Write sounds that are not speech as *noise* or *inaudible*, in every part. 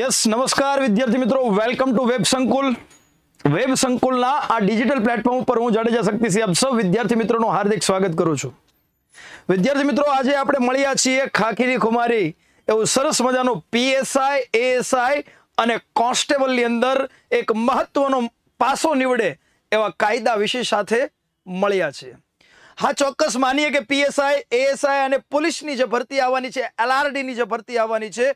yes નમસ્કાર વિદ્યાર્થી મિત્રો welcome to web Sankul web સંકુલના આ ડિજિટલ પ્લેટફોર્મ ઉપર હું જાડેજા શક્તિસિંહ આપ સૌ વિદ્યાર્થી મિત્રોનું હાર્દિક સ્વાગત કરું છું વિદ્યાર્થી મિત્રો આજે આપણે મળ્યા છીએ ખાખીની ખુમારી એવું સરસ મજાનું પીએસઆઈ એએસઆઈ અને કોન્સ્ટેબલની અંદર એક મહત્વનો પાસો નીવડે એવા કાયદા વિશે સાથે મળ્યા છીએ હા ચોક્કસ માનીએ કે પીએસઆઈ એએસઆઈ અને પોલીસની જે ભરતી આવવાની છે એલઆરડીની જે ભરતી આવવાની છે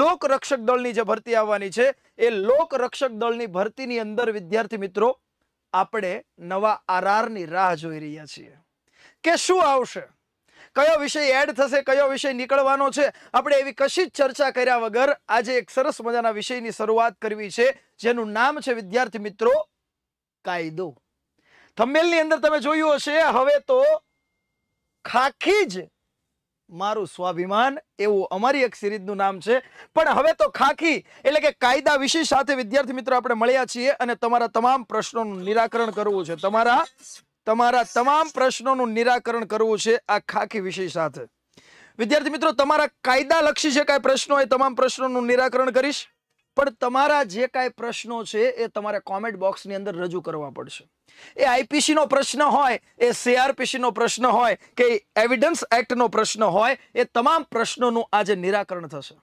લોક રક્ષક દળની જે ભરતી આવવાની છે એ લોક રક્ષક દળની ભરતીની અંદર વિદ્યાર્થી મિત્રો આપણે નવા આરઆરની રાહ જોઈ રહ્યા છીએ કે શું આવશે કયો વિષય એડ થશે કયો વિષય નીકળવાનો છે આપણે એવી કશી જ ચર્ચા કર્યા વગર આજે એક સરસ મજાના વિષયની શરૂઆત કરવી છે જેનું નામ છે વિદ્યાર્થી મિત્રો કાયદો થંબેલની અંદર તમે જોયું હશે હવે તો ખાખી જ મારું સ્વાભિમાન એવું અમારી એક સિરીઝનું નામ છે પણ હવે તો ખાખી એટલે કે કાયદા વિશે સાથે વિદ્યાર્થી મિત્રો આપણે મળ્યા છીએ અને તમારા તમામ પ્રશ્નોનું નિરાકરણ કરવું છે તમારા તમારા તમામ પ્રશ્નોનું નિરાકરણ કરવું છે આ ખાખી વિષય સાથે વિદ્યાર્થી મિત્રો તમારા કાયદાલક્ષી જે કાંઈ પ્રશ્નો હોય તમામ પ્રશ્નોનું નિરાકરણ કરીશ પણ તમારા જે કાંઈ પ્રશ્નો છે એ તમારે કોમેન્ટ બોક્સની અંદર રજૂ કરવા પડશે એ આઈપીસીનો પ્રશ્ન હોય એ સીઆરપીસીનો પ્રશ્ન હોય કે એવિડન્સ એક્ટનો પ્રશ્ન હોય એ તમામ પ્રશ્નોનું આજે નિરાકરણ થશે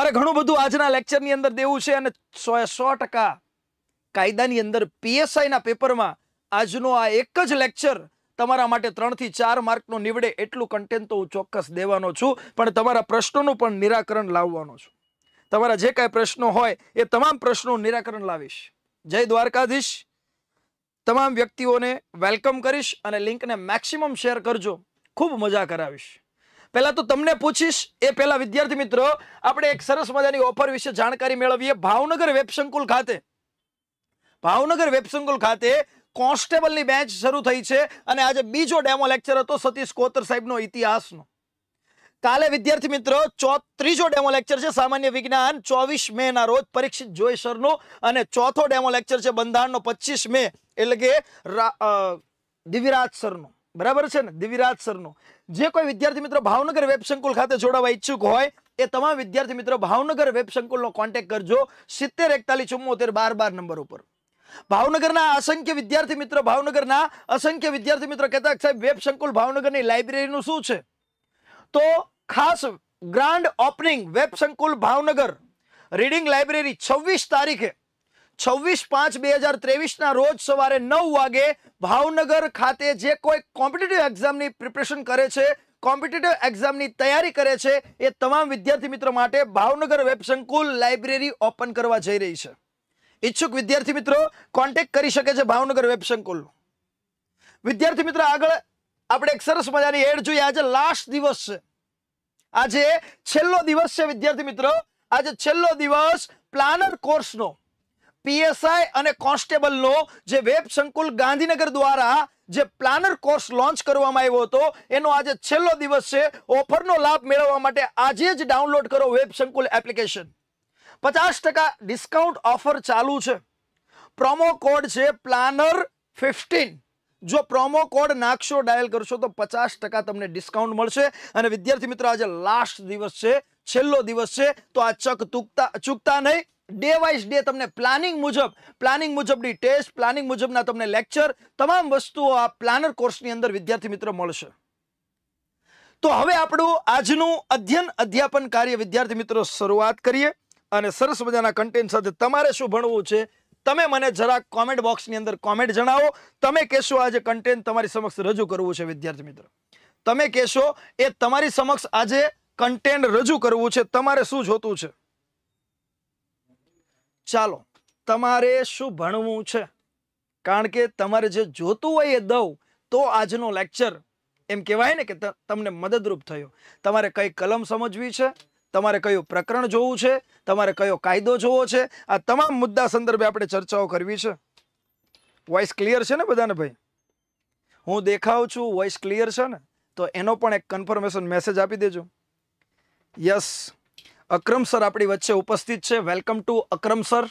મારે ઘણું બધું આજના લેક્ચરની અંદર દેવું છે અને સો સો ટકા કાયદાની અંદર પીએસઆઈના પેપરમાં આજનો આ એક જ લેક્ચર તમારા માટે ત્રણથી ચાર માર્કનો નીવડે એટલું કન્ટેન્ટ તો હું ચોક્કસ દેવાનો છું પણ તમારા પ્રશ્નોનું પણ નિરાકરણ લાવવાનો છું તમારા જે કાંઈ પ્રશ્નો હોય એ તમામ પ્રશ્નોનું નિરાકરણ લાવીશ જય દ્વારકાધીશ તમામ વ્યક્તિઓને વેલકમ કરીશ અને લિંકને મેક્સિમમ શેર કરજો ખૂબ મજા કરાવીશ પહેલાં તો તમને પૂછીશ એ પહેલાં વિદ્યાર્થી મિત્રો આપણે એક સરસ મજાની ઓફર વિશે જાણકારી મેળવીએ ભાવનગર વેબસંકુલ ખાતે ભાવનગર વેબસંકુલ ખાતે કોન્સ્ટેબલની બેચ શરૂ થઈ છે અને આજે બીજો ડેમો લેક્ચર હતો સતીશ કોતર સાહેબનો ઇતિહાસનો કાલે વિદ્યાર્થી મિત્રો ત્રીજો ડેમો લેક્ચર છે સામાન્ય વિજ્ઞાન ચોવીસ મે ના રોજ પરીક્ષિત જોય સરનો અને ચોથો ડેમો લેક્ચર છે બંધારણનો પચીસ મે એટલે કે દિવ્યરાજ સરનો બરાબર છે ને દિવ્યરાજ સરનો જે કોઈ વિદ્યાર્થી મિત્રો ભાવનગર વેબ સંકુલ ખાતે જોડાવા ઈચ્છુક હોય એ તમામ વિદ્યાર્થી મિત્રો ભાવનગર વેબ સંકુલનો કોન્ટેક્ટ કરજો સિત્તેર એકતાલીસ ચુમ્મોતેર બાર બાર નંબર ઉપર ભાવનગરના અસંખ્ય વિદ્યાર્થી મિત્રો ભાવનગરના અસંખ્ય વિદ્યાર્થી મિત્રો કહેતા સાહેબ વેબ સંકુલ ભાવનગરની લાઇબ્રેરીનું શું છે તો ખાસ ગ્રાન્ડ ઓપનિંગ વેબ સંકુલ ભાવનગર રીડિંગ લાઇબ્રેરી છવ્વીસ તારીખે છવ્વીસ પાંચ બે હજાર ત્રેવીસના રોજ સવારે નવ વાગે ભાવનગર ખાતે જે કોઈ કોમ્પિટિટિવ એક્ઝામની પ્રિપરેશન કરે છે કોમ્પિટિટિવ એક્ઝામની તૈયારી કરે છે એ તમામ વિદ્યાર્થી મિત્રો માટે Bhavnagar web Sankul library open કરવા જઈ રહી છે ઈચ્છુક વિદ્યાર્થી મિત્રો કોન્ટેક્ટ કરી શકે છે ભાવનગર વેબ સંકુલ વિદ્યાર્થી મિત્રો આગળ આપણે એક સરસ મજાની એડ જોઈએ આજે લાસ્ટ દિવસ છે આજે છેલ્લો દિવસ છે વિદ્યાર્થી મિત્રો આજે છેલ્લો દિવસ પ્લાનર કોર્સનો પીએસઆઈ અને કોન્સ્ટેબલનો જે વેબ સંકુલ ગાંધીનગર દ્વારા જે પ્લાનર કોર્સ લોન્ચ કરવામાં આવ્યો હતો એનો આજે છેલ્લો દિવસ છે ઓફરનો લાભ મેળવવા માટે આજે જ ડાઉનલોડ કરો વેબ સંકુલ એપ્લિકેશન પચાસ ડિસ્કાઉન્ટ ઓફર ચાલુ છે પ્રોમો કોડ છે પ્લાનર ફિફ્ટીન જો પ્રોમો કોડ નાખશો ડાયલ કરશો તો પચાસ તમને ડિસ્કાઉન્ટ મળશે અને વિદ્યાર્થી મિત્રો આજે લાસ્ટ દિવસ છે છેલ્લો દિવસ છે તો આ ચક તૂકતા ચૂકતા નહીં ડે વાઇઝ ડે તમને પ્લાનિંગ મુજબ પ્લાનિંગ મુજબની ટેસ્ટ પ્લાનિંગ મુજબના તમને લેક્ચર તમામ વસ્તુઓ આ પ્લાનર કોર્સની અંદર વિદ્યાર્થી મિત્રો મળશે તો હવે આપણું આજનું અધ્યયન અધ્યાપન કાર્ય વિદ્યાર્થી મિત્રો શરૂઆત કરીએ અને સરસ મજાના કન્ટેન્ટ સાથે તમારે શું ભણવું છે તમે મને જરાક કોમેન્ટ બોક્સની અંદર કોમેન્ટ જણાવો તમે કહેશો આજે કન્ટેન્ટ તમારી સમક્ષ રજૂ કરવું છે વિદ્યાર્થી મિત્રો તમે કહેશો એ તમારી સમક્ષ આજે કન્ટેન્ટ રજૂ કરવું છે તમારે શું જોતું છે ચાલો તમારે શું ભણવું છે કારણ કે તમારે જે જોતું હોય એ દઉં તો આજનો લેક્ચર એમ કહેવાય ને કે તમને મદદરૂપ થયો તમારે કઈ કલમ સમજવી છે તમારે કયું પ્રકરણ જોવું છે તમારે કયો કાયદો જોવો છે આ તમામ મુદ્દા સંદર્ભે આપણે ચર્ચાઓ કરવી છે વોઇસ ક્લિયર છે ને બધાને ભાઈ હું દેખાવ છું વોઇસ ક્લિયર છે ને તો એનો પણ એક કન્ફર્મેશન મેસેજ આપી દેજો યસ અક્રમ સર આપણી વચ્ચે ઉપસ્થિત છે welcome to Akram sir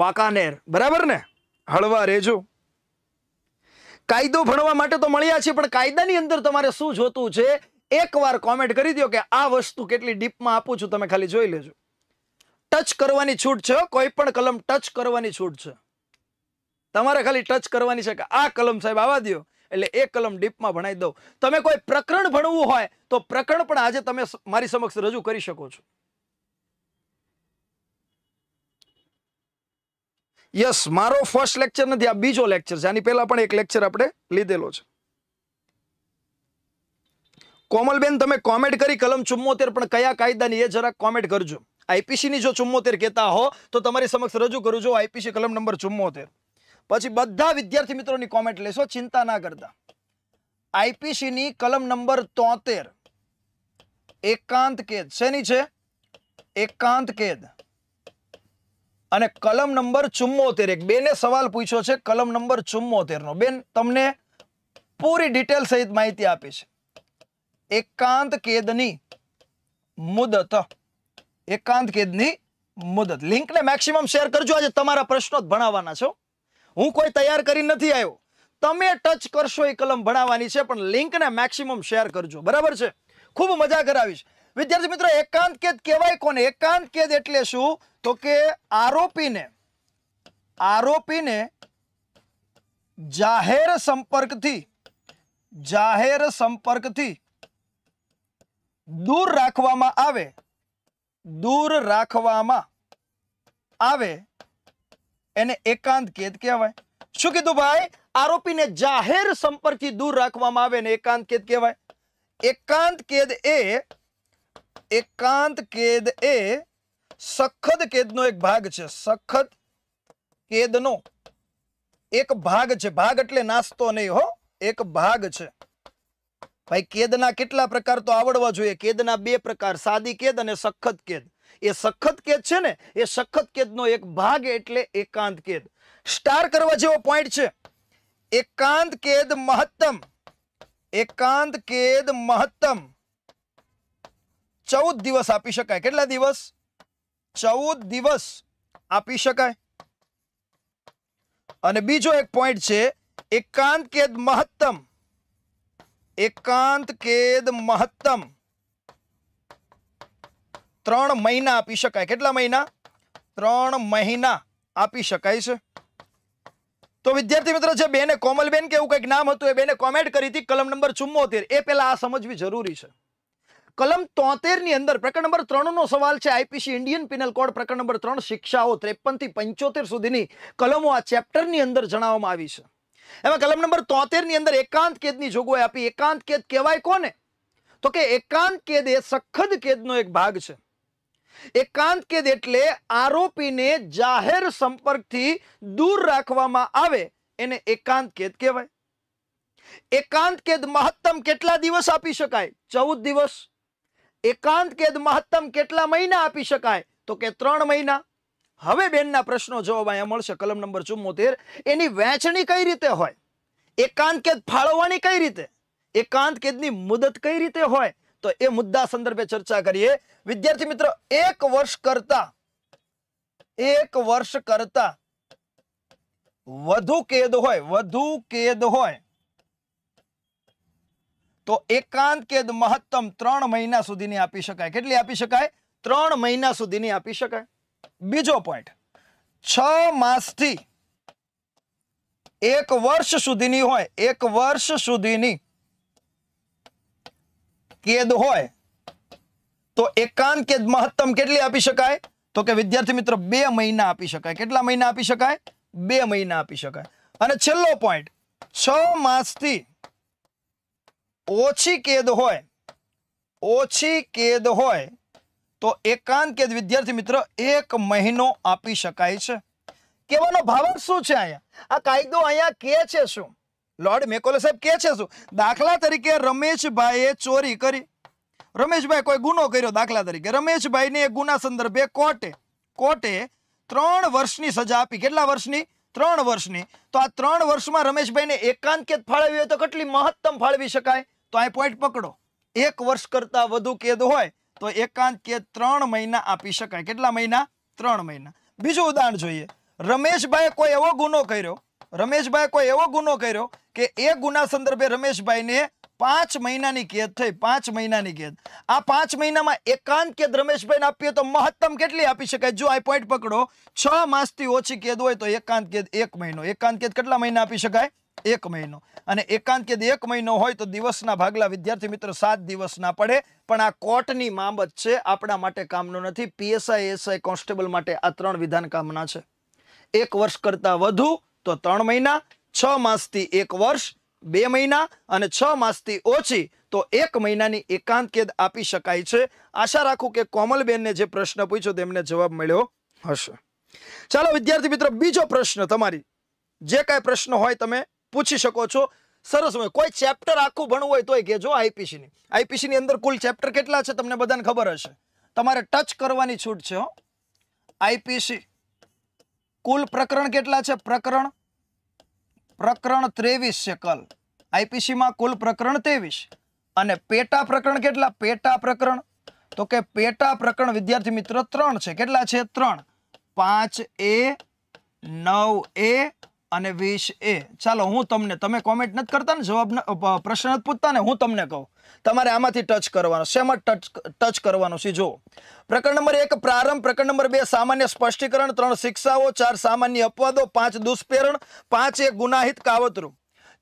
Wankaner બરાબર ને હળવા રેજો કાયદો ભણવા માટે તો મળ્યા છે પણ કાયદાની અંદર તમારે શું જોતું છે એકવાર કોમેન્ટ કરી દો કે આ વસ્તુ કેટલી ડીપમાં આપું છું તમે ખાલી જોઈ લેજો ટચ કરવાની છૂટ છે કોઈ પણ કલમ ટચ કરવાની છૂટ છે તમારે ખાલી ટચ કરવાની છે કે આ કલમ સાહેબ આવા દો એટલે એ કલમ ડીપમાં ભણાવી દઉં તમે કોઈ પ્રકરણ ભણવું હોય તો પ્રકરણ પણ આજે તમે મારી સમક્ષ રજૂ કરી શકો છો યસ મારો ફર્સ્ટ લેક્ચર નથી આ બીજો લેક્ચર છે આની પહેલાં પણ એક લેક્ચર આપણે લીધેલો છે કોમલબેન તમે કોમેન્ટ કરી કલમ ચુમ્મોતેર પણ કયા કાયદાની એ જરા કોમેન્ટ કરજો આઈપીસીની જો ચુમ્મોતેર કહેતા હો તો તમારી સમક્ષ રજૂ કરું છું આઈપીસી કલમ નંબર ચુમ્મોતેર પછી બધા વિદ્યાર્થી મિત્રોની કોમેન્ટ લેશો ચિંતા ના કરતા આઈપીસીની કલમ નંબર તોતેર એકાંત કેદ શેની છે એકાંત કેદ અને કલમ નંબર ચુમ્મોતેર એક બેને સવાલ પૂછ્યો છે કલમ નંબર ચુમ્મોતેરનો બેન તમને પૂરી ડિટેલ સહિત માહિતી આપી છે એકાંત કેદની મુદત એકાંત કેદની મુદત લિંકને મેક્સિમમ શેર કરજો આજે તમારા પ્રશ્નો જ ભણાવવાના છો હું કોઈ તૈયાર કરી નથી આવ્યો તમે ટચ કરશો એ કલમ ભણાવવાની છે પણ લિંકને મેક્સિમમ શેર કરજો બરાબર છે ખૂબ મજા કરાવીશ વિદ્યાર્થી મિત્રો એકાંત કેદ કહેવાય કોને એકાંત કેદ એટલે શું તો કે આરોપીને આરોપીને જાહેર સંપર્કથી જાહેર સંપર્કથી દૂર રાખવામાં આવે દૂર રાખવામાં આવે એને એકાંત કેદ કહેવાય શું કીધું ભાઈ આરોપીને જાહેર સંપર્કથી દૂર રાખવામાં આવે ને એકાંત કેદ કહેવાય એકાંત કેદ એ એકાંત કેદ એ સખત કેદનો એક ભાગ છે સખત કેદનો એક ભાગ છે ભાગ એટલે નાસ્તો નહીં હો એક ભાગ છે ભાઈ કેદના કેટલા પ્રકાર તો આવડવા જોઈએ કેદના બે પ્રકાર સાદી કેદ અને સખત કેદ એ સખત કેદ છે ને એ સખત કેદનો એક ભાગ એટલે એકાંત કેદ સ્ટાર કરવા જેવો પોઈન્ટ છે એકાંત કેદ મહત્તમ એકાંત કેદ મહત્તમ ચૌદ દિવસ આપી શકાય કેટલા દિવસ ચૌદ દિવસ આપી શકાય અને બીજો એક પોઈન્ટ છે એકાંત કેદ મહત્તમ એકાંત કેદ મહત્તમ ત્રણ મહિના આપી શકાય કેટલા મહિના ત્રણ મહિના આપી શકાય છે તો વિદ્યાર્થી મિત્રો જે બેને કોમલબેન કે એવું કંઈક નામ હતું એ બેને કોમેન્ટ કરી હતી કલમ નંબર ચુમ્મોતેર એ પહેલાં આ સમજવી જરૂરી છે કલમ તોતેરની અંદર પ્રકરણ નંબર ત્રણનો સવાલ છે આઈપીસી ઇન્ડિયન પિનલ કોડ પ્રકરણ નંબર ત્રણ શિક્ષાઓ ત્રેપનથી પંચોતેર સુધીની કલમો આ ચેપ્ટરની અંદર જણાવવામાં આવી છે એમાં કલમ નંબર તોતેર ની અંદર એકાંત કેદની જોગવાઈ આપી એકાંત કેદ કહેવાય કોને તો કે એકાંત કેદ એ સખદ કેદનો એક ભાગ છે એકાંત કેદ એટલે આરોપીને જાહેર સંપર્કથી દૂર રાખવામાં આવે એને એકાંત કેદ કહેવાય એકાંત કેદ મહત્તમ કેટલા દિવસ આપી શકાય ચૌદ દિવસ એકાંત કેદ મહત્તમ કેટલા મહિના આપી શકાય તો કે ત્રણ મહિના હવે બેનના પ્રશ્નો જવાબ અહીંયા મળશે કલમ નંબર ચુમ્મોતેર એની વહેંચણી કઈ રીતે હોય એકાંત કેદ ફાળવવાની કઈ રીતે એકાંત કેદની મુદત કઈ રીતે હોય તો એ મુદ્દા સંદર્ભે ચર્ચા કરીએ વિદ્યાર્થી મિત્રો એક વર્ષ કરતા એક વર્ષ કરતા વધુ કેદ હોય વધુ કેદ હોય તો એકાંત કેદ મહત્તમ ત્રણ મહિના સુધીની આપી શકાય કેટલી આપી શકાય ત્રણ મહિના સુધીની આપી શકાય બીજો પોઈન્ટ છ માસથી એક વર્ષ સુધીની હોય એક વર્ષ સુધીની કેદ હોય તો એકાંત કેદ મહત્તમ કેટલી આપી શકાય તો કે વિદ્યાર્થી મિત્રો બે મહિના આપી શકાય કેટલા મહિના આપી શકાય બે મહિના આપી શકાય અને છેલ્લો પોઈન્ટ છ માસથી ઓછી કેદ હોય ઓછી કેદ હોય તો એકાંત કે વિદ્યાર્થી મિત્ર એક મહિનો આપી શકાય છે કેવાનો ભાવ શું છે અહીંયા આ કાયદો અહીંયા કે છે શું લોર્ડ મેકોલે સાહેબ કે છે શું દાખલા તરીકે રમેશભાઈએ ચોરી કરી રમેશભાઈ કોઈ ગુનો કર્યો દાખલા તરીકે રમેશભાઈને એ ગુના સંદર્ભે કોર્ટે કોર્ટે ત્રણ વર્ષની સજા આપી કેટલા વર્ષની ત્રણ વર્ષની તો આ ત્રણ વર્ષમાં રમેશભાઈને એકાંત કેદ ફાળવી હોય તો કેટલી મહત્તમ ફાળવી શકાય તો આ પોઈન્ટ પકડો એક વર્ષ કરતાં વધુ કેદ હોય તો એકાંત કે ત્રણ મહિના આપી શકાય કેટલા મહિના ત્રણ મહિના બીજું ઉદાહરણ જોઈએ રમેશભાઈ કોઈ એવો ગુનો કર્યો રમેશભાઈ કોઈ એવો ગુનો કર્યો કે એ ગુના સંદર્ભે રમેશભાઈને પાંચ મહિનાની કેદ થઈ પાંચ મહિનાની કેદ આ પાંચ મહિનામાં એકાંત કેદ રમેશભાઈને આપીએ તો મહત્તમ કેટલી આપી શકાય જો આ પોઈન્ટ પકડો છ માસથી ઓછી કેદ હોય તો એકાંત કેદ એક મહિનો એકાંત કેદ કેટલા મહિના આપી શકાય એક મહિનો અને એકાંત કે એક મહિનો હોય તો દિવસના ભાગલા વિદ્યાર્થી મિત્રો સાત દિવસના પડે પણ આ કોર્ટની મામત છે આપણા માટે કામનો નથી પીએસઆઈ એસઆઈ કોન્સ્ટેબલ માટે આ ત્રણ વિધાન કામના છે એક વર્ષ કરતાં વધુ તો ત્રણ મહિના છ માસથી એક વર્ષ બે મહિના અને છ માસથી ઓછી તો એક મહિનાની એકાંત કેદ આપી શકાય છે આશા રાખું કે કોમલબેનને જે પ્રશ્ન પૂછ્યો તેમને જવાબ મળ્યો હશે ચાલો વિદ્યાર્થી મિત્રો બીજો પ્રશ્ન તમારી જે કાંઈ પ્રશ્ન હોય તમે પૂછી શકો છો સરસ હોય કોઈ ચેપ્ટર આખું ભણવું હોય તોય કહેજો આઈપીસીની આઈપીસીની અંદર કુલ ચેપ્ટર કેટલા છે તમને બધાને ખબર હશે તમારે ટચ કરવાની છૂટ છે આઈપીસી કુલ પ્રકરણ કેટલા છે પ્રકરણ પ્રકરણ ત્રેવીસ છે કલ આઈપીસીમાં કુલ પ્રકરણ ત્રેવીસ અને પેટા પ્રકરણ કેટલા પેટા પ્રકરણ તો કે પેટા પ્રકરણ વિદ્યાર્થી મિત્ર ત્રણ છે કેટલા છે ત્રણ પાંચ એ નવ એ અને વીસ એ ચાલો હું તમને તમે કોમેન્ટ નથી કરતા ને જવાબ પ્રશ્ન નથી પૂછતા ને હું તમને કહું તમારે આમાંથી ટચ કરવાનો શેમાં ટચ ટચ કરવાનો છે જુઓ પ્રકરણ નંબર એક પ્રારંભ પ્રકરણ નંબર બે સામાન્ય સ્પષ્ટીકરણ ત્રણ શિક્ષાઓ ચાર સામાન્ય અપવાદો પાંચ દુષ્પ્રેરણ પાંચ એક ગુનાહિત કાવતરું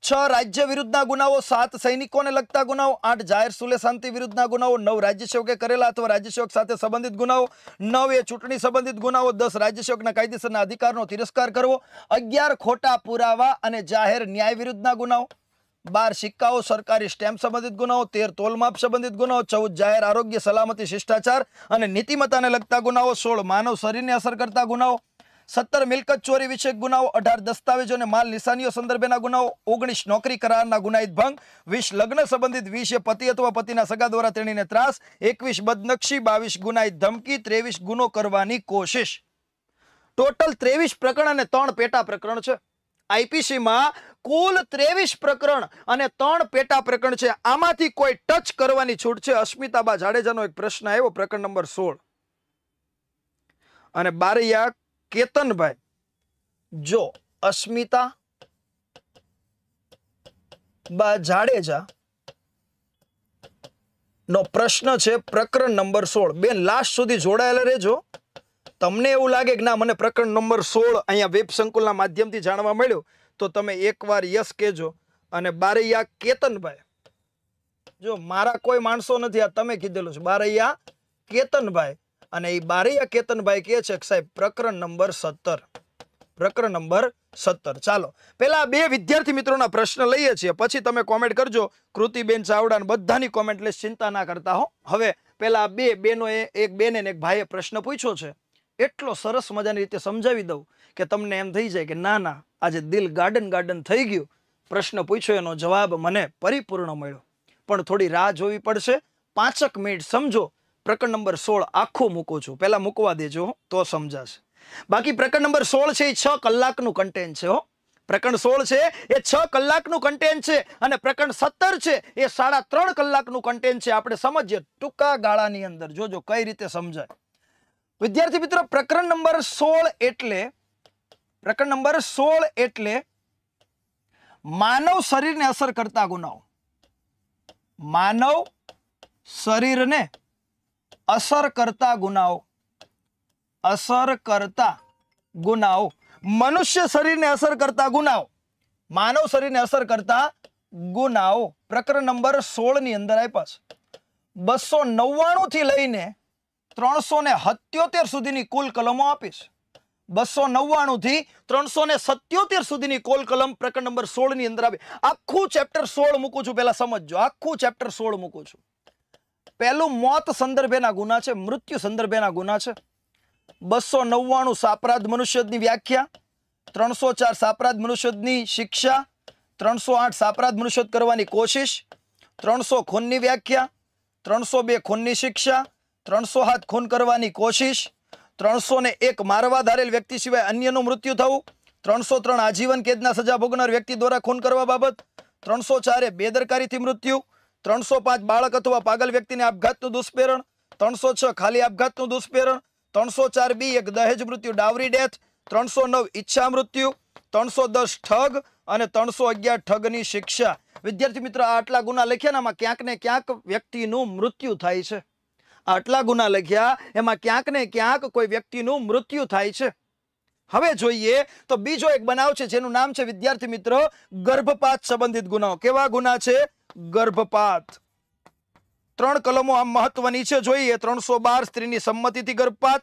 છ રાજ્ય વિરુદ્ધના ગુનાઓ સાત સૈનિકોને લગતા ગુનાઓ આઠ જાહેર સુલે શાંતિ વિરુદ્ધના ગુનાઓ નવ રાજ્ય સેવકે કરેલા અથવા રાજ્ય સેવક સાથે સંબંધિત ગુનાઓ નવ એ ચૂંટણી સંબંધિત ગુનાઓ દસ રાજ્ય સેવકના કાયદેસરના અધિકારનો તિરસ્કાર કરવો અગિયાર ખોટા પુરાવા અને જાહેર ન્યાય વિરુદ્ધના ગુનાઓ બાર સિક્કાઓ સરકારી સ્ટેમ્પ સંબંધિત ગુનાઓ તેર તોલમાપ સંબંધિત ગુનાઓ ચૌદ જાહેર આરોગ્ય સલામતી શિષ્ટાચાર અને નીતિમત્તાને લગતા ગુનાઓ સોળ માનવ શરીરને અસર કરતા ગુનાઓ સત્તર મિલકત ચોરી વિશે ગુનાઓ અઢાર દસ્તાવેજો અને માલ નિશાનીઓ સંદર્ભેના ગુનાઓ ઓગણીસ નોકરી કરારના ગુનાહિત ભંગ વીસ લગ્ન સંબંધિત વીસ એ પતિ અથવા પતિના સગા દ્વારા તેણીને ત્રાસ એકવીસ બદનક્ષી બાવીસ ગુનાહિત ધમકી ત્રેવીસ ગુનો કરવાની કોશિશ ટોટલ ત્રેવીસ પ્રકરણ અને ત્રણ પેટા પ્રકરણ છે આઈપીસીમાં કુલ ત્રેવીસ પ્રકરણ અને ત્રણ પેટા પ્રકરણ છે આમાંથી કોઈ ટચ કરવાની છૂટ છે અસ્મિતાબા જાડેજાનો એક પ્રશ્ન આવ્યો પ્રકરણ નંબર સોળ અને બારૈયા કેતનભાઈ જો અસ્મિતા બા જાડેજા નો પ્રશ્ન છે પ્રકરણ નંબર સોળ બેન લાસ્ટ સુધી જોડાયેલા રહેજો તમને એવું લાગે કે ના મને પ્રકરણ નંબર સોળ અહીંયા વેબ સંકુલના માધ્યમથી જાણવા મળ્યું તો તમે એકવાર યસ કહેજો અને બારૈયા કેતનભાઈ જો મારા કોઈ માણસો નથી આ તમે કીધેલું છે બારૈયા કેતનભાઈ અને એ બારૈયા કેતનભાઈ કહે છે કે સાહેબ પ્રકરણ નંબર સત્તર પ્રકરણ નંબર સત્તર ચાલો પહેલાં બે વિદ્યાર્થી મિત્રોના પ્રશ્ન લઈએ છીએ પછી તમે કોમેન્ટ કરજો કૃતિબેન ચાવડાને બધાની કોમેન્ટ લેસ ચિંતા ના કરતા હો હવે પહેલાં બે બેનો એક બેને એક ભાઈએ પ્રશ્ન પૂછ્યો છે એટલો સરસ મજાની રીતે સમજાવી દઉં કે તમને એમ થઈ જાય કે ના ના આજે દિલ ગાર્ડન ગાર્ડન થઈ ગયું પ્રશ્ન પૂછ્યો એનો જવાબ મને પરિપૂર્ણ મળ્યો પણ થોડી રાહ જોવી પડશે પાંચક મિનિટ સમજો પ્રકરણ નંબર સોળ આખો મૂકો છું પહેલાં મૂકવા દેજો તો સમજાશે બાકી પ્રકરણ નંબર સોળ છે એ છ કલાકનું કન્ટેન્ટ છે હો પ્રકરણ સોળ છે એ છ કલાકનું કન્ટેન્ટ છે અને પ્રકરણ સત્તર છે એ સાડા ત્રણ કલાકનું કન્ટેન્ટ છે આપણે સમજીએ ટૂંકા ગાળાની અંદર જોજો કઈ રીતે સમજાય વિદ્યાર્થી મિત્રો પ્રકરણ નંબર સોળ એટલે પ્રકરણ નંબર સોળ એટલે માનવ શરીરને અસર કરતા ગુનાઓ માનવ શરીરને અસર કરતા ગુનાઓ અસર કરતા ગુનાઓ મનુષ્ય શરીરને અસર કરતા ગુનાઓ માનવ શરીરને અસર કરતા ગુનાઓ પ્રકરણ નંબર સોળની અંદર આપ્યા છે બસો નવ્વાણુંથી લઈને ત્રણસો ને સત્યોતેર સુધીની કુલ કલમો આપીશ બસો નવ્વાણુંથી ત્રણસો ને સત્યોતેર સુધીની કુલ કલમ પ્રકરણ નંબર સોળની અંદર આપી આખું ચેપ્ટર સોળ મૂકું છું પહેલાં સમજજો આખું ચેપ્ટર સોળ મૂકું છું પહેલું મોત સંદર્ભેના ગુના છે મૃત્યુ સંદર્ભેના ગુના છે બસો નવ્વાણું સાપરાધ મનુષ્યની વ્યાખ્યા ત્રણસો ચાર સાપરાધ મનુષ્યની શિક્ષા ત્રણસો આઠ સાપરાધ મનુષ્ય કરવાની કોશિશ ત્રણસો ખૂનની વ્યાખ્યા ત્રણસો બે ખૂનની શિક્ષા ત્રણસો હાથ ખૂન કરવાની કોશિશ ત્રણસો એક મારવા ધારેલ વ્યક્તિ સિવાય અન્યનું મૃત્યુ થવું ત્રણસો ત્રણ આજીવન કેદના સજા ભોગનાર વ્યક્તિ દ્વારા ખૂન કરવા બાબત ત્રણસો ચારે બેદરકારીથી મૃત્યુ ત્રણસો પાંચ બાળક અથવા પાગલ વ્યક્તિને આપઘાતનું દુષ્પ્રેરણ ત્રણસો છ ખાલી આપઘાતનું દુષ્પ્રેરણ ત્રણસો ચાર બી એક દહેજ મૃત્યુ ડાવરી ડેથ ત્રણસો નવ ઈચ્છા મૃત્યુ ત્રણસો દસ ઠગ અને ત્રણસો અગિયાર ઠગની શિક્ષા વિદ્યાર્થી મિત્રો આટલા ગુના લખ્યા એમાં ક્યાંક ને ક્યાંક વ્યક્તિનું મૃત્યુ થાય છે આટલા ગુના લખ્યા એમાં ક્યાંક ને ક્યાંક કોઈ વ્યક્તિનું મૃત્યુ થાય છે હવે જોઈએ તો બીજો એક બનાવ છે જેનું નામ છે વિદ્યાર્થી મિત્રો ગર્ભપાત સંબંધિત ગુનાઓ કેવા ગુના છે ગર્ભપાત ત્રણ કલમો આમ મહત્વની છે જોઈએ ત્રણસો બાર સ્ત્રીની સંમતિથી ગર્ભપાત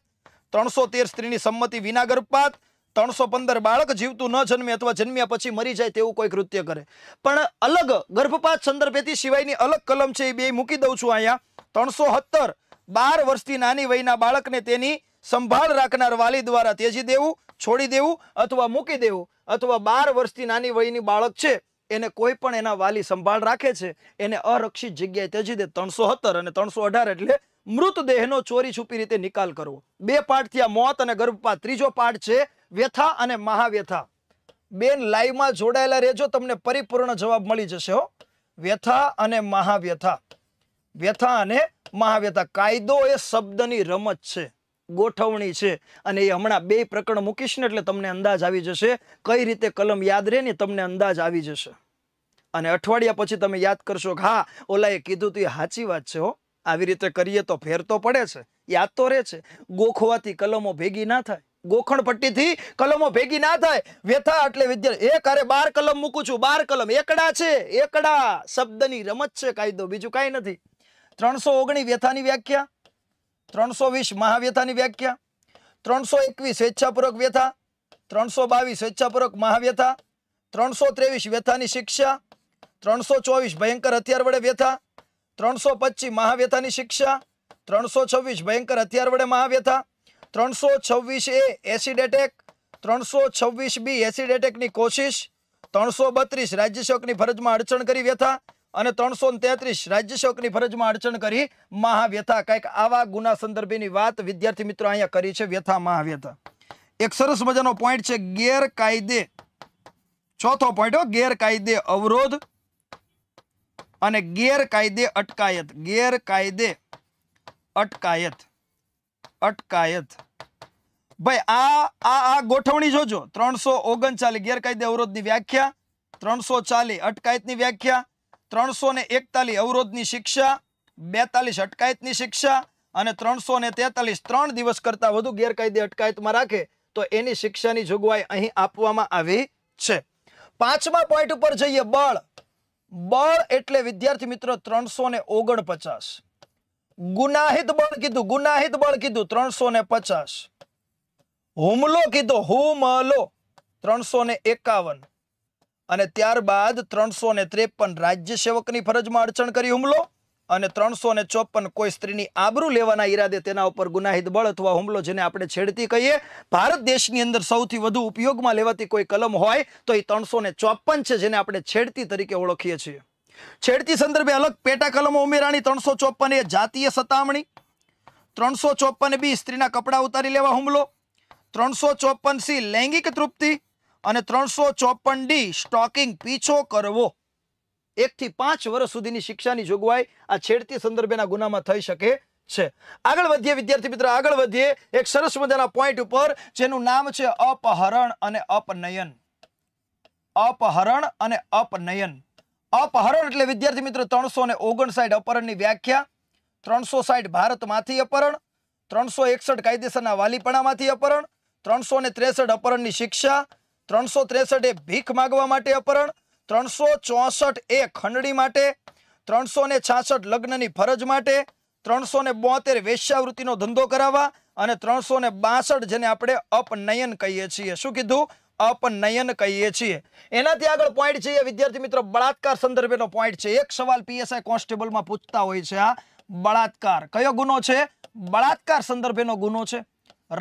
ત્રણસો તેર સ્ત્રીની સંમતિ વિના ગર્ભપાત ત્રણસો પંદર બાળક જીવતું ન જન્મે અથવા જન્મ્યા પછી મરી જાય તેવું કોઈ કૃત્ય કરે પણ અલગ ગર્ભપાત સંદર્ભેથી સિવાયની અલગ કલમ છે એ બે મૂકી દઉં છું અહીંયા ત્રણસો સત્તર બાર વર્ષથી નાની વયના બાળકને તેની સંભાળ રાખનાર વાલી દ્વારા તેજી દેવું છોડી દેવું અથવા મૂકી દેવું અથવા બાર વર્ષથી નાની વયની બાળક છે એને કોઈ પણ એના વાલી સંભાળ રાખે છે એને અરક્ષિત જગ્યાએ ત્યજી દે ત્રણસો સત્તર અને ત્રણસો અઢાર એટલે મૃતદેહનો ચોરી છુપી રીતે નિકાલ કરવો બે પાઠથી આ મોત અને ગર્ભપાત ત્રીજો પાઠ છે વ્યથા અને મહાવ્યથા બેન લાઈવમાં જોડાયેલા રહેજો તમને પરિપૂર્ણ જવાબ મળી જશે હો વ્યથા અને મહાવ્યથા વ્યથા અને મહાવ્યથા કાયદો એ શબ્દની રમત છે ગોઠવણી છે અને એ હમણાં બે પ્રકરણ મૂકીશ ને એટલે તમને અંદાજ આવી જશે કઈ રીતે કલમ યાદ રહે ને તમને અંદાજ આવી જશે અને અઠવાડિયા પછી તમે યાદ કરશો કે હા ઓલા એ કીધું તું એ સાચી વાત છે હો આવી રીતે કરીએ તો ફેર તો પડે છે યાદ તો રહે છે ગોખવાથી કલમો ભેગી ના થાય ગોખણ પટ્ટીથી કલમો ભેગી ના થાય વ્યથા એટલે વિદ્યાર્થી એક અરે બાર કલમ મૂકું છું બાર કલમ એકડા છે એકડા શબ્દની રમત છે કાયદો બીજું કાંઈ નથી ત્રણસો ઓગણી વ્યથાની વ્યાખ્યા ત્રણસો વીસ મહાવ્યથાની વ્યાખ્યા ત્રણસો એકવીસ સ્વેચ્છાપૂર્વક વ્યથા ત્રણસો બાવીસ સ્વેચ્છાપૂર્વક મહાવ્યથા ત્રણસો ત્રેવીસ વ્યથાની શિક્ષા ત્રણસો ચોવીસ ભયંકર હથિયાર વડે વ્યથા ત્રણસો પચીસ મહાવ્યથાની શિક્ષા ત્રણસો છવ્વીસ ભયંકર હથિયાર વડે મહાવ્યથા ત્રણસો છવ્વીસ એ એસિડ એટેક ત્રણસો છવ્વીસ બી એસિડ એટેકની કોશિશ ત્રણસો બત્રીસ રાજ્યસેવકની ફરજમાં અડચણ કરી વ્યથા અને ત્રણસો તેત્રીસ શોકની ફરજમાં અડચણ કરી મહાવ્યથા કંઈક આવા ગુના સંદર્ભેની વાત વિદ્યાર્થી મિત્રો અહીંયા કરી છે વ્યથા મહાવ્યથા એક સરસ મજાનો પોઈન્ટ છે ગેરકાયદે ચોથો પોઈન્ટ હો ગેરકાયદે અવરોધ અને ગેરકાયદે અટકાયત ગેરકાયદે અટકાયત અટકાયત ભાઈ આ આ આ ગોઠવણી જોજો ત્રણસો ઓગણચાલીસ ગેરકાયદે અવરોધની વ્યાખ્યા ત્રણસો ચાલી અટકાયતની વ્યાખ્યા ત્રણસો ને એકતાલીસ અવરોધની શિક્ષા બેતાલીસ અટકાયતની શિક્ષા અને ત્રણસો ને તેતાલીસ ત્રણ દિવસ કરતાં વધુ ગેરકાયદે અટકાયતમાં રાખે તો એની શિક્ષાની જોગવાઈ અહીં આપવામાં આવી છે પાંચમા પોઈન્ટ ઉપર જઈએ બળ બળ એટલે વિદ્યાર્થી મિત્રો ત્રણસો ને ઓગણપચાસ ગુનાહિત બળ કીધું ગુનાહિત બળ કીધું ત્રણસો ને પચાસ હુમલો કીધો હુમલો ત્રણસો ને એકાવન અને ત્યારબાદ ત્રણસો ને ત્રેપન રાજ્ય સેવકની ફરજમાં અડચણ કરી હુમલો અને ત્રણસો ને ચોપન કોઈ સ્ત્રીની આબરૂ લેવાના ઈરાદે તેના ઉપર ગુનાહિત બળ અથવા હુમલો જેને આપણે છેડતી કહીએ ભારત દેશની અંદર સૌથી વધુ ઉપયોગમાં લેવાતી કોઈ કલમ હોય તો એ ત્રણસો ને ચોપન છે જેને આપણે છેડતી તરીકે ઓળખીએ છીએ છેડતી સંદર્ભે અલગ પેટા કલમો ઉમેરાણી ત્રણસો ચોપન એ જાતીય સતામણી ત્રણસો ચોપન બી સ્ત્રીના કપડાં ઉતારી લેવા હુમલો ત્રણસો ચોપન સી લૈંગિક તૃપ્તિ અને ત્રણસો ચોપન ડી સ્ટોકિંગ પીછો કરવો એકથી પાંચ વર્ષ સુધીની શિક્ષાની જોગવાઈ આ છેડતી સંદર્ભેના ગુનામાં થઈ શકે છે આગળ વધીએ વિદ્યાર્થી મિત્ર આગળ વધીએ એક સરસ મજાના પોઈન્ટ ઉપર જેનું નામ છે અપહરણ અને અપનયન અપહરણ અને અપનયન અપહરણ એટલે વિદ્યાર્થી મિત્ર ત્રણસો ને ઓગણસાઠ અપહરણની વ્યાખ્યા ત્રણસો સાઠ ભારતમાંથી અપહરણ ત્રણસો એકસઠ કાયદેસરના વાલીપણામાંથી અપહરણ ત્રણસો ને ત્રેસઠ અપહરણની શિક્ષા ત્રણસો ત્રેસઠ એ ભીખ માગવા માટે અપહરણ ત્રણસો ચોસઠ એ ખંડણી માટે ત્રણસો ને છાસઠ લગ્નની ફરજ માટે ત્રણસો ને બોતેર વેશ્યાવૃત્તિનો ધંધો કરાવવા અને ત્રણસો ને બાસઠ જેને આપણે અપનયન કહીએ છીએ શું કીધું અપનયન કહીએ છીએ એનાથી આગળ પોઈન્ટ છે વિદ્યાર્થી મિત્રો બળાત્કાર સંદર્ભેનો પોઈન્ટ છે એક સવાલ પીએસઆઈ કોન્સ્ટેબલમાં પૂછતા હોય છે આ બળાત્કાર કયો ગુનો છે બળાત્કાર સંદર્ભેનો ગુનો છે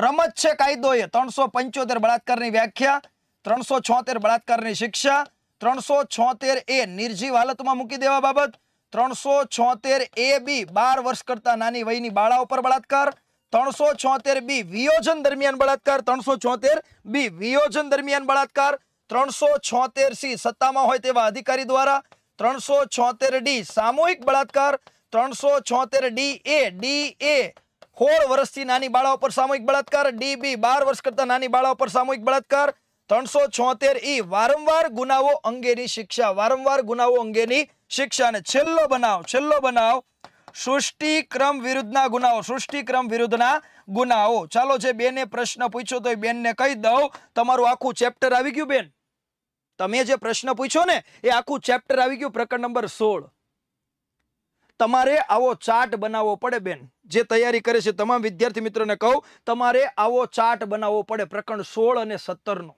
રમત છે કાયદો એ ત્રણસો પંચોતેર બળાત્કારની વ્યાખ્યા ત્રણસો છોતેર બળાત્કારની શિક્ષા ત્રણસો છોતેર એ નિર્જીવ હાલતમાં મૂકી દેવા બાબત ત્રણસો છોતેર એ બી બાર વર્ષ કરતા નાની વયની બાળા ઉપર બળાત્કાર ત્રણસો છોતેર બી વિયોજન દરમિયાન બળાત્કાર ત્રણસો છોતેર બી વિયોજન દરમિયાન બળાત્કાર ત્રણસો છોતેર સી સત્તામાં હોય તેવા અધિકારી દ્વારા ત્રણસો છોતેર ડી સામૂહિક બળાત્કાર ત્રણસો છોતેર ડી એ ડી એ સોળ વર્ષથી નાની બાળા ઉપર સામૂહિક બળાત્કાર ડી બી બાર વર્ષ કરતા નાની બાળા ઉપર સામૂહિક બળાત્કાર ત્રણસો છોતેર ઈ વારંવાર ગુનાઓ અંગેની શિક્ષા વારંવાર ગુનાઓ અંગેની શિક્ષા અને છેલ્લો બનાવ છેલ્લો બનાવ સૃષ્ટિક્રમ વિરુદ્ધના ગુનાઓ સૃષ્ટિક્રમ વિરુદ્ધના ગુનાઓ ચાલો જે બેને પ્રશ્ન પૂછ્યો તો એ બેનને કહી દઉં તમારું આખું ચેપ્ટર આવી ગયું બેન તમે જે પ્રશ્ન પૂછ્યો ને એ આખું ચેપ્ટર આવી ગયું પ્રકરણ નંબર સોળ તમારે આવો ચાર્ટ બનાવવો પડે બેન જે તૈયારી કરે છે તમામ વિદ્યાર્થી મિત્રોને કહું તમારે આવો ચાર્ટ બનાવવો પડે પ્રકરણ સોળ અને સત્તરનો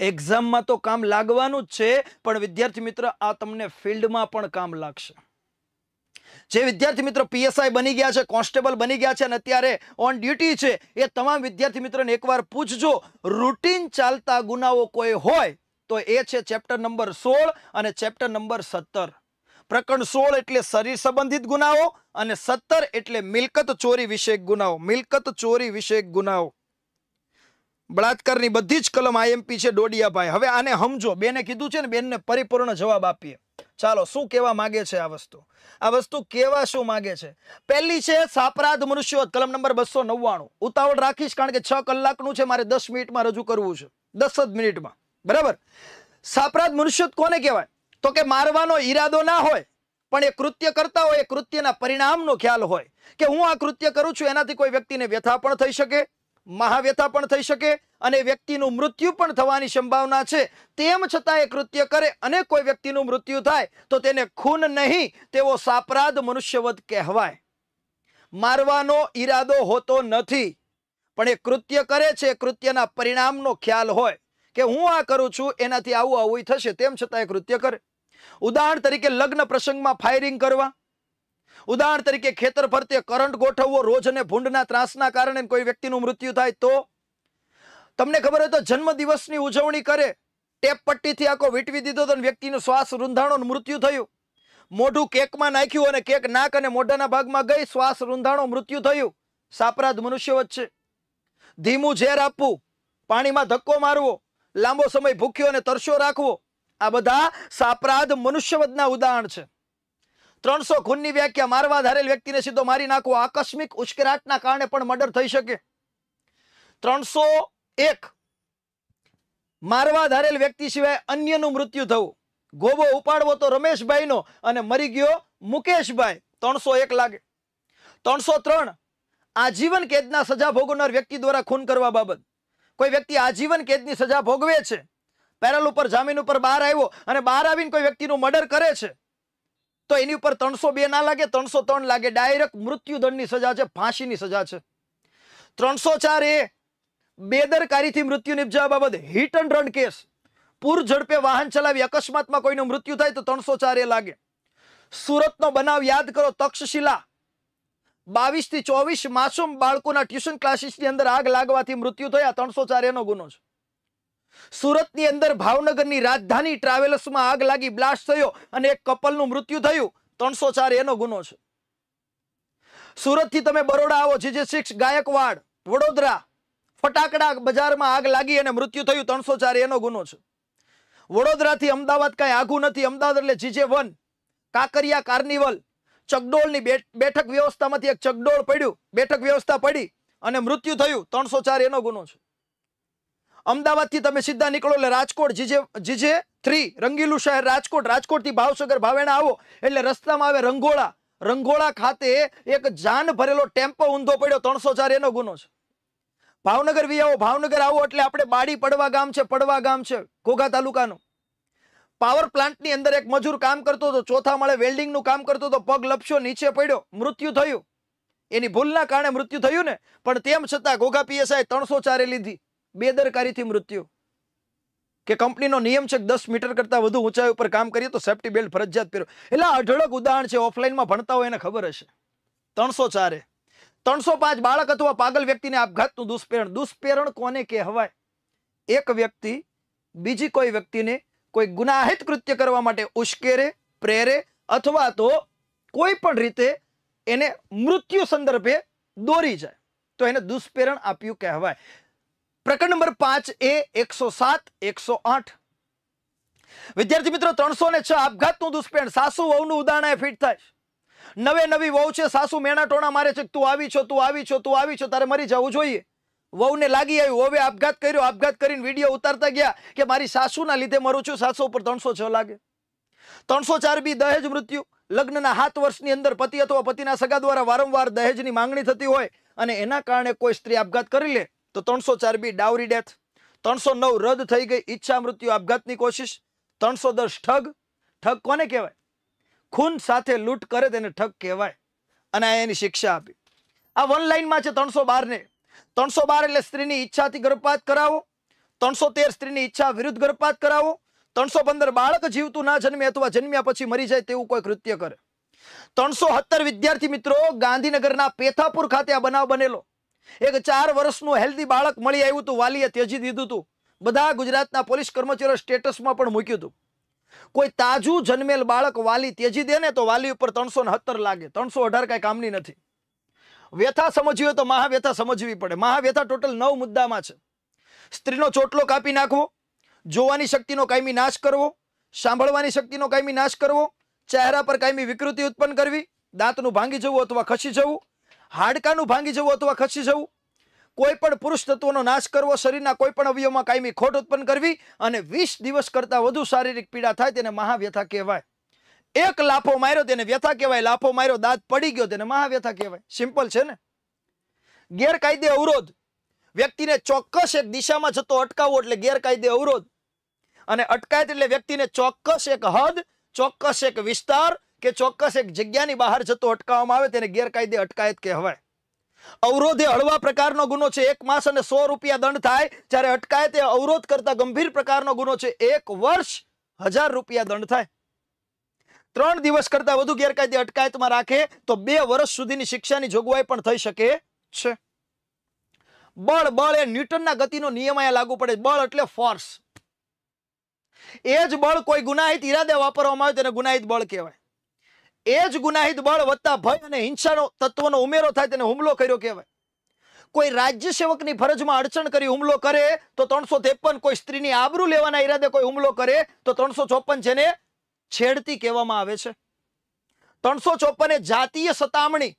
એક્ઝામમાં તો કામ લાગવાનું જ છે પણ વિદ્યાર્થી મિત્ર આ તમને ફિલ્ડમાં પણ કામ લાગશે જે વિદ્યાર્થી મિત્રો પીએસઆઈ બની ગયા છે કોન્સ્ટેબલ બની ગયા છે અને અત્યારે ઓન ડ્યુટી છે એ તમામ વિદ્યાર્થી મિત્રોને એકવાર પૂછજો રૂટીન ચાલતા ગુનાઓ કોઈ હોય તો એ છે ચેપ્ટર નંબર સોળ અને ચેપ્ટર નંબર સત્તર પ્રકરણ સોળ એટલે શરીર સંબંધિત ગુનાઓ અને સત્તર એટલે મિલકત ચોરી વિષયક ગુનાઓ મિલકત ચોરી વિષયક ગુનાઓ બળાત્કારની બધી જ કલમ આઈએમપી છે ડોડિયાભાઈ હવે આને સમજો બેને કીધું છે ને બેનને પરિપૂર્ણ જવાબ આપીએ ચાલો શું કેવા માગે છે આ વસ્તુ આ વસ્તુ કેવા શું માગે છે પહેલી છે સાપરાધ મનુષ્યોધ કલમ નંબર બસો નવ્વાણું ઉતાવળ રાખીશ કારણ કે છ કલાકનું છે મારે દસ મિનિટમાં રજૂ કરવું છે દસ જ મિનિટમાં બરાબર સાપરાધ મનુષ્યોધ કોને કહેવાય તો કે મારવાનો ઈરાદો ના હોય પણ એ કૃત્ય કરતા હોય એ કૃત્યના પરિણામનો ખ્યાલ હોય કે હું આ કૃત્ય કરું છું એનાથી કોઈ વ્યક્તિને વ્યથા પણ થઈ શકે મહાવ્યથા પણ થઈ શકે અને વ્યક્તિનું મૃત્યુ પણ થવાની સંભાવના છે તેમ છતાં એ કૃત્ય કરે અને કોઈ વ્યક્તિનું મૃત્યુ થાય તો તેને ખૂન નહીં તેવો સાપરાધ મનુષ્યવધ કહેવાય મારવાનો ઈરાદો હોતો નથી પણ એ કૃત્ય કરે છે કૃત્યના પરિણામનો ખ્યાલ હોય કે હું આ કરું છું એનાથી આવું આવું થશે તેમ છતાં એ કૃત્ય કરે ઉદાહરણ તરીકે લગ્ન પ્રસંગમાં ફાયરિંગ કરવા ઉદાહરણ તરીકે ખેતર ફરતે કરંટ ગોઠવવો રોજ અને ભૂંડના ત્રાસના કારણે કોઈ વ્યક્તિનું મૃત્યુ થાય તો તમને ખબર હોય તો જન્મદિવસની ઉજવણી કરે ટેપ પટ્ટીથી આખો વીટવી દીધો તો વ્યક્તિનું શ્વાસ રૂંધાણો મૃત્યુ થયું મોઢું કેકમાં નાખ્યું અને કેક નાક અને મોઢાના ભાગમાં ગઈ શ્વાસ રૂંધાણો મૃત્યુ થયું સાપરાધ મનુષ્ય વચ્ચે ધીમું ઝેર આપવું પાણીમાં ધક્કો મારવો લાંબો સમય ભૂખ્યો અને તરસ્યો રાખવો આ બધા સાપરાધ મનુષ્યવદના ઉદાહરણ છે ત્રણસો ખૂનની વ્યાખ્યા મારવા ધારેલ વ્યક્તિને સીધો મારી નાખવો આકસ્મિક ઉશ્કેરાટના કારણે પણ મર્ડર થઈ શકે ત્રણસો એક મારવા ધારેલ વ્યક્તિ સિવાય અન્યનું મૃત્યુ થવું ગોબો ઉપાડવો તો રમેશભાઈનો અને મરી ગયો મુકેશભાઈ ત્રણસો એક લાગે ત્રણસો ત્રણ આજીવન કેદના સજા ભોગવનાર વ્યક્તિ દ્વારા ખૂન કરવા બાબત કોઈ વ્યક્તિ આજીવન કેદની સજા ભોગવે છે પેરલ ઉપર જામીન ઉપર બહાર આવ્યો અને બહાર આવીને કોઈ વ્યક્તિનું મર્ડર કરે છે તો એની ઉપર ત્રણસો બે ના લાગે ત્રણસો ત્રણ લાગે ડાયરેક્ટ મૃત્યુદંડની સજા છે ફાંસીની સજા છે ત્રણસો ચાર એ બેદરકારીથી મૃત્યુ નિપજાવા બાબત હિટ એન્ડ રન કેસ પૂર ઝડપે વાહન ચલાવી અકસ્માતમાં કોઈનું મૃત્યુ થાય તો ત્રણસો ચાર એ લાગે સુરતનો બનાવ યાદ કરો તક્ષશિલા બાવીસ થી ચોવીસ માસૂમ બાળકોના ટ્યુશન ક્લાસીસની અંદર આગ લાગવાથી મૃત્યુ થયા ત્રણસો ચાર એનો ગુનો છે સુરતની અંદર ભાવનગરની રાજધાની ટ્રાવેલ્સમાં આગ લાગી બ્લાસ્ટ થયો અને એક કપલનું મૃત્યુ થયું ત્રણસો એનો ગુનો છે સુરતથી તમે બરોડા આવો જે સિક્સ ગાયકવાડ વડોદરા ફટાકડા બજારમાં આગ લાગી અને મૃત્યુ થયું ત્રણસો ચાર એનો ગુનો છે વડોદરાથી અમદાવાદ કાંઈ આઘું નથી અમદાવાદ એટલે જીજે વન કાકરિયા કાર્નિવલ ચકડોળની બેઠક વ્યવસ્થામાંથી એક ચકડોળ પડ્યું બેઠક વ્યવસ્થા પડી અને મૃત્યુ થયું ત્રણસો ચાર એનો ગુનો છે અમદાવાદથી તમે સીધા નીકળો એટલે રાજકોટ જીજે જીજે થ્રી રંગીલું શહેર રાજકોટ રાજકોટથી ભાવસગર ભાવેણા આવો એટલે રસ્તામાં આવે રંગોળા રંગોળા ખાતે એક જાન ભરેલો ટેમ્પો ઊંધો પડ્યો ત્રણસો ચાર એનો ગુનો છે ભાવનગર વી આવો ભાવનગર આવો એટલે આપણે બાડી પડવા ગામ છે પડવા ગામ છે ઘોઘા તાલુકાનું પાવર પ્લાન્ટની અંદર એક મજૂર કામ કરતો હતો ચોથા માળે વેલ્ડિંગનું કામ કરતો હતો પગ લપસ્યો નીચે પડ્યો મૃત્યુ થયું એની ભૂલના કારણે મૃત્યુ થયું ને પણ તેમ છતાં ઘોઘા પીએસઆઈ ત્રણસો ચારે લીધી બેદરકારીથી મૃત્યુ કે કંપનીનો નિયમ છે દસ મીટર કરતાં વધુ ઊંચાઈ ઉપર કામ કરીએ તો સેફટી બેલ્ટ ફરજિયાત પહેરો એટલે અઢળક ઉદાહરણ છે ઓફલાઈનમાં ભણતા હોય એને ખબર હશે ત્રણસો ચારે ત્રણસો પાંચ બાળક અથવા પાગલ વ્યક્તિને આપઘાતનું દુષ્પેરણ દુષ્પેરણ કોને કહેવાય એક વ્યક્તિ બીજી કોઈ વ્યક્તિને કોઈ ગુનાહિત કૃત્ય કરવા માટે ઉશ્કેરે પ્રેરે અથવા તો કોઈ પણ રીતે એને મૃત્યુ સંદર્ભે દોરી જાય તો એને દુષ્પ્રેરણ આપ્યું કહેવાય પ્રકરણ નંબર પાંચ એ એકસો સાત એકસો આઠ વિદ્યાર્થી મિત્રો ત્રણસો ને છ આપઘાતનું દુષ્પેણ સાસુ વહુનું ઉદાહરણ ફિટ થાય નવે નવી વહુ છે સાસુ મેણાટોણા મારે છે તું આવી છો તું આવી છો તું આવી છો તારે મરી જવું જોઈએ વહુને લાગી આવ્યું હવે આપઘાત કર્યો આપઘાત કરીને વિડીયો ઉતારતા ગયા કે મારી સાસુના લીધે મરું છું સાસુ ઉપર ત્રણસો છ લાગે ત્રણસો ચાર બી દહેજ મૃત્યુ લગ્નના સાત વર્ષની અંદર પતિ અથવા પતિના સગા દ્વારા વારંવાર દહેજની માંગણી થતી હોય અને એના કારણે કોઈ સ્ત્રી આપઘાત કરી લે તો ત્રણસો ચાર બી ડાવરી ડેથ ત્રણસો નવ રદ થઈ ગઈ ઈચ્છા મૃત્યુ આપઘાતની કોશિશ ત્રણસો દસ ઠગ ઠગ કોને કહેવાય ખૂન સાથે લૂંટ કરે તેને ઠગ કહેવાય અને એની શિક્ષા આપી આ વન લાઇનમાં છે ત્રણસો બારને ત્રણસો બાર એટલે સ્ત્રીની ઈચ્છાથી ગર્ભપાત કરાવો ત્રણસો તેર સ્ત્રીની ઈચ્છા વિરુદ્ધ ગર્ભપાત કરાવો ત્રણસો પંદર બાળક જીવતું ના જન્મે અથવા જન્મ્યા પછી મરી જાય તેવું કોઈ કૃત્ય કરે ત્રણસો સત્તર વિદ્યાર્થી મિત્રો ગાંધીનગરના પેથાપુર ખાતે આ બનાવ બનેલો એક ચાર વર્ષનું હેલ્ધી બાળક મળી આવ્યું હતું વાલીએ ત્યજી દીધું હતું બધા ગુજરાતના પોલીસ કર્મચારીઓ સ્ટેટસમાં પણ મૂક્યું હતું કોઈ તાજું જન્મેલ બાળક વાલી તેજી દે ને તો વાલી ઉપર ત્રણસો લાગે ત્રણસો અઢાર કાંઈ કામની નથી વ્યથા સમજવી તો મહાવ્યથા સમજવી પડે મહાવ્યથા ટોટલ નવ મુદ્દામાં છે સ્ત્રીનો ચોટલો કાપી નાખવો જોવાની શક્તિનો કાયમી નાશ કરવો સાંભળવાની શક્તિનો કાયમી નાશ કરવો ચહેરા પર કાયમી વિકૃતિ ઉત્પન્ન કરવી દાંતનું ભાંગી જવું અથવા ખસી જવું હાડકાનું ભાંગી જવું અથવા ખસી જવું કોઈ પણ પુરુષ તત્વોનો નાશ કરવો શરીરના કોઈ પણ અવયવમાં કાયમી ખોટ ઉત્પન્ન કરવી અને વીસ દિવસ કરતાં વધુ શારીરિક પીડા થાય તેને મહાવ્યથા કહેવાય એક લાફો માર્યો તેને વ્યથા કહેવાય લાફો માર્યો દાંત પડી ગયો તેને મહાવ્યથા કહેવાય સિમ્પલ છે ને ગેરકાયદે અવરોધ વ્યક્તિને ચોક્કસ એક દિશામાં જતો અટકાવવો એટલે ગેરકાયદે અવરોધ અને અટકાયત એટલે વ્યક્તિને ચોક્કસ એક હદ ચોક્કસ એક વિસ્તાર કે ચોક્કસ એક જગ્યાની બહાર જતો અટકાવવામાં આવે તેને ગેરકાયદે અટકાયત કહેવાય અવરોધ એ હળવા પ્રકારનો ગુનો છે એક માસ અને સો રૂપિયા દંડ થાય જ્યારે અટકાયત એ અવરોધ કરતા ગંભીર પ્રકારનો ગુનો છે એક વર્ષ હજાર રૂપિયા દંડ થાય ત્રણ દિવસ કરતા વધુ ગેરકાયદે અટકાયતમાં રાખે તો બે વર્ષ સુધીની શિક્ષાની જોગવાઈ પણ થઈ શકે છે બળ બળ એ ન્યૂટનના ગતિનો નિયમ અહીંયા લાગુ પડે બળ એટલે ફોર્સ એ જ બળ કોઈ ગુનાહિત ઈરાદે વાપરવામાં આવે તેને ગુનાહિત બળ કહેવાય એ જ ગુનાહિત બળ વત્તા ભય અને હિંસાનો તત્વનો ઉમેરો થાય તેને હુમલો કર્યો કહેવાય કોઈ રાજ્ય સેવકની ફરજમાં અડચણ કરી હુમલો કરે તો ત્રણસો ત્રેપન કોઈ સ્ત્રીની આબરૂ લેવાના ઈરાદે કોઈ હુમલો કરે તો ત્રણસો ચોપન જેને છેડતી કહેવામાં આવે છે ત્રણસો ચોપન જાતીય સતામણી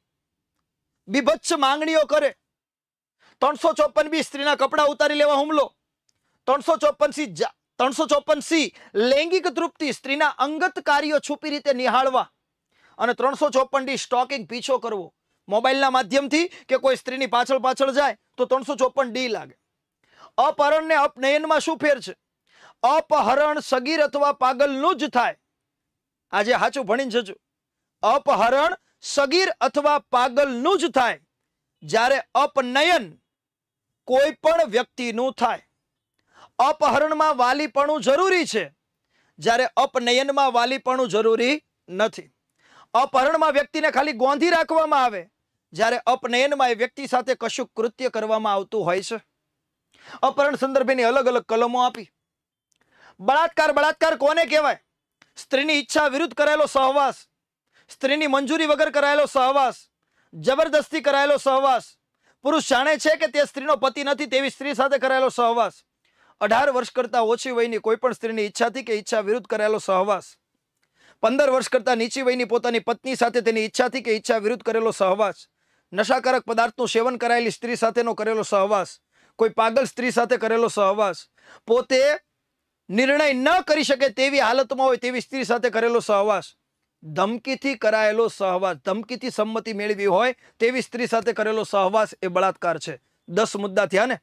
બીભત્સ માંગણીઓ કરે ત્રણસો ચોપન બી સ્ત્રીના કપડાં ઉતારી લેવા હુમલો ત્રણસો ચોપન સી ત્રણસો ચોપન સી લૈંગિક તૃપ્તિ સ્ત્રીના અંગત કાર્યો છુપી રીતે નિહાળવા અને ત્રણસો ચોપન ડી સ્ટોકિંગ પીછો કરવો મોબાઈલના માધ્યમથી કે કોઈ સ્ત્રીની પાછળ પાછળ જાય તો ત્રણસો ચોપન ડી લાગે અપહરણને અપનયનમાં શું ફેર છે અપહરણ સગીર અથવા પાગલનું જ થાય આજે હાચું ભણી જજો અપહરણ સગીર અથવા પાગલનું જ થાય જ્યારે અપનયન કોઈ પણ વ્યક્તિનું થાય અપહરણમાં વાલીપણું જરૂરી છે જ્યારે અપનયનમાં વાલીપણું જરૂરી નથી અપહરણમાં વ્યક્તિને ખાલી ગોંધી રાખવામાં આવે જ્યારે અપનયનમાં એ વ્યક્તિ સાથે કશું કૃત્ય કરવામાં આવતું હોય છે અપહરણ સંદર્ભેની અલગ અલગ કલમો આપી બળાત્કાર બળાત્કાર કોને કહેવાય સ્ત્રીની ઈચ્છા વિરુદ્ધ કરાયેલો સહવાસ સ્ત્રીની મંજૂરી વગર કરાયેલો સહવાસ જબરદસ્તી કરાયેલો સહવાસ પુરુષ જાણે છે કે તે સ્ત્રીનો પતિ નથી તેવી સ્ત્રી સાથે કરાયેલો સહવાસ અઢાર વર્ષ કરતાં ઓછી વયની કોઈ પણ સ્ત્રીની ઈચ્છાથી કે ઈચ્છા વિરુદ્ધ કરાયેલો સહવાસ પંદર વર્ષ કરતાં નીચી વયની પોતાની પત્ની સાથે તેની ઈચ્છાથી કે ઈચ્છા વિરુદ્ધ કરેલો સહવાસ નશાકારક પદાર્થનું સેવન કરાયેલી સ્ત્રી સાથેનો કરેલો સહવાસ કોઈ પાગલ સ્ત્રી સાથે કરેલો સહવાસ પોતે નિર્ણય ન કરી શકે તેવી હાલતમાં હોય તેવી સ્ત્રી સાથે કરેલો સહવાસ ધમકીથી કરાયેલો સહવાસ ધમકીથી સંમતિ મેળવી હોય તેવી સ્ત્રી સાથે કરેલો સહવાસ એ બળાત્કાર છે દસ મુદ્દા થયા ને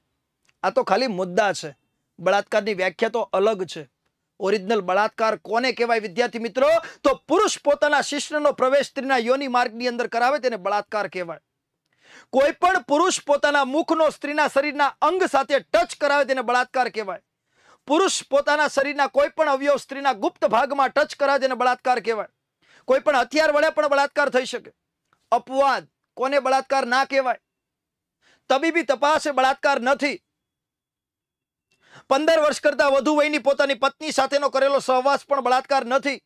આ તો ખાલી મુદ્દા છે બળાત્કારની વ્યાખ્યા તો અલગ છે ઓરિજિનલ બળાત્કાર કોને કહેવાય વિદ્યાર્થી મિત્રો તો પુરુષ પોતાના શિષ્યનો પ્રવેશ સ્ત્રીના યોની માર્ગની અંદર કરાવે તેને બળાત્કાર કહેવાય કોઈ પણ પુરુષ પોતાના મુખનો સ્ત્રીના શરીરના અંગ સાથે ટચ કરાવે તેને બળાત્કાર કહેવાય પુરુષ પોતાના શરીરના કોઈ પણ અવયવ સ્ત્રીના ગુપ્ત ભાગમાં ટચ કરાવે તેને બળાત્કાર કહેવાય કોઈ પણ હથિયાર વડે પણ બળાત્કાર થઈ શકે અપવાદ કોને બળાત્કાર ના કહેવાય તબીબી તપાસ એ બળાત્કાર નથી પંદર વર્ષ કરતાં વધુ વયની પોતાની પત્ની સાથેનો કરેલો સહવાસ પણ બળાત્કાર નથી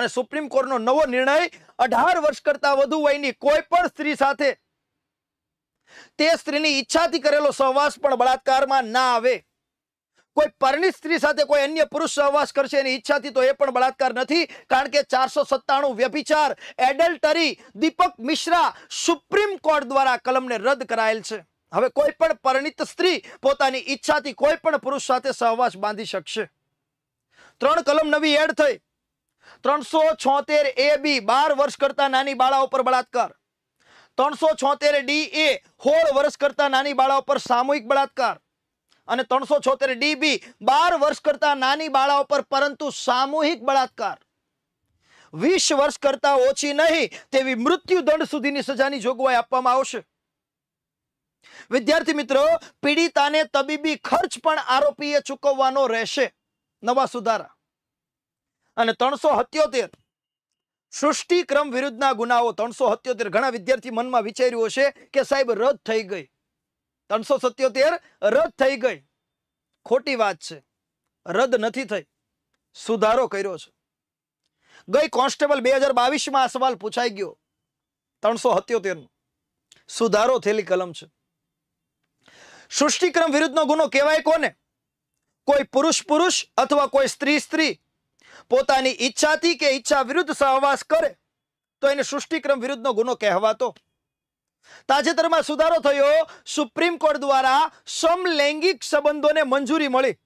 અને સુપ્રીમ કોર્ટનો નવો નિર્ણય અઢાર વર્ષ કરતાં વધુ વયની કોઈ પણ સ્ત્રી સાથે તે સ્ત્રીની ઈચ્છાથી કરેલો સહવાસ પણ બળાત્કારમાં ના આવે કોઈ પરણિત સ્ત્રી સાથે કોઈ અન્ય પુરુષ સહવાસ કરશે એની ઈચ્છાથી તો એ પણ બળાત્કાર નથી કારણ કે ચારસો સત્તાણું વ્યભિચાર adultery Deepak Mishra supreme court દ્વારા કલમને રદ કરાયેલ છે હવે કોઈ પણ પરણિત સ્ત્રી પોતાની ઈચ્છાથી કોઈ પણ પુરુષ સાથે સહવાસ બાંધી શકશે ત્રણ કલમ નવી એડ થઈ ત્રણસો છોતેર એ બી બાર વર્ષ કરતા નાની બાળાઓ પર બળાત્કાર ત્રણસો છોતેર ડી એ સોળ વર્ષ કરતા નાની બાળાઓ પર સામૂહિક બળાત્કાર અને ત્રણસો છોતેર ડી બી બાર વર્ષ કરતા નાની બાળાઓ પર પરંતુ સામૂહિક બળાત્કાર વીસ વર્ષ કરતા ઓછી નહીં તેવી મૃત્યુદંડ સુધીની સજાની જોગવાઈ આપવામાં આવશે વિદ્યાર્થી મિત્રો પીડિતાને તબીબી ખર્ચ પણ આરોપીએ ચૂકવવાનો રહેશે નવા સુધારા અને ત્રણસો હત્યોતેર સૃષ્ટિક્રમ વિરુદ્ધના ગુનાઓ ત્રણસો સત્યોતેર ઘણા વિદ્યાર્થી મનમાં વિચાર્યું હશે કે સાહેબ રદ થઈ ગઈ ત્રણસો સત્યોતેર રદ થઈ ગઈ ખોટી વાત છે રદ નથી થઈ સુધારો કર્યો છે ગઈ કોન્સ્ટેબલ બે હજાર બાવીસમાં આ સવાલ પૂછાઈ ગયો ત્રણસો સત્યોતેરનો સુધારો થયેલી કલમ છે સૃષ્ટિક્રમ વિરુદ્ધનો ગુનો કહેવાય કોને કોઈ પુરુષ પુરુષ અથવા કોઈ સ્ત્રી સ્ત્રી પોતાની ઈચ્છાથી કે ઈચ્છા વિરુદ્ધ સહવાસ કરે તો એને સૃષ્ટિક્રમ વિરુદ્ધનો ગુનો કહેવાતો તાજેતરમાં સુધારો થયો સુપ્રીમ કોર્ટ દ્વારા સમલૈંગિક સંબંધોને મંજૂરી મળી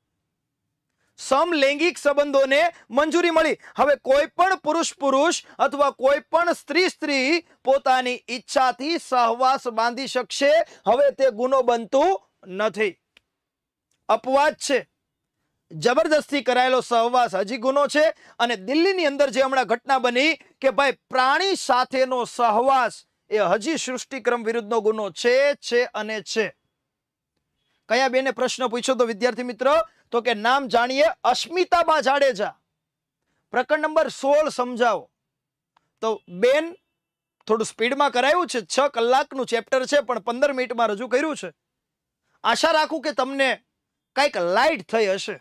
સમલૈંગિક સંબંધોને મંજૂરી મળી હવે કોઈ પણ પુરુષ પુરુષ અથવા કોઈ પણ સ્ત્રી સ્ત્રી પોતાની ઈચ્છાથી સહવાસ બાંધી શકશે હવે તે ગુનો બનતું નથી અપવાદ છે જબરદસ્તી કરાયેલો સહવાસ હજી ગુનો છે અને દિલ્હીની અંદર જે હમણાં ઘટના બની કે ભાઈ પ્રાણી સાથેનો સહવાસ એ હજી સૃષ્ટિક્રમ વિરુદ્ધનો ગુનો છે છે અને છે કયા બેને પ્રશ્ન પૂછ્યો તો વિદ્યાર્થી મિત્રો તો કે નામ જાણીએ અસ્મિતાબા જાડેજા પ્રકરણ નંબર સોળ સમજાવો તો બેન થોડું સ્પીડમાં કરાયું છે છ કલાકનું ચેપ્ટર છે પણ પંદર મિનિટમાં રજૂ કર્યું છે આશા રાખું કે તમને કંઈક લાઇટ થઈ હશે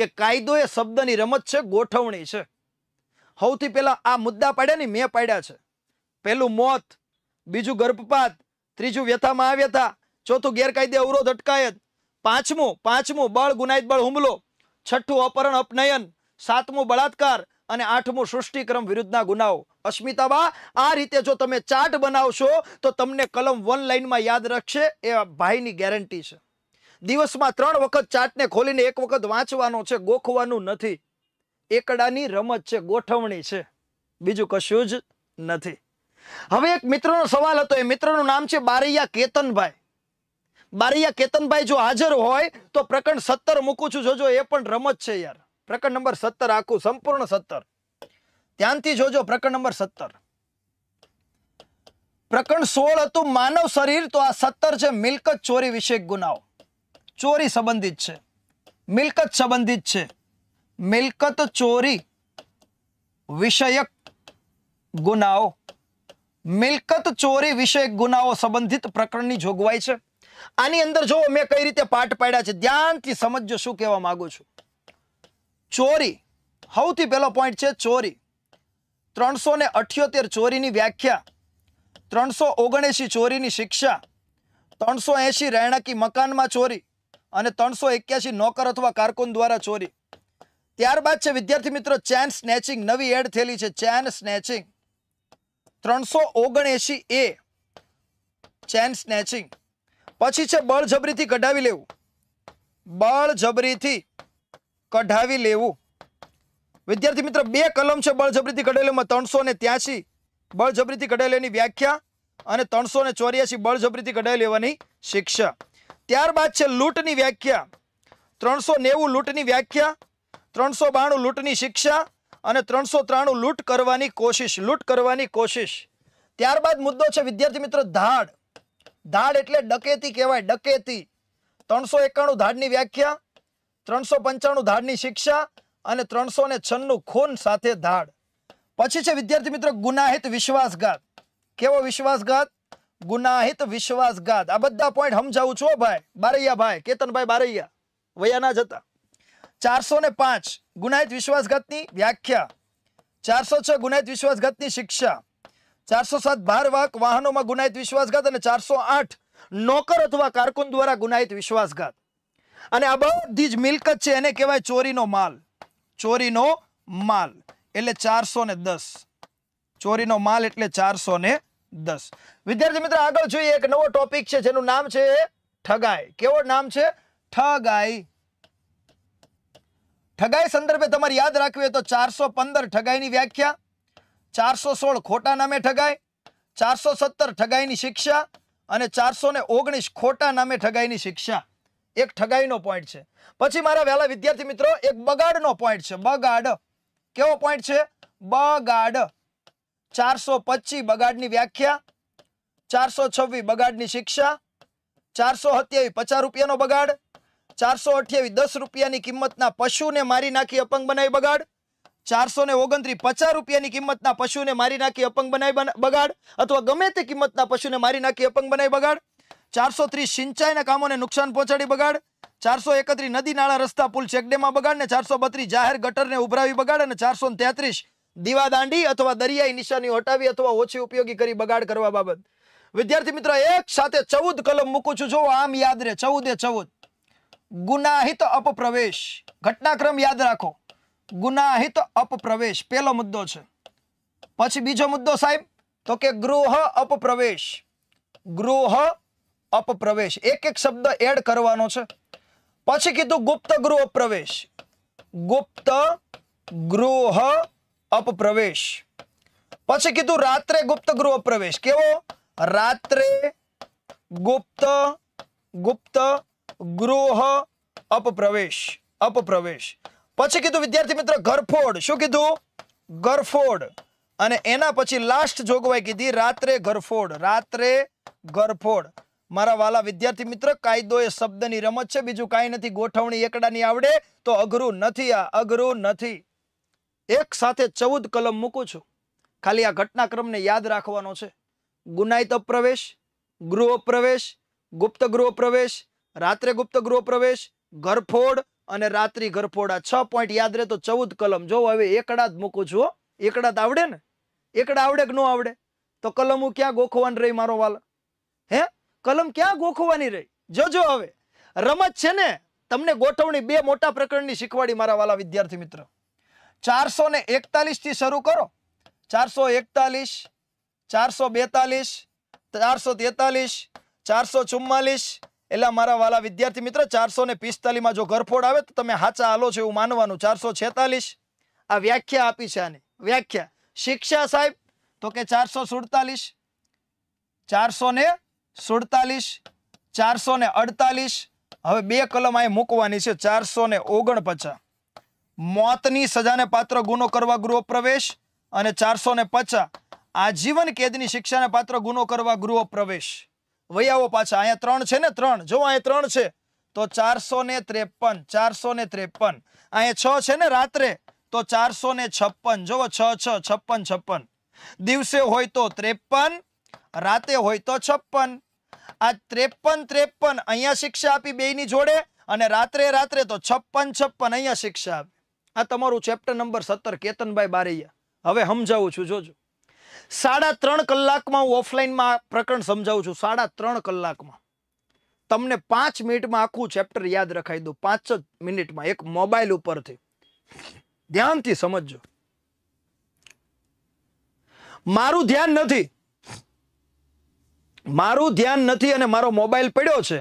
કે કાયદો એ શબ્દની રમત છે ગોઠવણી છે સૌથી પહેલાં આ મુદ્દા પાડ્યા ને મેં પાડ્યા છે પહેલું મોત બીજું ગર્ભપાત ત્રીજું વ્યથામાં આવ્યથા ચોથું ગેરકાયદે અવરોધ અટકાયત પાંચમું પાંચમું બળ ગુનાયત બળ હુમલો છઠ્ઠું અપહરણ અપનયન સાતમું બળાત્કાર અને આઠમો સૃષ્ટિક્રમ વિરુદ્ધના ગુનાઓ અસ્મિતાબા આ રીતે જો તમે ચાર્ટ બનાવશો તો તમને કલમ વન લાઇનમાં યાદ રાખશે એ ભાઈની ગેરંટી છે દિવસમાં ત્રણ વખત ચાર્ટને ખોલીને એક વખત વાંચવાનો છે ગોખવાનું નથી એકડાની રમત છે ગોઠવણી છે બીજું કશું જ નથી હવે એક મિત્રનો સવાલ હતો એ મિત્રનું નામ છે બારૈયા કેતનભાઈ બારૈયા કેતનભાઈ જો હાજર હોય તો પ્રકરણ સત્તર મૂકું છું જોજો એ પણ રમત છે યાર પ્રકરણ નંબર સત્તર આખું સંપૂર્ણ સત્તર ત્યાંથી જોજો પ્રકરણ નંબર સત્તર પ્રકરણ સોળ હતું માનવ શરીર તો આ સત્તર છે મિલકત ચોરી વિશે ગુનાઓ ચોરી સંબંધિત છે મિલકત સંબંધિત છે મિલકત ચોરી વિષયક ગુનાઓ મિલકત ચોરી વિષયક ગુનાઓ સંબંધિત પ્રકરણની જોગવાઈ છે આની અંદર જો મેં કઈ રીતે પાઠ પાડ્યા છે ધ્યાનથી સમજો શું કહેવા માંગુ છું ચોરી સૌથી પહેલો પોઈન્ટ છે ચોરી ત્રણસો ને અઠ્યોતેર ચોરીની વ્યાખ્યા ત્રણસો ઓગણએંશી ચોરીની શિક્ષા ત્રણસો એંશી રહેણાંકી મકાનમાં ચોરી અને ત્રણસો એક્યાસી નોકર અથવા કારકુન દ્વારા ચોરી ત્યારબાદ છે વિદ્યાર્થી મિત્રો ચેન સ્નેચિંગ નવી એડ થયેલી છે ચેન સ્નેચિંગ ત્રણસો ઓગણએંશી એ ચેન સ્નેચિંગ પછી છે બળજબરીથી કઢાવી લેવું બળજબરીથી કઢાવી લેવું વિદ્યાર્થી મિત્ર બે કલમ છે બળજબરીથી કઢાયેલુમાં ત્રણસો ને ત્યાસી બળજબરીથી કઢાયેલાની વ્યાખ્યા અને ત્રણસો ને ચોર્યાસી બળજબરીથી કઢાઈ લેવાની શિક્ષા ત્યારબાદ છે લૂંટની વ્યાખ્યા ત્રણસો નેવું લૂંટની વ્યાખ્યા ત્રણસો બાણું લૂંટની શિક્ષા અને ત્રણસો ત્રાણું લૂંટ કરવાની કોશિશ લૂંટ કરવાની કોશિશ ત્યારબાદ મુદ્દો છે વિદ્યાર્થી મિત્રો ધાડ ધાડ એટલે ડકેતી કહેવાય ડકેતી ત્રણસો એકાણું ધાડની વ્યાખ્યા ત્રણસો પંચાણું ધાડની શિક્ષા અને ત્રણસો ને છન્નું ખૂન સાથે ધાડ પછી છે વિદ્યાર્થી મિત્રો ગુનાહિત વિશ્વાસઘાત કેવો વિશ્વાસઘાત ગુનાહિત વિશ્વાસઘાત આ બધા પોઈન્ટ સમજાવું છું ભાઈ બારૈયા ભાઈ કેતનભાઈ બારૈયા વયા ના જતા ચારસો ને પાંચ ગુનાહિત વિશ્વાસઘાતની વ્યાખ્યા ચારસો છ ગુનાહિત વિશ્વાસઘાતની શિક્ષા ચારસો સાત ભારવાહક વાહનોમાં ગુનાહિત વિશ્વાસઘાત અને ચારસો આઠ નોકર અથવા કારકુન દ્વારા ગુનાહિત વિશ્વાસઘાત અને આ બધી જ મિલકત છે એને કહેવાય ચોરીનો માલ ચોરીનો માલ એટલે ચારસો ને દસ ચોરીનો માલ એટલે ચારસો ને દસ વિદ્યાર્થી મિત્રો આગળ જોઈએ એક નવો ટોપિક છે જેનું નામ છે ઠગાઈ કેવો નામ છે ઠગાઈ ઠગાઈ સંદર્ભે તમારે યાદ રાખવી હોય તો ચારસો પંદર ઠગાઈની વ્યાખ્યા ચારસો સોળ ખોટા નામે ઠગાઈ ચારસો સત્તર ઠગાઈની શિક્ષા અને ચારસો ઓગણીસ ખોટા નામે ઠગાઈની શિક્ષા એક ઠગાઈનો પોઈન્ટ છે પછી મારા વહેલા વિદ્યાર્થી મિત્રો એક બગાડનો પોઈન્ટ છે બગાડ કેવો પોઈન્ટ છે બગાડ ચારસો પચીસ બગાડની વ્યાખ્યા ચારસો છવ્વીસ બગાડની શિક્ષા ચારસો સત્યાવીસ પચાસ રૂપિયાનો બગાડ ચારસો અઠ્યાવીસ દસ રૂપિયાની કિંમતના પશુને મારી નાખી અપંગ બનાવી બગાડ ચારસો ને ઓગણત્રીસ પચાસ રૂપિયાની કિંમતના પશુને મારી નાખી અપંગ બનાવી બગાડ અથવા ગમે તે કિંમતના પશુને મારી નાખી અપંગ બનાવી બગાડ ચારસો ત્રીસ સિંચાઈના કામોને નુકસાન પહોંચાડી બગાડ ચારસો એકત્રીસ નદી નાળા રસ્તા પુલ ચેકડેમાં બગાડ ને ચારસો બત્રીસ જાહેર ગટરને ઉભરાવી બગાડ અને ચારસો તેત્રીસ દીવાદાંડી અથવા દરિયાઈ નિશાની હટાવી અથવા ઓછી ઉપયોગી કરી બગાડ કરવા બાબત વિદ્યાર્થી મિત્રો એક સાથે ચૌદ કલમ મૂકું છું જો આમ યાદ રહે ચૌદે ચૌદ ગુનાહિત અપપ્રવેશ ઘટનાક્રમ યાદ રાખો ગુનાહિત અપપ્રવેશ પહેલો મુદ્દો છે પછી બીજો મુદ્દો સાહેબ તો કે ગૃહ અપપ્રવેશ ગૃહ અપપ્રવેશ એક એક શબ્દ એડ કરવાનો છે પછી કીધું ગુપ્ત ગૃહ પ્રવેશ ગુપ્ત ગૃહ અપપ્રવેશ પછી કીધું રાત્રે ગુપ્ત ગૃહ પ્રવેશ કેવો રાત્રે ગુપ્ત ગુપ્ત ગૃહ અપપ્રવેશ અપપ્રવેશ પછી કીધું વિદ્યાર્થી મિત્ર ગરફોડ શું કીધું ગરફોડ અને એના પછી લાસ્ટ જોગવાઈ કીધી રાત્રે ગરફોડ રાત્રે ગરફોડ મારા વાલા વિદ્યાર્થી મિત્ર કાયદો એ શબ્દની રમત છે બીજું કાંઈ નથી ગોઠવણી એકડાની આવડે તો અઘરું નથી આ અઘરું નથી એક સાથે ચૌદ કલમ મૂકું છું ખાલી આ ઘટનાક્રમને યાદ રાખવાનો છે ગુનાહિત પ્રવેશ ગૃહ પ્રવેશ ગુપ્ત ગૃહ પ્રવેશ રાત્રે ગુપ્ત ગૃહ પ્રવેશ ઘરફોડ અને રાત્રિ ઘરફોડ આ છ પોઈન્ટ યાદ રહે તો ચૌદ કલમ જો હવે એકડા જ મૂકું છું એકડા આવડે ને એકડા આવડે કે ન આવડે તો કલમ હું ક્યાં ગોખવાન રહી મારો વાલ હે કલમ ક્યાં ગોખવાની રહી જોજો હવે રમત છે ને તમને ગોઠવણી બે મોટા પ્રકરણની શીખવાડી મારા વાલા વિદ્યાર્થી મિત્ર ચારસો ને એકતાલીસથી શરૂ કરો ચારસો એકતાલીસ ચારસો બેતાલીસ ચારસો તેતાલીસ ચારસો ચુમ્માલીસ એટલે મારા વાલા વિદ્યાર્થી મિત્ર ચારસો ને પિસ્તાલીસમાં જો ગરફોડ આવે તો તમે હાચા હાલો છો એવું માનવાનું ચારસો છેતાલીસ આ વ્યાખ્યા આપી છે આની વ્યાખ્યા શિક્ષા સાહેબ તો કે ચારસો સુડતાલીસ ચારસો ને સુડતાલીસ ચારસો ને અડતાલીસ હવે બે કલમ અહીં મૂકવાની છે ચારસો ને ઓગણપચાસ મોતની સજાને પાત્ર ગુનો કરવા ગૃહ પ્રવેશ અને ચારસો ને પચાસ આજીવન કેદની શિક્ષાને પાત્ર ગુનો કરવા ગૃહ પ્રવેશ વૈયાઓ પાછા અહીંયા ત્રણ છે ને ત્રણ જો અહીંયા ત્રણ છે તો ચારસો ને ત્રેપન ચારસો ને ત્રેપન અહીંયા છ છે ને રાત્રે તો ચારસો ને છપ્પન જુઓ છ છ છપ્પન છપ્પન દિવસે હોય તો ત્રેપન રાતે હોય તો છપ્પન આ ત્રેપન ત્રેપન અહીંયા શિક્ષા આપી બેની જોડે અને રાત્રે રાત્રે તો છપ્પન છપ્પન અહીંયા શિક્ષા આપી આ તમારું ચેપ્ટર નંબર સત્તર કેતનભાઈ બારૈયા હવે સમજાવું છું જોજો સાડા ત્રણ કલાકમાં હું ઓફલાઈનમાં પ્રકરણ સમજાવું છું સાડા ત્રણ કલાકમાં તમને પાંચ મિનિટમાં આખું ચેપ્ટર યાદ રખાઈ દઉં પાંચ જ મિનિટમાં એક મોબાઈલ ઉપરથી ધ્યાનથી સમજજો મારું ધ્યાન નથી મારું ધ્યાન નથી અને મારો મોબાઈલ પડ્યો છે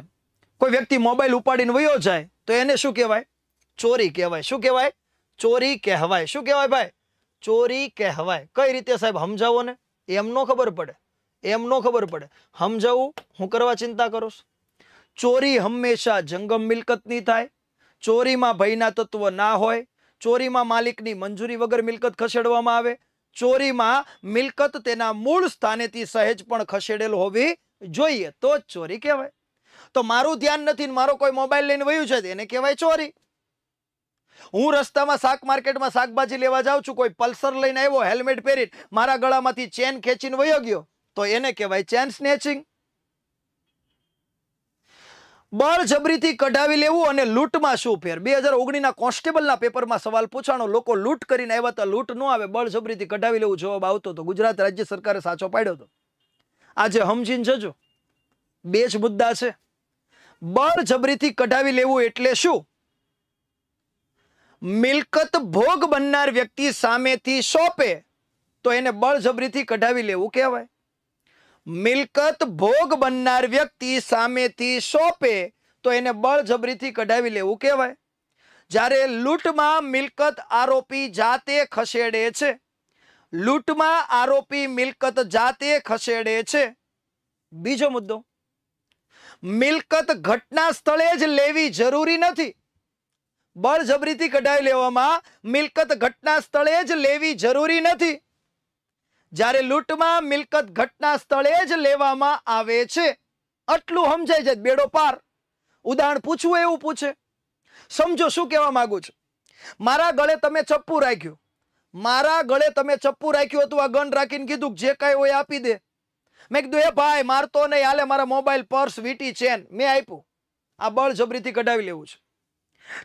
કોઈ વ્યક્તિ મોબાઈલ ઉપાડીને વયો જાય તો એને શું કહેવાય ચોરી કહેવાય શું કહેવાય ચોરી કહેવાય શું કહેવાય ભાઈ ચોરી કહેવાય કઈ રીતે સાહેબ સમજાવો ને એમ નો ખબર પડે એમ નો ખબર પડે સમજાવું હું કરવા ચિંતા કરું ચોરી હંમેશા જંગમ મિલકતની થાય ચોરીમાં ભયના તત્વ ના હોય ચોરીમાં માલિકની મંજૂરી વગર મિલકત ખસેડવામાં આવે ચોરીમાં મિલકત તેના મૂળ સ્થાનેથી સહેજ પણ ખસેડેલ હોવી જોઈએ તો જ ચોરી કહેવાય તો મારું ધ્યાન નથી મારો કોઈ મોબાઈલ લઈને વયું છે એને કહેવાય ચોરી હું રસ્તામાં શાક માર્કેટમાં શાકભાજી લેવા જાઉં છું કોઈ પલ્સર લઈને આવ્યો હેલ્મેટ પહેરી મારા ગળામાંથી ચેન ખેંચીને વયો ગયો તો એને કહેવાય ચેન સ્નેચિંગ બળજબરીથી કઢાવી લેવું અને લૂંટમાં શું ફેર બે હજાર ઓગણીના કોન્સ્ટેબલના પેપરમાં સવાલ પૂછાણો લોકો લૂંટ કરીને આવ્યા હતા લૂંટ ન આવે બળજબરીથી કઢાવી લેવું જવાબ આવતો હતો ગુજરાત રાજ્ય સરકારે સાચો પાડ્યો હતો આજે હમજીન જજો બે જ મુદ્દા છે બળજબરીથી કઢાવી લેવું એટલે શું મિલકત ભોગ બનનાર વ્યક્તિ સામેથી સોંપે તો એને બળજબરીથી કઢાવી લેવું કહેવાય મિલકત ભોગ બનનાર વ્યક્તિ સામેથી સોંપે તો એને બળજબરીથી કઢાવી લેવું કહેવાય જ્યારે લૂંટમાં મિલકત આરોપી જાતે ખસેડે છે લૂંટમાં આરોપી મિલકત જાતે ખસેડે છે બીજો મુદ્દો મિલકત ઘટના સ્થળે જ લેવી જરૂરી નથી બળજબરીથી કઢાવી લેવામાં મિલકત ઘટના સ્થળે જ લેવી જરૂરી નથી જ્યારે લૂંટમાં મિલકત ઘટના સ્થળે જ લેવામાં આવે છે આટલું સમજાય છે બેડો પાર ઉદાહરણ પૂછવું એવું પૂછે સમજો શું કહેવા માંગુ છું મારા ગળે તમે ચપ્પુ રાખ્યું મારા ગળે તમે ચપ્પુ રાખ્યું હતું આ ગન રાખીને કીધું જે કાંઈ હોય આપી દે મેં કીધું એ ભાઈ મારતો નહીં હાલે મારા મોબાઈલ પર્સ વીટી ચેન મેં આપ્યું આ બળજબરીથી કઢાવી લેવું છે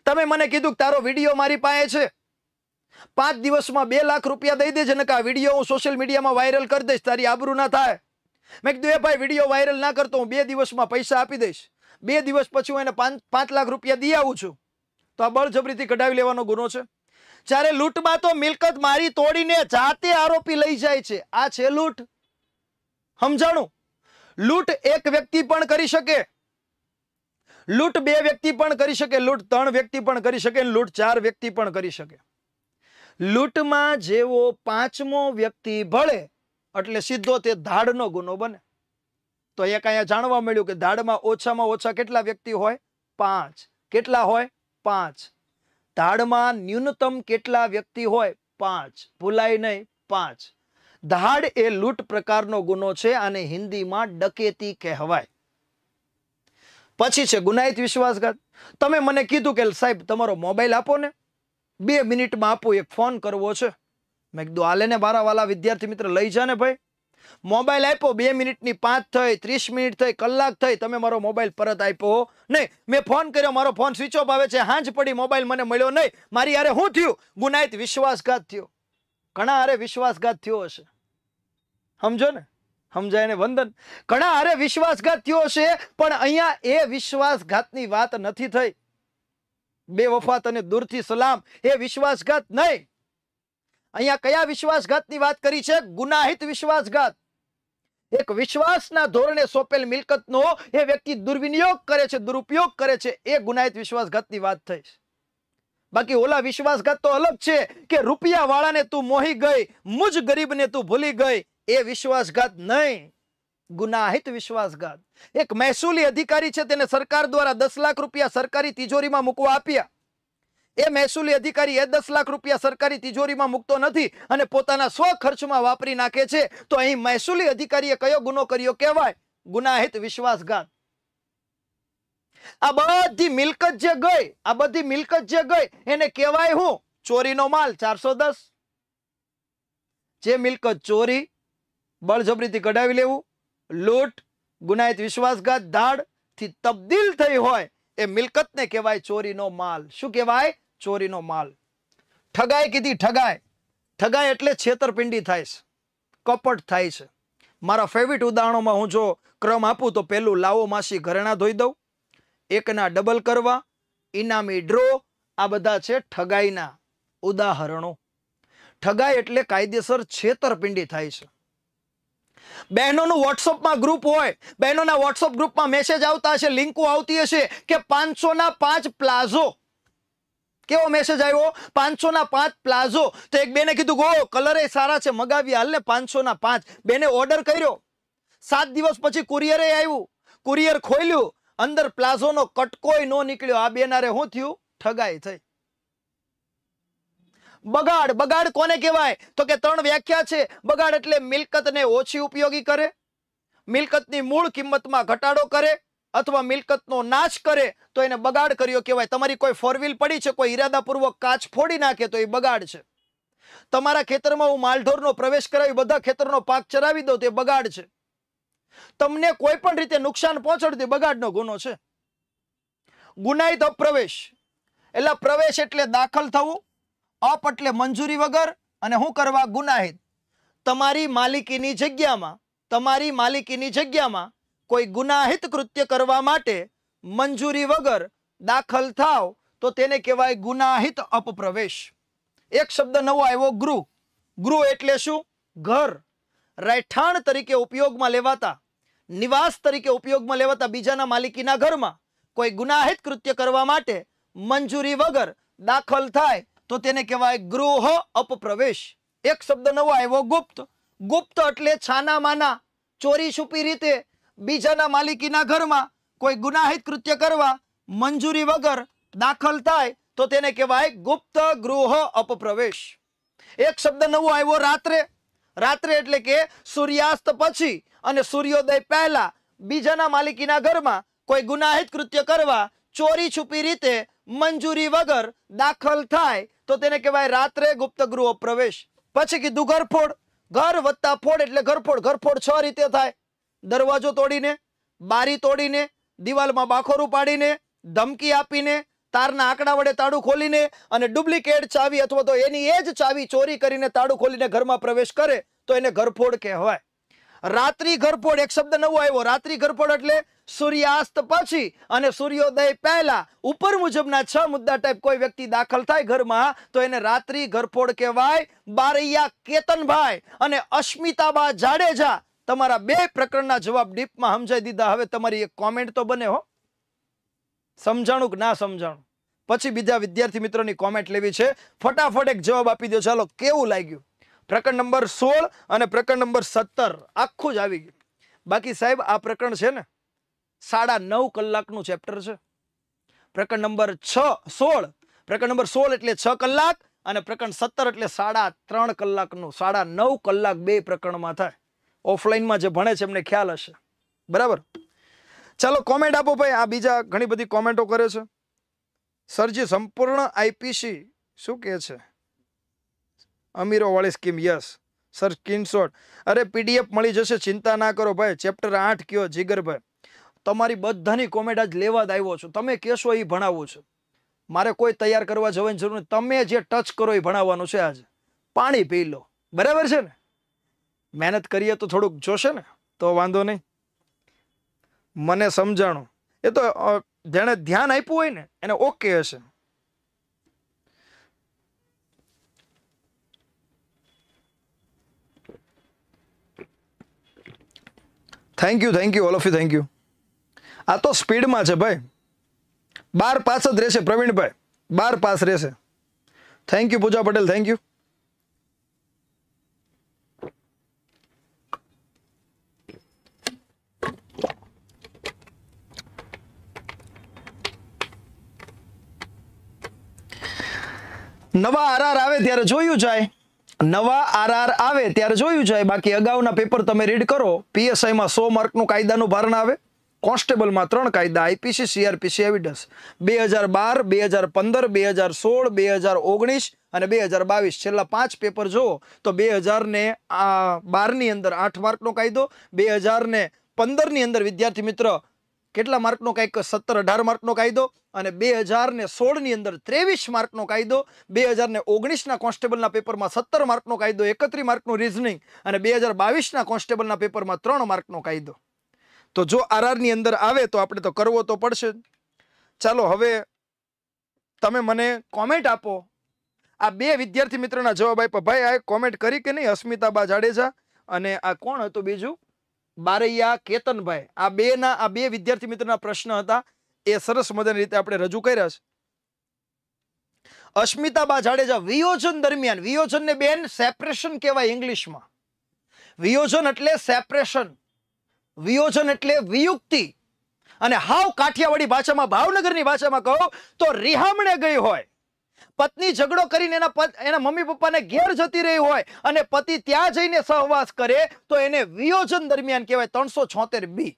તમે મને કીધું કે તારો વિડીયો મારી પાસે છે પાંચ દિવસમાં બે લાખ રૂપિયા દઈ દેજે નકા વિડીયો હું સોશિયલ મીડિયામાં વાયરલ કરી દઈશ તારી આબરૂ ના થાય મેં કીધું એ ભાઈ વિડીયો વાયરલ ના કરતો હું બે દિવસમાં પૈસા આપી દઈશ બે દિવસ પછી હું એને પાંચ પાંચ લાખ રૂપિયા દઈ આવું છું તો આ બળજબરીથી કઢાવી લેવાનો ગુનો છે જ્યારે લૂંટમાં તો મિલકત મારી તોડીને જાતે આરોપી લઈ જાય છે આ છે લૂંટ સમજાણું લૂંટ એક વ્યક્તિ પણ કરી શકે લૂંટ બે વ્યક્તિ પણ કરી શકે લૂંટ ત્રણ વ્યક્તિ પણ કરી શકે લૂંટ ચાર વ્યક્તિ પણ કરી શકે લૂંટમાં જેવો પાંચમો વ્યક્તિ ભળે એટલે સીધો તે ધાડનો ગુનો બને તો એક અહીંયા જાણવા મળ્યું કે ધાડમાં ઓછામાં ઓછા કેટલા વ્યક્તિ હોય પાંચ કેટલા હોય પાંચ ધાડમાં ન્યૂનતમ કેટલા વ્યક્તિ હોય પાંચ ભૂલાય નહીં પાંચ ધાડ એ લૂંટ પ્રકારનો ગુનો છે અને હિન્દીમાં ડકેતી કહેવાય પછી છે ગુનાહિત વિશ્વાસઘાત તમે મને કીધું કે સાહેબ તમારો મોબાઈલ આપો ને બે મિનિટમાં આપો એક ફોન કરવો છે મેં કીધું હાલે ને મારા વાલા વિદ્યાર્થી મિત્ર લઈ જાને ભાઈ મોબાઈલ આપ્યો બે મિનિટની પાંચ થઈ ત્રીસ મિનિટ થઈ કલાક થઈ તમે મારો મોબાઈલ પરત આપ્યો નહીં મેં ફોન કર્યો મારો ફોન સ્વિચ ઓફ આવે છે હાંજ પડી મોબાઈલ મને મળ્યો નહીં મારી યારે શું થયું ગુનાહિત વિશ્વાસઘાત થયો ઘણા હારે વિશ્વાસઘાત થયો હશે સમજો ને સમજાય ને વંદન ઘણા હારે વિશ્વાસઘાત થયો હશે પણ અહીંયા એ વિશ્વાસઘાતની વાત નથી થઈ બેવફાત અને દૂરથી સલામ એ વિશ્વાસઘાત નહીં અહીંયા કયા વિશ્વાસઘાતની વાત કરી છે ગુનાહિત વિશ્વાસઘાત એક વિશ્વાસના ધોરણે સોંપેલ મિલકતનો એ વ્યક્તિ દુર્વિનિયોગ કરે છે દુરુપયોગ કરે છે એ ગુનાહિત વિશ્વાસઘાતની વાત થઈ બાકી ઓલા વિશ્વાસઘાત તો અલગ છે કે રૂપિયા વાળાને તું મોહી ગઈ મુજ ગરીબને તું ભૂલી ગઈ એ વિશ્વાસઘાત નહીં ગુનાહિત વિશ્વાસઘાત એક મહેસૂલી અધિકારી છે તેને સરકાર દ્વારા દસ લાખ રૂપિયા સરકારી તિજોરીમાં મૂકવા આપ્યા એ મહેસૂલી અધિકારી એ દસ લાખ રૂપિયા સરકારી તિજોરીમાં મૂકતો નથી અને પોતાના સ્વ ખર્ચમાં વાપરી નાખે છે તો અહીં મહેસૂલી અધિકારીએ કયો ગુનો કર્યો કહેવાય ગુનાહિત વિશ્વાસઘાત આ બધી મિલકત જે ગઈ આ બધી મિલકત જે ગઈ એને કહેવાય હું ચોરીનો માલ ચારસો જે મિલકત ચોરી બળજબરીથી કઢાવી લેવું લૂંટ ગુનાયત વિશ્વાસઘાત ધાડથી તબદીલ થઈ હોય એ મિલકતને કહેવાય ચોરીનો માલ શું કહેવાય ચોરીનો માલ ઠગાઈ કીધી ઠગાય ઠગાય એટલે છેતરપિંડી થાય છે કપટ થાય છે મારા ફેવરિટ ઉદાહરણોમાં હું જો ક્રમ આપું તો પહેલું લાવો માસી ઘરેણા ધોઈ દઉં એકના ડબલ કરવા ઇનામી ડ્રો આ બધા છે ઠગાઈના ઉદાહરણો ઠગાઈ એટલે કાયદેસર છેતરપિંડી થાય છે બહેનોનું વોટ્સઅપમાં ગ્રુપ હોય બહેનોના વોટ્સઅપ ગ્રુપમાં મેસેજ આવતા હશે લિંકો આવતી હશે કે પાંચસોના પાંચ પ્લાઝો કેવો મેસેજ આવ્યો પાંચસોના પાંચ પ્લાઝો તો એક બેને કીધું ગો કલરે સારા છે મગાવી હાલને પાંચસોના પાંચ બેને ઓર્ડર કર્યો સાત દિવસ પછી કુરિયરે આવ્યું કુરિયર ખોલ્યું અંદર પ્લાઝોનો કટકોય ન નીકળ્યો આ બેનારે શું થયું ઠગાઈ થઈ બગાડ બગાડ કોને કહેવાય તો કે ત્રણ વ્યાખ્યા છે બગાડ એટલે મિલકતને ઓછી ઉપયોગી કરે મિલકતની મૂળ કિંમતમાં ઘટાડો કરે અથવા મિલકતનો નાશ કરે તો એને બગાડ કર્યો કહેવાય તમારી કોઈ ફોર પડી છે કોઈ ઇરાદાપૂર્વક કાચ ફોડી નાખે તો એ બગાડ છે તમારા ખેતરમાં હું માલઢોરનો પ્રવેશ કરાવી બધા ખેતરનો પાક ચરાવી દઉં તો એ બગાડ છે તમને કોઈ પણ રીતે નુકસાન પહોંચાડતી બગાડનો ગુનો છે ગુનાહિત પ્રવેશ એટલે પ્રવેશ એટલે દાખલ થવું અપ એટલે મંજૂરી વગર અને હું કરવા ગુનાહિત તમારી માલિકીની જગ્યામાં તમારી માલિકીની જગ્યામાં કોઈ ગુનાહિત કૃત્ય કરવા માટે મંજૂરી વગર દાખલ થાવ તો તેને કહેવાય ગુનાહિત અપપ્રવેશ એક શબ્દ નવો આવ્યો ગૃહ ગૃહ એટલે શું ઘર રહેઠાણ તરીકે ઉપયોગમાં લેવાતા નિવાસ તરીકે ઉપયોગમાં લેવાતા બીજાના માલિકીના ઘરમાં કોઈ ગુનાહિત કૃત્ય કરવા માટે મંજૂરી વગર દાખલ થાય તો તેને કહેવાય ગૃહ અપપ્રવેશ એક શબ્દ નવો આવ્યો ગુપ્ત ગુપ્ત એટલે છાના માના ચોરી છુપી રીતે બીજાના માલિકીના ઘરમાં કોઈ ગુનાહિત કૃત્ય કરવા મંજૂરી વગર દાખલ થાય તો તેને કહેવાય ગુપ્ત ગૃહ અપપ્રવેશ એક શબ્દ નવો આવ્યો રાત્રે રાત્રે એટલે કે સૂર્યાસ્ત પછી અને સૂર્યોદય પહેલા બીજાના માલિકીના ઘરમાં કોઈ ગુનાહિત કૃત્ય કરવા ચોરી છુપી રીતે મંજૂરી વગર દાખલ થાય તો તેને કહેવાય રાત્રે ગુપ્ત ગૃહ પ્રવેશ પછી કીધું ઘરફોડ ઘર વત્તા ફોડ એટલે ઘરફોડ ઘરફોડ છ રીતે થાય દરવાજો તોડીને બારી તોડીને દિવાલમાં બાખોરું પાડીને ધમકી આપીને તારના આંકડા વડે તાળું ખોલીને અને ડુપ્લિકેટ ચાવી અથવા તો એની એ જ ચાવી ચોરી કરીને તાળું ખોલીને ઘરમાં પ્રવેશ કરે તો એને ઘરફોડ કહેવાય રાત્રિ ઘરફોડ એક શબ્દ નવો આવ્યો રાત્રિ ઘરફોડ એટલે સૂર્યાસ્ત પછી અને સૂર્યોદય પહેલા ઉપર મુજબના છ મુદ્દા ટાઈપ કોઈ વ્યક્તિ દાખલ થાય ઘરમાં તો એને રાત્રિ ઘરફોડ કહેવાય બારૈયા કેતનભાઈ અને અસ્મિતાબા જાડેજા તમારા બે પ્રકરણના જવાબ ડીપમાં સમજાઈ દીધા હવે તમારી એક કોમેન્ટ તો બને હો સમજાણું કે ના સમજાણું પછી બીજા વિદ્યાર્થી મિત્રોની કોમેન્ટ લેવી છે ફટાફટ એક જવાબ આપી દો ચાલો કેવું લાગ્યું પ્રકરણ નંબર સોળ અને પ્રકરણ નંબર સત્તર આખું જ આવી ગયું બાકી સાહેબ આ પ્રકરણ છે ને સાડા નવ કલાકનું ચેપ્ટર છે પ્રકરણ નંબર છ સોળ પ્રકરણ નંબર સોળ એટલે છ કલાક અને પ્રકરણ સત્તર એટલે સાડા ત્રણ કલાકનું સાડા નવ કલાક બે પ્રકરણમાં થાય ઓફલાઈનમાં જે ભણે છે એમને ખ્યાલ હશે બરાબર ચાલો કોમેન્ટ આપો ભાઈ આ બીજા ઘણી બધી કોમેન્ટો કરે છે સરજી સંપૂર્ણ આઈપીસી શું કહે છે અમીરોવાળી સ્કીમ યસ સર સ્ક્રીનશોટ અરે પીડીએફ મળી જશે ચિંતા ના કરો ભાઈ ચેપ્ટર આઠ કયો જીગરભાઈ તમારી બધાની કોમેન્ટ આજ લેવા જ આવ્યો છું તમે કહેશો એ ભણાવવું છે મારે કોઈ તૈયાર કરવા જવાની જરૂર નથી તમે જે ટચ કરો એ ભણાવવાનું છે આજે પાણી પી લો બરાબર છે ને મહેનત કરીએ તો થોડુંક જોશે ને તો વાંધો નહીં મને સમજાણું એ તો જેણે ધ્યાન આપ્યું હોય ને એને ઓકે હશે thank you thank you all of you thank you આ તો સ્પીડમાં છે ભાઈ બાર પાસ જ રહેશે પ્રવીણભાઈ બાર પાસ રહેશે thank you Pooja Patel thank you નવા આરાર આવે ત્યારે જોયું જાય નવા આરઆર આવે ત્યારે જોયું જાય બાકી અગાઉના પેપર તમે રીડ કરો પીએસઆઈમાં સો માર્કનું કાયદાનું ભારણ આવે કોન્સ્ટેબલમાં ત્રણ કાયદા આઈપીસી સીઆરપીસી એવિડન્સ બે હજાર બાર બે હજાર પંદર બે હજાર સોળ બે હજાર ઓગણીસ અને બે હજાર બાવીસ છેલ્લા પાંચ પેપર જુઓ તો બે હજારને બારની અંદર આઠ માર્કનો કાયદો બે હજારને પંદરની અંદર વિદ્યાર્થી મિત્ર કેટલા માર્કનો કંઈક સત્તર અઢાર માર્કનો કાયદો અને બે હજારને સોળની અંદર ત્રેવીસ માર્કનો કાયદો બે હજારને ઓગણીસના કોન્સ્ટેબલના પેપરમાં સત્તર માર્કનો કાયદો એકત્રી માર્કનું રિઝનિંગ અને બે હજાર બાવીસના કોન્સ્ટેબલના પેપરમાં ત્રણ માર્કનો કાયદો તો જો આરઆરની અંદર આવે તો આપણે તો કરવો તો પડશે ચાલો હવે તમે મને કોમેન્ટ આપો આ બે વિદ્યાર્થી મિત્રના જવાબ આપ્યા ભાઈ આ કોમેન્ટ કરી કે નહીં અસ્મિતાબા જાડેજા અને આ કોણ હતું બીજું બારૈયા કેતનભાઈ આ બે ના આ બે વિદ્યાર્થી મિત્રોના પ્રશ્ન હતા એ સરસ મજાની રીતે આપણે રજૂ કર્યા છે અસ્મિતાબા જાડેજા વિયોજન દરમિયાન વિયોજન ને બેન સેપરેશન કહેવાય ઇંગ્લિશમાં વિયોજન એટલે સેપરેશન વિયોજન એટલે વિયુક્તિ અને હાવ કાઠિયાવાડી ભાષામાં ભાવનગરની ભાષામાં કહો તો રિહામણે ગઈ હોય પત્ની ઝઘડો કરીને એના એના મમ્મી પપ્પાને ઘેર જતી રહી હોય અને પતિ ત્યાં જઈને સહવાસ કરે તો એને વિયોજન દરમિયાન કહેવાય ત્રણસો છોતેર બી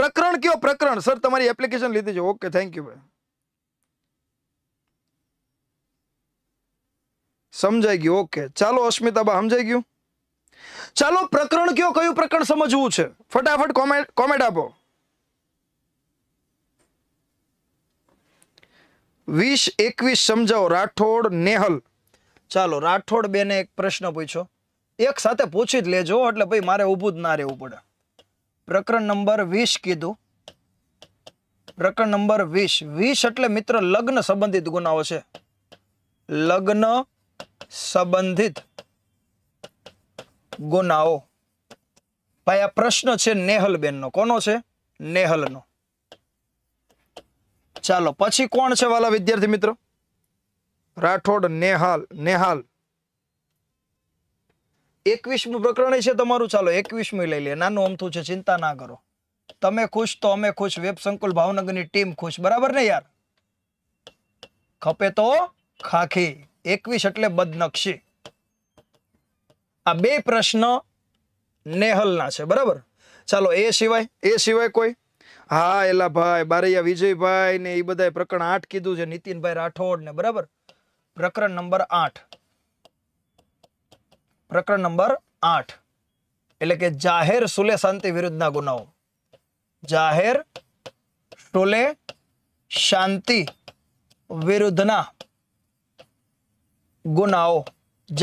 પ્રકરણ કયો પ્રકરણ સર તમારી એપ્લિકેશન લીધી છે ઓકે થેન્ક યુ ભાઈ સમજાઈ ગયું ઓકે ચાલો અસ્મિતાબા સમજાઈ ગયું ચાલો પ્રકરણ કયો કયું પ્રકરણ સમજવું છે ફટાફટ કોમેન્ટ કોમેન્ટ આપો વીસ એકવીસ સમજાવો રાઠોડ નેહલ ચાલો રાઠોડ બેને એક પ્રશ્ન પૂછો એક સાથે પૂછી જ લેજો એટલે ભાઈ મારે ઊભું જ ના રહેવું પડે પ્રકરણ નંબર વીસ કીધું પ્રકરણ નંબર વીસ વીસ એટલે મિત્ર લગ્ન સંબંધિત ગુનાઓ છે લગ્ન સંબંધિત ગુનાઓ ભાઈ આ પ્રશ્ન છે નેહલબેનનો કોનો છે નેહલનો ચાલો પછી કોણ છે વાલા વિદ્યાર્થી મિત્રો રાઠોડ નેહાલ નેહાલ એકવીસમું પ્રકરણ છે તમારું ચાલો એકવીસમું લઈ લે નાનું અમથું છે ચિંતા ના કરો તમે ખુશ તો અમે ખુશ વેબ સંકુલ ભાવનગરની ટીમ ખુશ બરાબર ને યાર ખપે તો ખાખી એકવીસ એટલે બદનક્ષી આ બે પ્રશ્ન નેહલના છે બરાબર ચાલો એ સિવાય એ સિવાય કોઈ હા એલા ભાઈ બારૈયા વિજયભાઈ ને એ બધાએ પ્રકરણ આઠ કીધું છે નીતિનભાઈ રાઠોડ ને બરાબર પ્રકરણ નંબર આઠ પ્રકરણ નંબર આઠ એટલે કે જાહેર સુલે શાંતિ વિરુદ્ધના ગુનાઓ જાહેર સુલે શાંતિ વિરુદ્ધના ગુનાઓ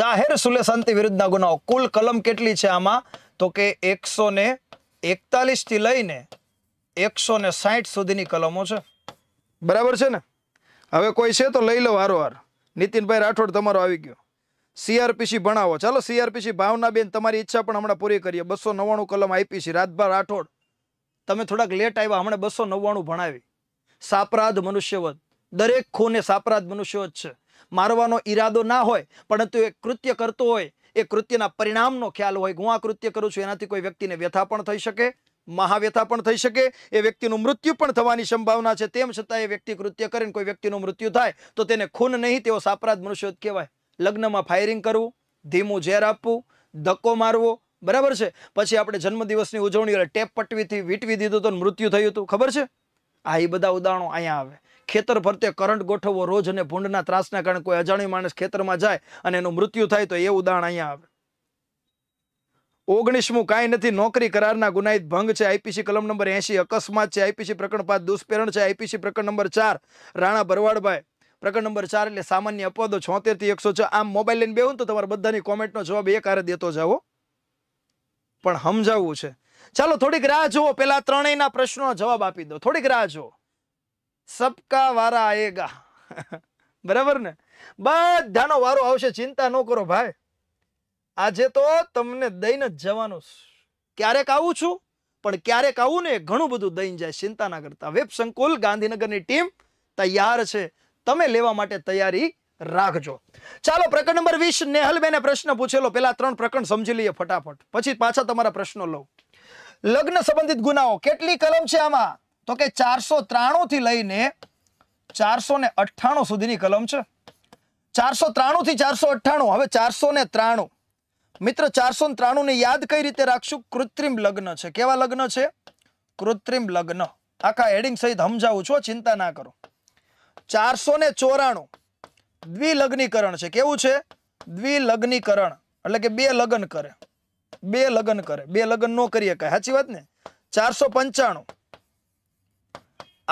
જાહેર સુલે શાંતિ વિરુદ્ધના ગુનાઓ કુલ કલમ કેટલી છે આમાં તો કે એકસો ને એકતાલીસ થી લઈને એકસો ને સાહીઠ સુધીની કલમો છે બરાબર છે ને હવે કોઈ છે તો લઈ લો વારોવાર નીતિનભાઈ રાઠોડ તમારો આવી ગયો સીઆરપીસી ભણાવો ચાલો સીઆરપીસી ભાવનાબેન તમારી ઈચ્છા પણ હમણાં પૂરી કરીએ બસો નવ્વાણું કલમ આપી છે રાજભા રાઠોડ તમે થોડાક લેટ આવ્યા હમણાં બસો નવ્વાણું ભણાવી સાપરાધ મનુષ્યવધ દરેક ખૂને સાપરાધ મનુષ્યવધ છે મારવાનો ઈરાદો ના હોય પરંતુ એ કૃત્ય કરતો હોય એ કૃત્યના પરિણામનો ખ્યાલ હોય હું આ કૃત્ય કરું છું એનાથી કોઈ વ્યક્તિને વ્યથા પણ થઈ શકે મહાવ્યથા પણ થઈ શકે એ વ્યક્તિનું મૃત્યુ પણ થવાની સંભાવના છે તેમ છતાં એ વ્યક્તિ કૃત્ય કરીને કોઈ વ્યક્તિનું મૃત્યુ થાય તો તેને ખૂન નહીં તેઓ સાપરાધ મનુષ્યોત કહેવાય લગ્નમાં ફાયરિંગ કરવું ધીમું ઝેર આપવું ધક્કો મારવો બરાબર છે પછી આપણે જન્મદિવસની ઉજવણી એટલે ટેપ પટવીથી વીટવી દીધું તો મૃત્યુ થયું હતું ખબર છે આ એ બધા ઉદાહરણો અહીંયા આવે ખેતર ફરતે કરંટ ગોઠવવો રોજ અને ભૂંડના ત્રાસના કારણે કોઈ અજાણ્યું માણસ ખેતરમાં જાય અને એનું મૃત્યુ થાય તો એ ઉદાહરણ અહીંયા આવે ઓગણીસમું કાંઈ નથી નોકરી કરારના ગુનાહિત ભંગ છે આઈપીસી કલમ નંબર એંશી અકસ્માત છે આઈપીસી પ્રકરણ પાંચ દુષ્પ્રેરણ છે આઈપીસી પ્રકરણ નંબર ચાર રાણા ભરવાડભાઈ પ્રકરણ નંબર ચાર એટલે સામાન્ય અપવાદો છોતેરથી એકસો છ આમ મોબાઈલ લઈને બેવું તો તમારા બધાની કોમેન્ટનો જવાબ એક હારે દેતો જાઓ પણ સમજાવવું છે ચાલો થોડીક રાહ જુઓ પેલા ત્રણેયના પ્રશ્નો જવાબ આપી દો થોડીક રાહ જુઓ સબકા વારા આયેગા *laughs* બરાબર ને બધાનો વારો આવશે ચિંતા ન કરો ભાઈ આજે તો તમને દઈને જવાનું ક્યારેક આવું છું પણ ક્યારેક આવું ને ઘણું બધું દઈને જાય ચિંતા ના કરતા વેબ સંકુલ ગાંધીનગરની ટીમ તૈયાર છે તમે લેવા માટે તૈયારી રાખજો ચાલો પ્રકરણ નંબર વીસ નેહલબેને પ્રશ્ન પૂછેલો પેલા ત્રણ પ્રકરણ સમજી લઈએ ફટાફટ પછી પાછા તમારા પ્રશ્નો લઉં લગ્ન સંબંધિત ગુનાઓ કેટલી કલમ છે આમાં તો કે ચારસો ત્રાણું થી લઈને ચારસો અઠ્ઠાણું સુધીની કલમ છે ચારસો ત્રાણું થી ચારસો અઠ્ઠાણું હવે ચારસો ત્રાણું મિત્ર ચારસો ત્રાણું ને યાદ કઈ રીતે રાખશું કૃત્રિમ લગ્ન છે કેવા લગ્ન છે કૃત્રિમ લગ્ન આખા હેડિંગ સહિત સમજાવું છું ચિંતા ના કરો ચારસો ને ચોરાણું દ્વિલગ્નીકરણ છે કેવું છે દ્વિલગ્નીકરણ એટલે કે બે લગ્ન કરે બે લગ્ન કરે બે લગ્ન ન કરી શકાય સાચી વાત ને ચારસો પંચાણું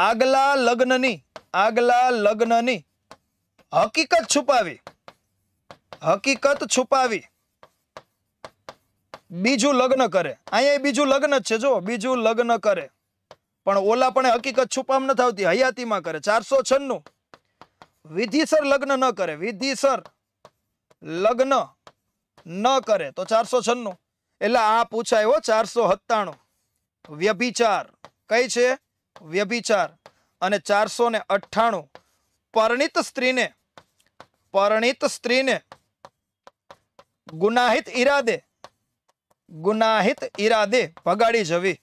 આગલા લગ્નની આગલા લગ્નની હકીકત છુપાવી હકીકત છુપાવી બીજું લગ્ન કરે અહીંયા બીજું લગ્ન જ છે જો બીજું લગ્ન કરે પણ ઓલા પણ હકીકત છુપામ ન આવતી હયાતીમાં કરે ચારસો છન્નું વિધિસર લગ્ન ન કરે વિધિસર લગ્ન ન કરે તો ચારસો છન્નું એટલે આ પૂછાય હો ચારસો સત્તાણું વ્યભિચાર કઈ છે વ્યભિચાર અને ચારસો ને અઠ્ઠાણું પરણિત સ્ત્રીને પરણિત સ્ત્રીને ગુનાહિત ઈરાદે ગુનાહિત ઈરાદે ભગાડી જવી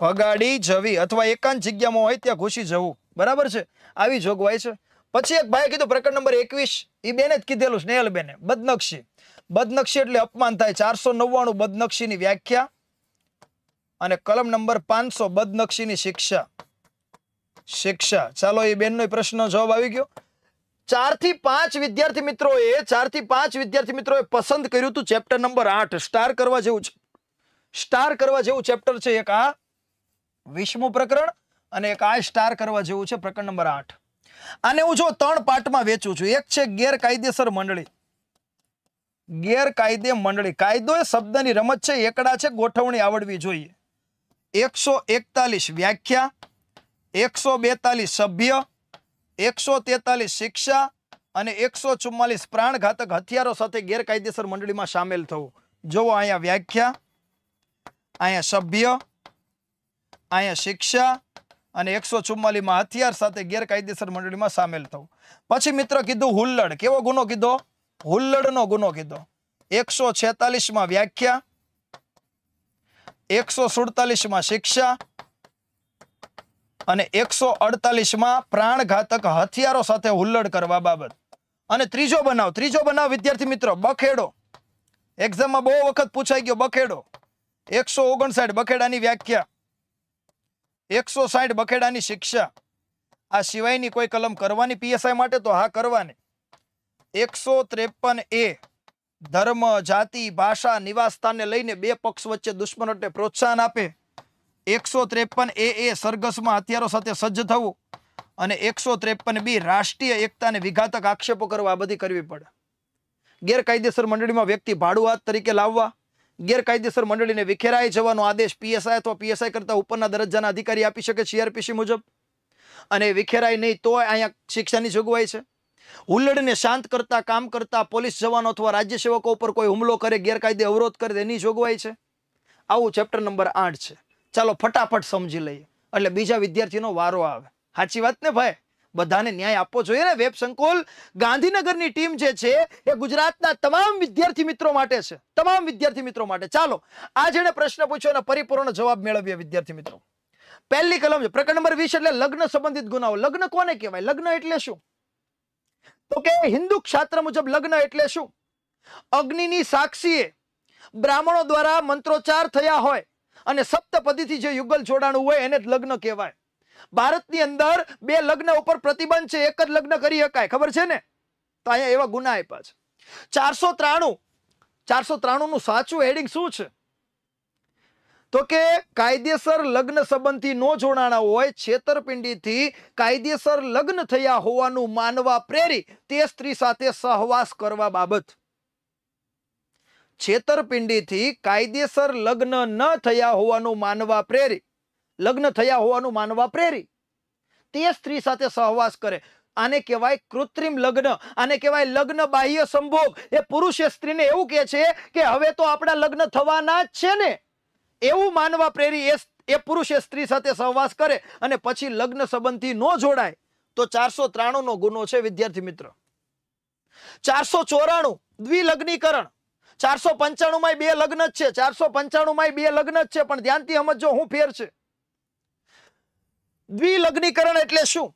ભગાડી જવી અથવા એકાંત જગ્યામાં હોય ત્યાં ઘૂસી જવું બરાબર છે આવી જોગવાઈ છે પછી એક ભાઈ કીધું પ્રકરણ નંબર એકવીસ એ બેને જ કીધેલું સ્નેહલ બેને બદનક્ષી બદનક્ષી એટલે અપમાન થાય ચારસો નવ્વાણું બદનક્ષીની વ્યાખ્યા અને કલમ નંબર પાંચસો બદનક્ષીની શિક્ષા શિક્ષા ચાલો એ બેનનો પ્રશ્ન જવાબ આવી ગયો ચારથી પાંચ વિદ્યાર્થી મિત્રોએ ચારથી પાંચ વિદ્યાર્થી મિત્રોએ પસંદ કર્યું હતું ચેપ્ટર નંબર આઠ સ્ટાર કરવા જેવું છે સ્ટાર કરવા જેવું ચેપ્ટર છે એક આ વીસમું પ્રકરણ અને એક આ સ્ટાર કરવા જેવું છે પ્રકરણ નંબર આઠ આને હું જો ત્રણ પાર્ટમાં વેચું છું એક છે ગેરકાયદેસર મંડળી ગેરકાયદે મંડળી કાયદો એ શબ્દની રમત છે એકડા છે ગોઠવણી આવડવી જોઈએ એકસો વ્યાખ્યા એકસો સભ્ય એકસો તેતાલીસ શિક્ષા અને એકસો ચુમ્માલીસ પ્રાણઘાતક હથિયારો સાથે ગેરકાયદેસર મંડળીમાં સામેલ થવું જુઓ અહીંયા વ્યાખ્યા અહીંયા સભ્ય અહીંયા શિક્ષા અને એકસો ચુમ્માલીમાં હથિયાર સાથે ગેરકાયદેસર મંડળીમાં સામેલ થવું પછી મિત્ર કીધું હુલ્લડ કેવો ગુનો કીધો હુલ્લડનો ગુનો કીધો એકસો છેતાલીસમાં વ્યાખ્યા એકસો સુડતાલીસમાં શિક્ષા અને એકસો અડતાલીસમાં પ્રાણઘાતક હથિયારો સાથે હુલ્લડ કરવા બાબત અને ત્રીજો બનાવ ત્રીજો બનાવ વિદ્યાર્થી મિત્રો બખેડો એક્ઝામમાં બહુ વખત પૂછાઈ ગયો બખેડો એકસો ઓગણસાઠ બખેડાની વ્યાખ્યા એકસો સાઠ બખેડાની શિક્ષા આ સિવાયની કોઈ કલમ કરવાની પીએસઆઈ માટે તો હા કરવાની એકસો ત્રેપન એ ધર્મ જાતિ ભાષા નિવાસ સ્થાનને લઈને બે પક્ષ વચ્ચે દુશ્મનોને પ્રોત્સાહન આપે એકસો ત્રેપન એ એ સરઘસમાં હથિયારો સાથે સજ્જ થવું અને એકસો ત્રેપન બી રાષ્ટ્રીય એકતાને વિઘાતક આક્ષેપો કરવા આ બધી કરવી પડે ગેરકાયદેસર મંડળીમાં વ્યક્તિ ભાડુઆત તરીકે લાવવા ગેરકાયદેસર મંડળીને વિખેરાઈ જવાનો આદેશ પીએસઆઈ અથવા પીએસઆઈ કરતાં ઉપરના દરજ્જાના અધિકારી આપી શકે સીઆરપીસી મુજબ અને વિખેરાઈ નહીં તો અહીંયા શિક્ષાની જોગવાઈ છે હુલ્લડને શાંત કરતા કામ કરતા પોલીસ જવાનો અથવા રાજ્ય સેવકો ઉપર કોઈ હુમલો કરે ગેરકાયદે અવરોધ કરે એની જોગવાઈ છે આવું ચેપ્ટર નંબર આઠ છે ચાલો ફટાફટ સમજી લઈએ એટલે બીજા વિદ્યાર્થીનો વારો આવે સાચી વાત ને ભાઈ બધાને ન્યાય આપવો જોઈએ ને વેબ સંકુલ ગાંધીનગરની ટીમ જે છે એ ગુજરાતના તમામ વિદ્યાર્થી મિત્રો માટે છે તમામ વિદ્યાર્થી મિત્રો માટે ચાલો આ જેને પ્રશ્ન પૂછ્યો અને પરિપૂર્ણ જવાબ મેળવીએ વિદ્યાર્થી મિત્રો પહેલી કલમ છે પ્રકરણ નંબર વીસ એટલે લગ્ન સંબંધિત ગુનાઓ લગ્ન કોને કહેવાય લગ્ન એટલે શું તો કે હિન્દુ ક્ષાત્ર મુજબ લગ્ન એટલે શું અગ્નિની સાક્ષીએ બ્રાહ્મણો દ્વારા મંત્રોચ્ચાર થયા હોય અને સપ્તપદીથી જે યુગલ જોડાણું હોય એને જ લગ્ન કહેવાય ભારતની અંદર બે લગ્ન ઉપર પ્રતિબંધ છે એક જ લગ્ન કરી શકાય ખબર છે ને તો અહીંયા એવા ગુના આપ્યા છે ચારસો ત્રાણું ચારસો ત્રાણુંનું સાચું હેડિંગ શું છે તો કે કાયદેસર લગ્ન સંબંધી નો જોડાણા હોય છેતરપિંડીથી કાયદેસર લગ્ન થયા હોવાનું માનવા પ્રેરી તે સ્ત્રી સાથે સહવાસ કરવા બાબત છેતરપિંડીથી કાયદેસર લગ્ન ન થયા હોવાનું માનવા પ્રેરી લગ્ન થયા હોવાનું માનવા પ્રેરી તે સ્ત્રી સાથે સહવાસ કરે આને કહેવાય કૃત્રિમ લગ્ન આને કહેવાય લગ્ન બાહ્ય સંભોગ એ પુરુષે સ્ત્રીને એવું કહે છે કે હવે તો આપણા લગ્ન થવાના જ છે ને એવું માનવા પ્રેરી એ એ પુરુષે સ્ત્રી સાથે સહવાસ કરે અને પછી લગ્ન સંબંધથી ન જોડાય તો ચારસો ત્રાણું નો ગુનો છે વિદ્યાર્થી મિત્ર ચારસો ચોરાણું દ્વિલગ્નીકરણ ચારસો પંચાણુંમાં બે લગ્ન જ છે ચારસો પંચાણુંમાં બે લગ્ન જ છે પણ ધ્યાનથી સમજો હું ફેર છે દ્વિલગ્નીકરણ એટલે શું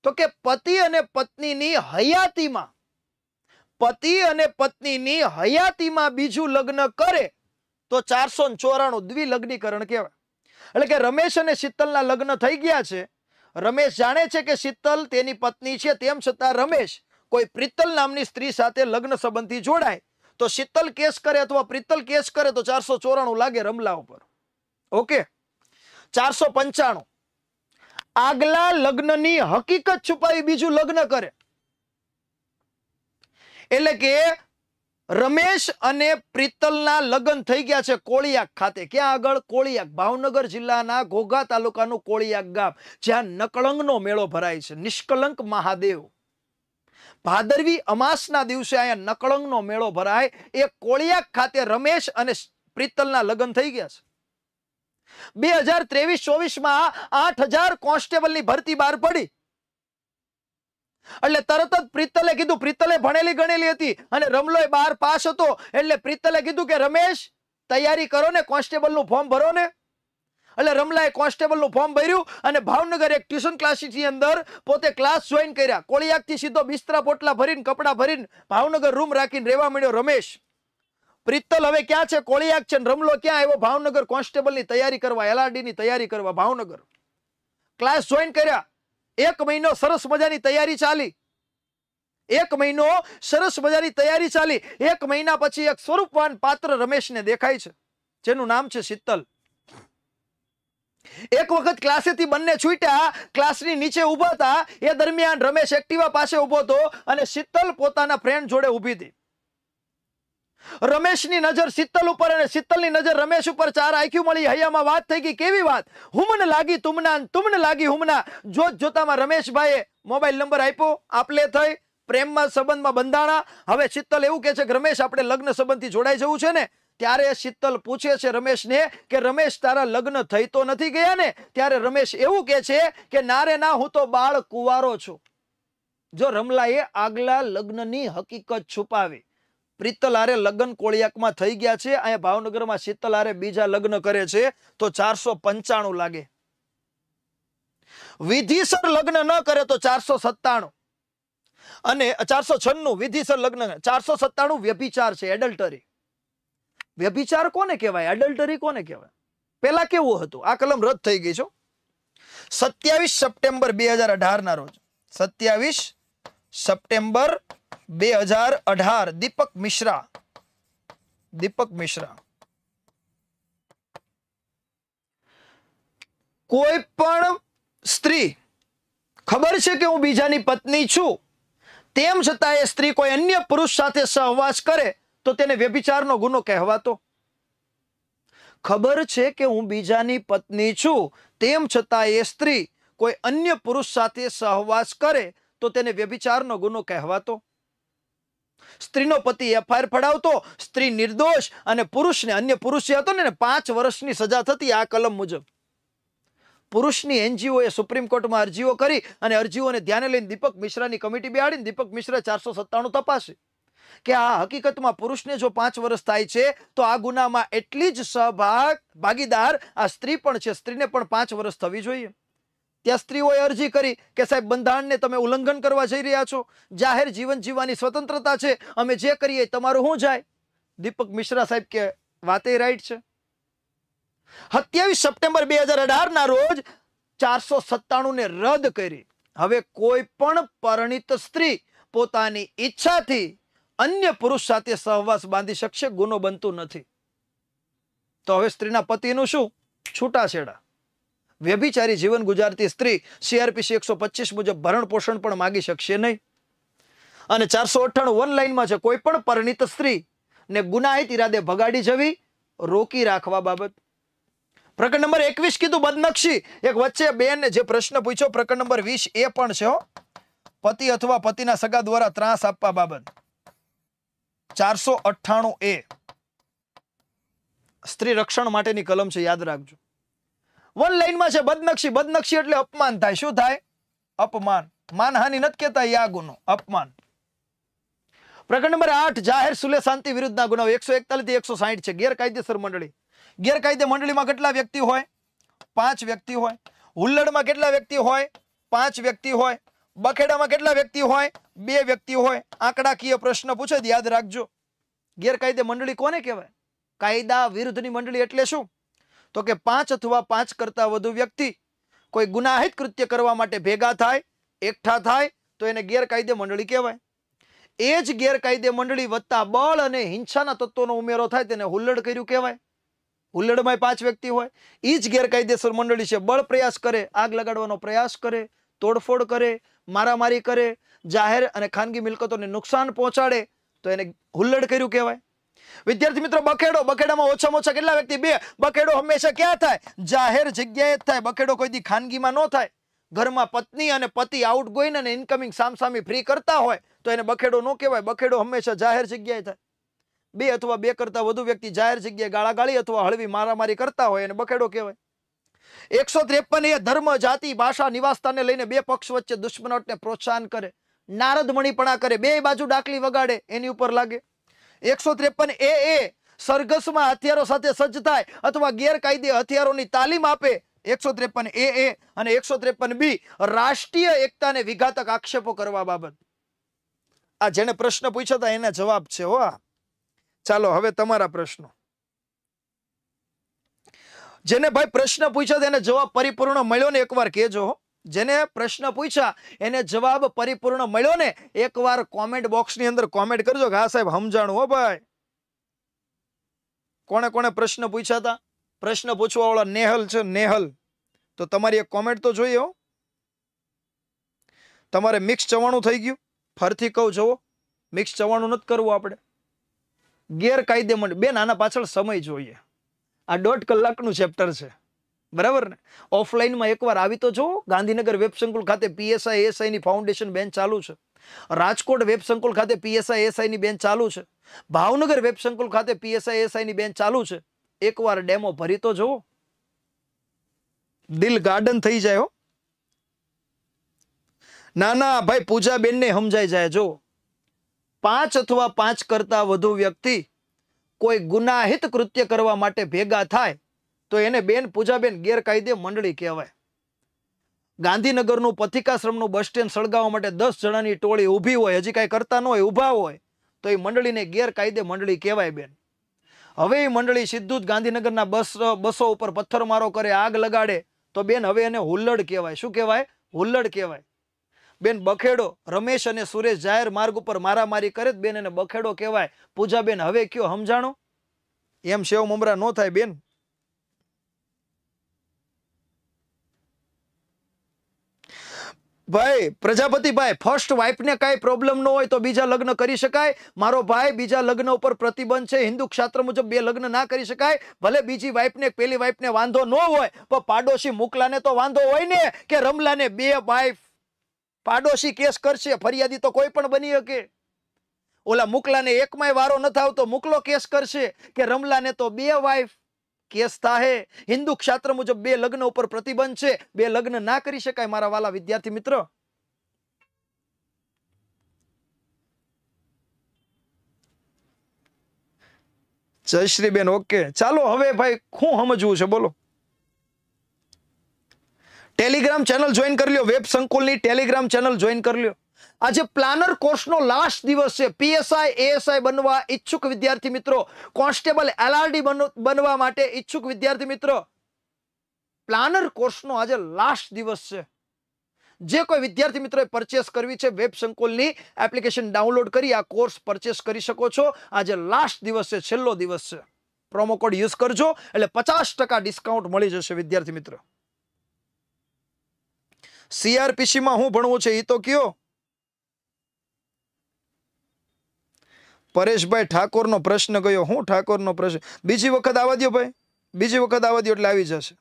તો કે પતિ અને પત્નીની હયાતીમાં પતિ અને પત્નીની હયાતીમાં બીજું લગ્ન કરે તો ચારસો ચોરાણું દ્વિલગ્નીકરણ કહેવાય એટલે કે રમેશ અને શીતલના લગ્ન થઈ ગયા છે રમેશ જાણે છે કે શીતલ તેની પત્ની છે તેમ છતાં રમેશ કોઈ પ્રીતલ નામની સ્ત્રી સાથે લગ્ન સંબંધી જોડાય તો શીતલ કેસ કરે અથવા પ્રીતલ કેસ કરે તો ચારસો ચોરાણું લાગે રમલા ઉપર ઓકે ચારસો પંચાણું આગલા લગ્નની હકીકત છુપાવી બીજું લગ્ન કરે એટલે કે રમેશ અને પ્રીતલના લગ્ન થઈ ગયા છે કોળિયાક ખાતે ક્યાં આગળ કોળિયાક ભાવનગર જિલ્લાના ઘોઘા તાલુકાનું કોળિયાક ગામ જ્યાં નકળંગનો મેળો ભરાય છે નિષ્કલંક મહાદેવ ભાદરવી અમાસના દિવસે અહીંયા નકળંગનો મેળો ભરાય એ કોળિયાક ખાતે રમેશ અને પ્રીતલના લગ્ન થઈ ગયા છે બે હજાર ત્રેવીસ ચોવીસમાં આઠ હજાર કોન્સ્ટેબલની ભરતી બહાર પડી એટલે તરત જ પ્રીતલે કીધું પ્રીતલે ભણેલી ગણેલી હતી અને રમલોય બહાર પાસ હતો એટલે પ્રીતલે કીધું કે રમેશ તૈયારી કરો ને કોન્સ્ટેબલનું ફોર્મ ભરો ને એટલે રમલાએ કોન્સ્ટેબલનું ફોર્મ ભર્યું અને ભાવનગર એક ટ્યુશન ક્લાસીસની અંદર પોતે ક્લાસ જોઈન કર્યા કોળિયાકથી સીધો બિસ્તરા પોટલા ભરીને કપડાં ભરીને ભાવનગર રૂમ રાખીને રહેવા માંડ્યો રમેશ પ્રીતલ હવે ક્યાં છે કોળિયાક છે રમલો ક્યાં આવ્યો ભાવનગર કોન્સ્ટેબલની તૈયારી કરવા એલઆરડીની તૈયારી કરવા ભાવનગર ક્લાસ જોઈન કર્યા એક મહિનો સરસ મજાની તૈયારી ચાલી એક મહિનો સરસ મજાની તૈયારી ચાલી એક મહિના પછી એક સ્વરૂપવાન પાત્ર રમેશને દેખાય છે જેનું નામ છે શીતલ એક વખત ક્લાસેથી બંને છૂટ્યા ક્લાસની નીચે ઊભા હતા એ દરમિયાન રમેશ એક્ટિવા પાસે ઊભો હતો અને શીતલ પોતાના ફ્રેન્ડ જોડે ઊભી હતી રમેશની નજર શીતલ ઉપર અને શીતલની નજર રમેશ ઉપર ચાર આઈક્યુ મળી હૈયામાં વાત થઈ ગઈ કેવી વાત હુમન લાગી તુમના તુમને લાગી હુમના જોત જોતામાં રમેશભાઈએ મોબાઈલ નંબર આપ્યો આપલે થઈ પ્રેમમાં સંબંધમાં બંધાણા હવે શીતલ એવું કહે છે કે રમેશ આપણે લગ્ન સંબંધથી જોડાઈ જવું છે ને ત્યારે શીતલ પૂછે છે રમેશને કે રમેશ તારા લગ્ન થઈ તો નથી ગયા ને ત્યારે રમેશ એવું કે છે કે નારે ના હું તો બાળ કુવારો છું જો રમલા એ આગલા લગ્નની હકીકત છુપાવી પ્રીતલ આરે લગ્ન કોળિયાકમાં થઈ ગયા છે અહીંયા ભાવનગરમાં શીતલ આરે બીજા લગ્ન કરે છે તો ચારસો પંચાણું લાગે વિધિસર લગ્ન ન કરે તો ચારસો સત્તાણું અને ચારસો છન્નું વિધિસર લગ્ન ચારસો સત્તાણું વ્યભિચાર છે એડલ્ટરી વ્યભિચાર કોને કહેવાય અડલ્ટરી કોને કહેવાય પહેલા કેવું હતું આ કલમ રદ થઈ ગઈ છો સત્યાવીસ સપ્ટેમ્બર બે હજાર અઢારના રોજ સત્યાવીસ સપ્ટેમ્બર બે હજાર અઢાર દીપક મિશ્રા દીપક મિશ્રા કોઈ પણ સ્ત્રી ખબર છે કે હું બીજાની પત્ની છું તેમ છતાં એ સ્ત્રી કોઈ અન્ય પુરુષ સાથે સહવાસ કરે તો તેને વ્યભિચારનો ગુનો કહેવાતો ખબર છે કે હું બીજાની પત્ની છું તેમ છતાં એ સ્ત્રી કોઈ અન્ય પુરુષ સાથે સહવાસ કરે તો તેને વ્યભિચારનો ગુનો કહેવાતો સ્ત્રીનો પતિ એફઆઈઆર ફડાવતો સ્ત્રી નિર્દોષ અને પુરુષને અન્ય પુરુષ હતો ને પાંચ વર્ષની સજા થતી આ કલમ મુજબ પુરુષની એનજીઓએ સુપ્રીમ કોર્ટમાં અરજીઓ કરી અને અરજીઓને ધ્યાને લઈને દીપક મિશ્રાની કમિટી બેહાડીને દીપક મિશ્રા ચારસો સત્તાણું તપાસી કે આ હકીકતમાં પુરુષને જો પાંચ વર્ષ થાય છે તો આ ગુનામાં એટલી જ સહભાગ ભાગીદાર આ સ્ત્રી પણ છે સ્ત્રીને પણ પાંચ વર્ષ થવી જોઈએ ત્યાં સ્ત્રીઓએ અરજી કરી કે સાહેબ બંધારણને તમે ઉલ્લંઘન કરવા જઈ રહ્યા છો જાહેર જીવન જીવવાની સ્વતંત્રતા છે અમે જે કરીએ તમારું શું જાય દીપક મિશ્રા સાહેબ કે વાતે રાઈટ છે સત્યાવીસ સપ્ટેમ્બર બે હજાર અઢારના રોજ ચારસો સત્તાણુંને રદ કરી હવે કોઈ પણ પરણિત સ્ત્રી પોતાની ઈચ્છાથી અન્ય પુરુષ સાથે સહવાસ બાંધી શકશે ગુનો બનતું નથી તો હવે સ્ત્રીના પતિનું શું છૂટાછેડા વ્યભિચારી જીવન ગુજારતી સ્ત્રી સીઆરપીસી એકસો પચીસ મુજબ ભરણ પોષણ પણ માગી શકશે નહીં અને ચારસો અઠ્ઠાણું વન લાઇનમાં છે કોઈ પણ પરિણીત સ્ત્રી ને ગુનાહિત ઈરાદે ભગાડી જવી રોકી રાખવા બાબત પ્રકરણ નંબર એકવીસ કીધું બદનક્ષી એક વચ્ચે બેન જે પ્રશ્ન પૂછ્યો પ્રકરણ નંબર વીસ એ પણ છે પતિ અથવા પતિના સગા દ્વારા ત્રાસ આપવા બાબત ચારસો અઠ્ઠાણું એ સ્ત્રી રક્ષણ માટેની કલમ છે યાદ રાખજો વન લાઈનમાં છે બદનક્ષી બદનક્ષી એટલે અપમાન થાય શું થાય અપમાન માનહાનિ નથી કહેતા યા ગુનો અપમાન પ્રકરણ નંબર આઠ જાહેર સુલે શાંતિ વિરુદ્ધના ગુનાઓ એકસો એકતાલીસ એકસો સાહીઠ છે ગેરકાયદેસર મંડળી ગેરકાયદે મંડળીમાં કેટલા વ્યક્તિ હોય પાંચ વ્યક્તિ હોય હુલ્લડમાં કેટલા વ્યક્તિ હોય પાંચ વ્યક્તિ હોય બખેડામાં કેટલા વ્યક્તિ હોય બે વ્યક્તિ હોય આંકડાકીય પ્રશ્ન પૂછે યાદ રાખજો ગેરકાયદે મંડળી કોને કહેવાય કાયદા વિરુદ્ધની મંડળી એટલે શું તો કે પાંચ અથવા પાંચ કરતાં વધુ વ્યક્તિ કોઈ ગુનાહિત કૃત્ય કરવા માટે ભેગા થાય એકઠા થાય તો એને ગેરકાયદે મંડળી કહેવાય એ જ ગેરકાયદે મંડળી વત્તા બળ અને હિંસાના તત્વોનો ઉમેરો થાય તેને હુલ્લડ કર્યું કહેવાય હુલ્લડમાં પાંચ વ્યક્તિ હોય એ જ ગેરકાયદેસર મંડળી છે બળ પ્રયાસ કરે આગ લગાડવાનો પ્રયાસ કરે તોડફોડ કરે મારામારી કરે જાહેર અને ખાનગી મિલકતોને નુકસાન પહોંચાડે તો એને હુલ્લડ કર્યું કહેવાય વિદ્યાર્થી મિત્રો બખેડો બખેડામાં ઓછામાં ઓછા કેટલા વ્યક્તિ બે બખેડો હંમેશા ક્યાં થાય જાહેર જગ્યાએ જ થાય બખેડો કોઈ દી ખાનગીમાં ન થાય ઘરમાં પત્ની અને પતિ આઉટ ગોઈન અને ઇન્કમિંગ સામસામી ફ્રી કરતા હોય તો એને બખેડો ન કહેવાય બખેડો હંમેશા જાહેર જગ્યાએ થાય બે અથવા બે કરતાં વધુ વ્યક્તિ જાહેર જગ્યાએ ગાળાગાળી અથવા હળવી મારામારી કરતા હોય એને બખેડો કહેવાય એકસો ત્રેપન એ ધર્મ જાતિ ભાષા નિવાસસ્થાનને લઈને બે પક્ષ વચ્ચે દુશ્મનોટને પ્રોત્સાહન કરે નારદમણીપણા કરે બે બાજુ ડાકલી વગાડે એની ઉપર લાગે એકસો એ એ સરઘસમાં હથિયારો સાથે સજ્જ થાય અથવા ગેરકાયદે હથિયારોની તાલીમ આપે એકસો ત્રેપન એ એ અને એકસો ત્રેપન બી રાષ્ટ્રીય એકતાને વિઘાતક આક્ષેપો કરવા બાબત આ જેને પ્રશ્ન પૂછ્યો હતા એના જવાબ છે હો ચાલો હવે તમારા પ્રશ્નો જેને ભાઈ પ્રશ્ન પૂછ્યો એને જવાબ પરિપૂર્ણ મળ્યો ને એકવાર કહેજો જેને પ્રશ્ન પૂછ્યા એને જવાબ પરિપૂર્ણ મળ્યો ને એકવાર કોમેન્ટ બોક્સની અંદર કોમેન્ટ કરજો કે હા સાહેબ સમજાણું હો ભાઈ કોણે કોણે પ્રશ્ન પૂછ્યા હતા પ્રશ્ન પૂછવા વાળા નેહલ છે નેહલ તો તમારી એક કોમેન્ટ તો જોઈએ હો તમારે મિક્સ ચવાણું થઈ ગયું ફરથી કહું જવો મિક્સ ચવાણું નથી કરવું આપણે ગેરકાયદે મંડ બેન આના પાછળ સમય જોઈએ આ દોઢ કલાકનું ચેપ્ટર છે બરાબર ને ઓફલાઈનમાં એકવાર આવી તો જો ગાંધીનગર વેબ સંકુલ ખાતે પીએસઆઈ એસઆઈની ફાઉન્ડેશન બેન્ચ ચાલુ છે રાજકોટ વેબ સંકુલ ખાતે પીએસઆઈ એસઆઈની બેન્ચ ચાલુ છે ભાવનગર વેબ સંકુલ ખાતે પીએસઆઈ એસઆઈની બેન્ચ ચાલુ છે એકવાર ડેમો ભરી તો જુઓ દિલ ગાર્ડન થઈ જાય હો ના ના ભાઈ પૂજાબેનને સમજાઈ જાય જો પાંચ અથવા પાંચ કરતા વધુ વ્યક્તિ કોઈ ગુનાહિત કૃત્ય કરવા માટે ભેગા થાય તો એને બેન પૂજાબેન ગેરકાયદે મંડળી કહેવાય ગાંધીનગરનું પથિકાશ્રમનું બસ સ્ટેન્ડ સળગાવવા માટે દસ જણાની ટોળી ઊભી હોય હજી કાંઈ કરતા ન હોય ઊભા હોય તો એ મંડળીને ગેરકાયદે મંડળી કહેવાય બેન હવે એ મંડળી સીધું જ ગાંધીનગરના બસ બસો ઉપર પથ્થરમારો કરે આગ લગાડે તો બેન હવે એને હુલ્લડ કહેવાય શું કહેવાય હુલ્લડ કહેવાય બેન બખેડો રમેશ અને સુરેશ જાહેર માર્ગ ઉપર મારામારી કરે બેન એને બખેડો કહેવાય પૂજાબેન હવે કયો સમજાણો એમ સેવ મમરા ન થાય બેન ભાઈ પ્રજાપતિભાઈ ફર્સ્ટ વાઇફને કાંઈ પ્રોબ્લેમ ન હોય તો બીજા લગ્ન કરી શકાય મારો ભાઈ બીજા લગ્ન ઉપર પ્રતિબંધ છે હિન્દુ ક્ષાત્ર મુજબ બે લગ્ન ના કરી શકાય ભલે બીજી વાઇફને પહેલી વાઇફને વાંધો ન હોય પણ પાડોશી મુકલાને તો વાંધો હોય ને કે રમલાને બે વાઇફ પાડોશી કેસ કરશે ફરિયાદી તો કોઈ પણ બની શકે ઓલા મુકલાને એકમાંય વારો ન થાવ તો મુકલો કેસ કરશે કે રમલાને તો બે વાઈફ કેસ થાહે હિન્દુ ક્ષાત્ર મુજબ બે લગ્ન ઉપર પ્રતિબંધ છે બે લગ્ન ના કરી શકાય મારા વાલા વિદ્યાર્થી મિત્ર જયશ્રીબેન ઓકે ચાલો હવે ભાઈ શું સમજવું છે બોલો ટેલિગ્રામ ચેનલ જોઈન કરી લ્યો વેબ સંકુલની ટેલિગ્રામ ચેનલ જોઈન કરી લ્યો આજે પ્લાનર કોર્સનો લાસ્ટ દિવસ છે પીએસઆઈ એએસઆઈ બનવા ઈચ્છુક વિદ્યાર્થી મિત્રો કોન્સ્ટેબલ એલઆરડી બનવા માટે ઈચ્છુક વિદ્યાર્થી મિત્રો પ્લાનર કોર્સનો આજે લાસ્ટ દિવસ છે જે કોઈ વિદ્યાર્થી મિત્રોએ પરચેસ કરવી છે વેબ સંકુલની એપ્લિકેશન ડાઉનલોડ કરી આ કોર્સ પરચેસ કરી શકો છો આજે લાસ્ટ દિવસ છે છેલ્લો દિવસ છે પ્રોમો કોડ યુઝ કરજો એટલે પચાસ ડિસ્કાઉન્ટ મળી જશે વિદ્યાર્થી મિત્રો સીઆરપીસીમાં હું ભણવું છે એ તો કયો પરેશભાઈ ઠાકોરનો પ્રશ્ન ગયો હું ઠાકોરનો પ્રશ્ન બીજી વખત આવા દો ભાઈ બીજી વખત આવા દો એટલે આવી જશે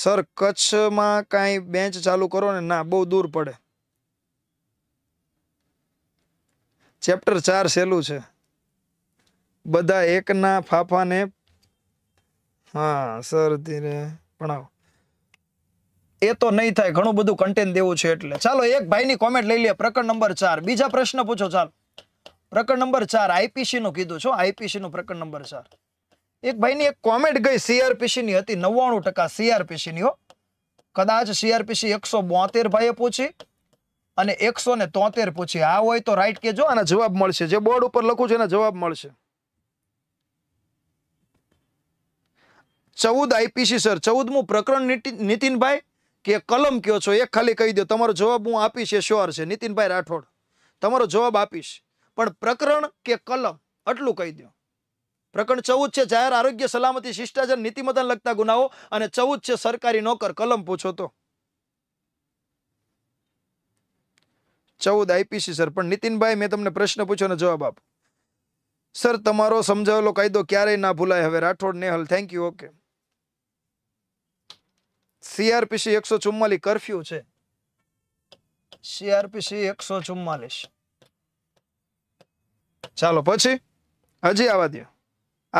સર કચ્છમાં કાંઈ બેન્ચ ચાલુ કરો ને ના બહુ દૂર પડે ચેપ્ટર ચાર સહેલું છે બધા એકના ફાફાને હા સર ધીરે ભણાવો એ તો નહીં થાય ઘણું બધું કન્ટેન્ટ દેવું છે એટલે ચાલો એક ભાઈની કોમેન્ટ લઈ લઈએ પ્રકરણ નંબર ચાર બીજા પ્રશ્ન પૂછો ચાલો પ્રકરણ નંબર ચાર આઈપીસી નું કીધું છો નું પ્રકરણ નંબર ચાર એક ભાઈની એક કોમેન્ટ ગઈ સીઆરપીસી ની હતી નવ્વાણું ટકા સીઆરપીસીની હો કદાચ સીઆરપીસી એકસો બોતેર ભાઈએ પૂછી અને એકસો ને તોતેર પૂછી આ હોય તો રાઈટ કેજો આના જવાબ મળશે જે બોર્ડ ઉપર લખું છે એના જવાબ મળશે ચૌદ આઈપીસી સર ચૌદમું પ્રકરણ નીતિનભાઈ કે કલમ કયો છો એ ખાલી કહી દો તમારો જવાબ હું આપીશ એ શ્યોર છે નીતિનભાઈ રાઠોડ તમારો જવાબ આપીશ પણ પ્રકરણ કે કલમ આટલું કહી દો પ્રકરણ ચૌદ છે જાહેર આરોગ્ય સલામતી શિષ્ટાચાર નીતિમતન લગતા ગુનાઓ અને ચૌદ છે સરકારી નોકર કલમ પૂછો તો ચૌદ આઈપીસી સર પણ નીતિનભાઈ મેં તમને પ્રશ્ન પૂછ્યો અને જવાબ આપ સર તમારો સમજાવેલો કાયદો ક્યારેય ના ભૂલાય હવે Rathod Nehal thank you okay CrPC એકસો ચુમ્માલીસ કરફ્યુ છે સીઆરપીસી એકસો ચુમ્માલીસ ચાલો પછી હજી આવા દો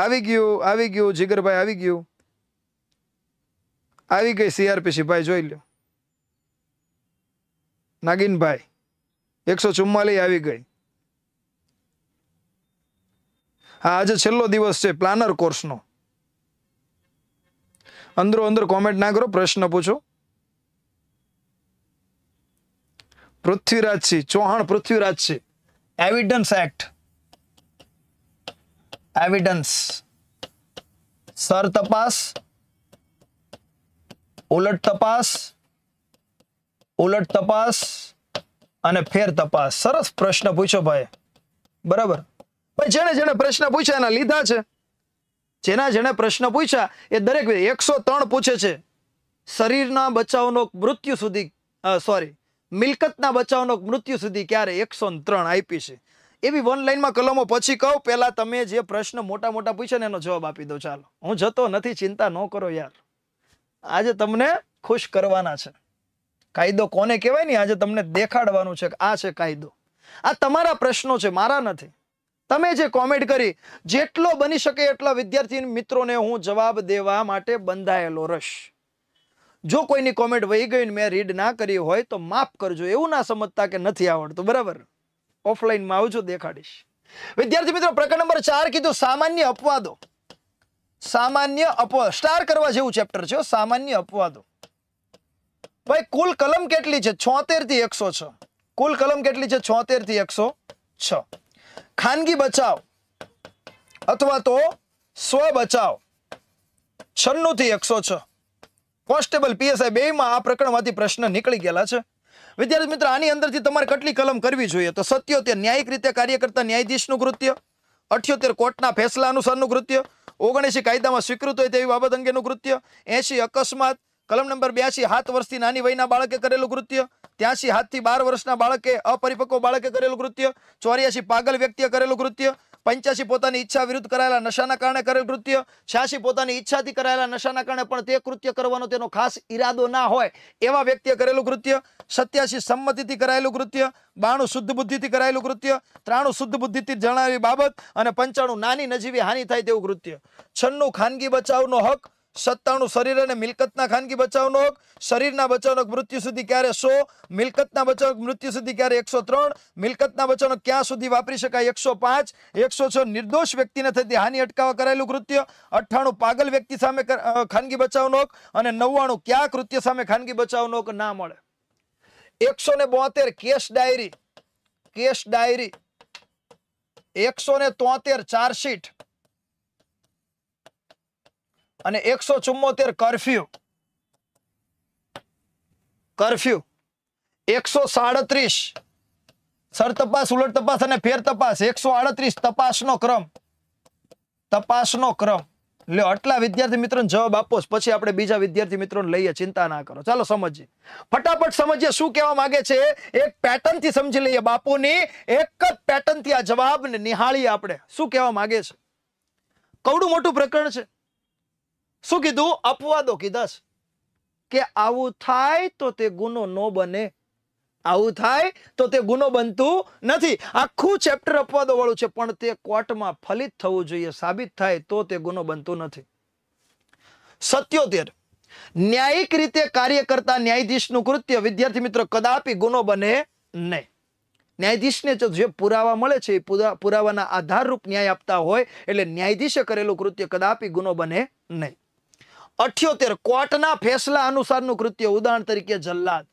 આવી ગયું આવી ગયું જીગરભાઈ આવી ગયું આવી ગઈ સીઆરપીસી ભાઈ જોઈ લો નાગીનભાઈ એકસો ચુમ્માલીસ આવી ગઈ હા આજે છેલ્લો દિવસ છે પ્લાનર કોર્સનો અંદરો અંદર કોમેન્ટ ના કરો પ્રશ્ન પૂછો Prithviraj Singh Chauhan Prithviraj Singh evidence act evidence sir તપાસ ઉલટ તપાસ ઉલટ તપાસ અને ફેર તપાસ સરસ પ્રશ્ન પૂછો ભાઈ બરાબર જેને જેને પ્રશ્ન પૂછ્યા એના લીધા છે જેના જેણે પ્રશ્ન પૂછ્યા એ દરેક એકસો ત્રણ પૂછે છે શરીરના બચાવનો મૃત્યુ સુધી સોરી મિલકતના બચાવનો મૃત્યુ સુધી ક્યારે એકસો ત્રણ આપી છે એવી વન લાઈનમાં કલમો પછી કહો પહેલાં તમે જે પ્રશ્ન મોટા મોટા પૂછે ને એનો જવાબ આપી દો ચાલો હું જતો નથી ચિંતા ન કરો યાર આજે તમને ખુશ કરવાના છે કાયદો કોને કહેવાય ને આજે તમને દેખાડવાનું છે આ છે કાયદો આ તમારા પ્રશ્નો છે મારા નથી તમે જે કોમેન્ટ કરી જેટલો બની શકે એટલા વિદ્યાર્થી મિત્રોને હું જવાબ દેવા માટે બંધાયેલો રશ જો કોઈની કોમેન્ટ વહી ગઈ મેં રીડ ના કરી હોય તો માફ કરજો એવું ના સમજતા કે નથી આવડતું બરાબર ઓફલાઈનમાં આવજો દેખાડીશ વિદ્યાર્થી મિત્રો પ્રકરણ નંબર ચાર કીધું સામાન્ય અપવાદો સામાન્ય અપવાદ સ્ટાર કરવા જેવું ચેપ્ટર છે સામાન્ય અપવાદો ભાઈ કુલ કલમ કેટલી છે છોતેર થી એકસો છ કુલ કલમ કેટલી છે છોતેર થી એકસો છ ખાનગી બચાવ અથવા તો સ્વ બચાવ છન્નું થી એકસો છ કોન્સ્ટેબલ પીએસઆઈ બેમાં આ પ્રકરણમાંથી પ્રશ્ન નીકળી ગયેલા છે વિદ્યાર્થી મિત્રો આની અંદરથી તમારે કેટલી કલમ કરવી જોઈએ તો સત્યોતેર ન્યાયિક રીતે કાર્ય કરતા ન્યાયાધીશનું કૃત્ય અઠ્યોતેર કોર્ટના ફેસલા અનુસારનું કૃત્ય ઓગણએંશી કાયદામાં સ્વીકૃત હોય તેવી બાબત અંગેનું કૃત્ય એંશી અકસ્માત કલમ નંબર બ્યાસી સાત વર્ષથી નાની વયના બાળકે કરેલું કૃત્ય ત્યાંસી હાથથી બાર વર્ષના બાળકે અપરિપક્વ બાળકે કરેલું કૃત્ય ચોર્યાસી પાગલ વ્યક્તિએ કરેલું કૃત્ય પંચ્યાસી પોતાની ઈચ્છા વિરુદ્ધ કરાયેલા નશાના કારણે કરેલ કૃત્ય છ્યાસી પોતાની ઈચ્છાથી કરાયેલા નશાના કારણે પણ તે કૃત્ય કરવાનો તેનો ખાસ ઈરાદો ના હોય એવા વ્યક્તિએ કરેલું કૃત્ય સત્યાસી સંમતિથી કરાયેલું કૃત્ય બાણું શુદ્ધ બુદ્ધિથી કરાયેલું કૃત્ય ત્રાણું શુદ્ધ બુદ્ધિથી જણાવેલી બાબત અને પંચાણું નાની નજીવી હાનિ થાય તેવું કૃત્ય છન્નું ખાનગી બચાવનો હક સત્તાણું શરીર અને મિલકતના ખાનગી બચાવનો શરીરના બચાવનો મૃત્યુ સુધી ક્યારે સો મિલકતના બચાવક મૃત્યુ સુધી ક્યારે એકસો ત્રણ મિલકતના બચાવનો ક્યાં સુધી વાપરી શકાય એકસો પાંચ એકસો છ નિર્દોષ વ્યક્તિને થતી હાનિ અટકાવવા કરાયેલું કૃત્ય અઠ્ઠાણું પાગલ વ્યક્તિ સામે ખાનગી બચાવનો અને નવ્વાણું ક્યાં કૃત્ય સામે ખાનગી બચાવનો ના મળે એકસો ને બોતેર કેસ ડાયરી કેસ ડાયરી એકસો ને તોતેર ચાર્જશીટ અને એકસો ચુમ્મોતેર કરફ્યુ કરફ્યુ એકસો સાડત્રીસ સર તપાસ ઉલટ તપાસ અને ફેર તપાસ એકસો આડત્રીસ તપાસનો ક્રમ તપાસનો ક્રમ લ્યો આટલા વિદ્યાર્થી મિત્રો જવાબ આપો પછી આપણે બીજા વિદ્યાર્થી મિત્રો લઈએ ચિંતા ના કરો ચાલો સમજીએ ફટાફટ સમજીએ શું કહેવા માંગે છે એક પેટર્ન થી સમજી લઈએ બાપુની એક જ પેટર્ન થી આ જવાબને નિહાળીએ આપણે શું કહેવા માંગે છે કવડું મોટું પ્રકરણ છે શું કીધું અપવાદો કીધા કે આવું થાય તો તે ગુનો ન બને આવું થાય તો તે ગુનો બનતું નથી આખું ચેપ્ટર અપવાદો વાળું છે પણ તે કોર્ટમાં ફલિત થવું જોઈએ સાબિત થાય તો તે ગુનો બનતું નથી સત્યોતેર ન્યાયિક રીતે કાર્ય કરતા ન્યાયાધીશનું કૃત્ય વિદ્યાર્થી મિત્રો કદાપી ગુનો બને નહીં ન્યાયાધીશને જે પુરાવા મળે છે એ પુરાવાના આધારરૂપ ન્યાય આપતા હોય એટલે ન્યાયાધીશે કરેલું કૃત્ય કદાપી ગુનો બને નહીં અઠ્યોતેર કોર્ટના ફેસલા અનુસારનું કૃત્ય ઉદાહરણ તરીકે જલ્લાદ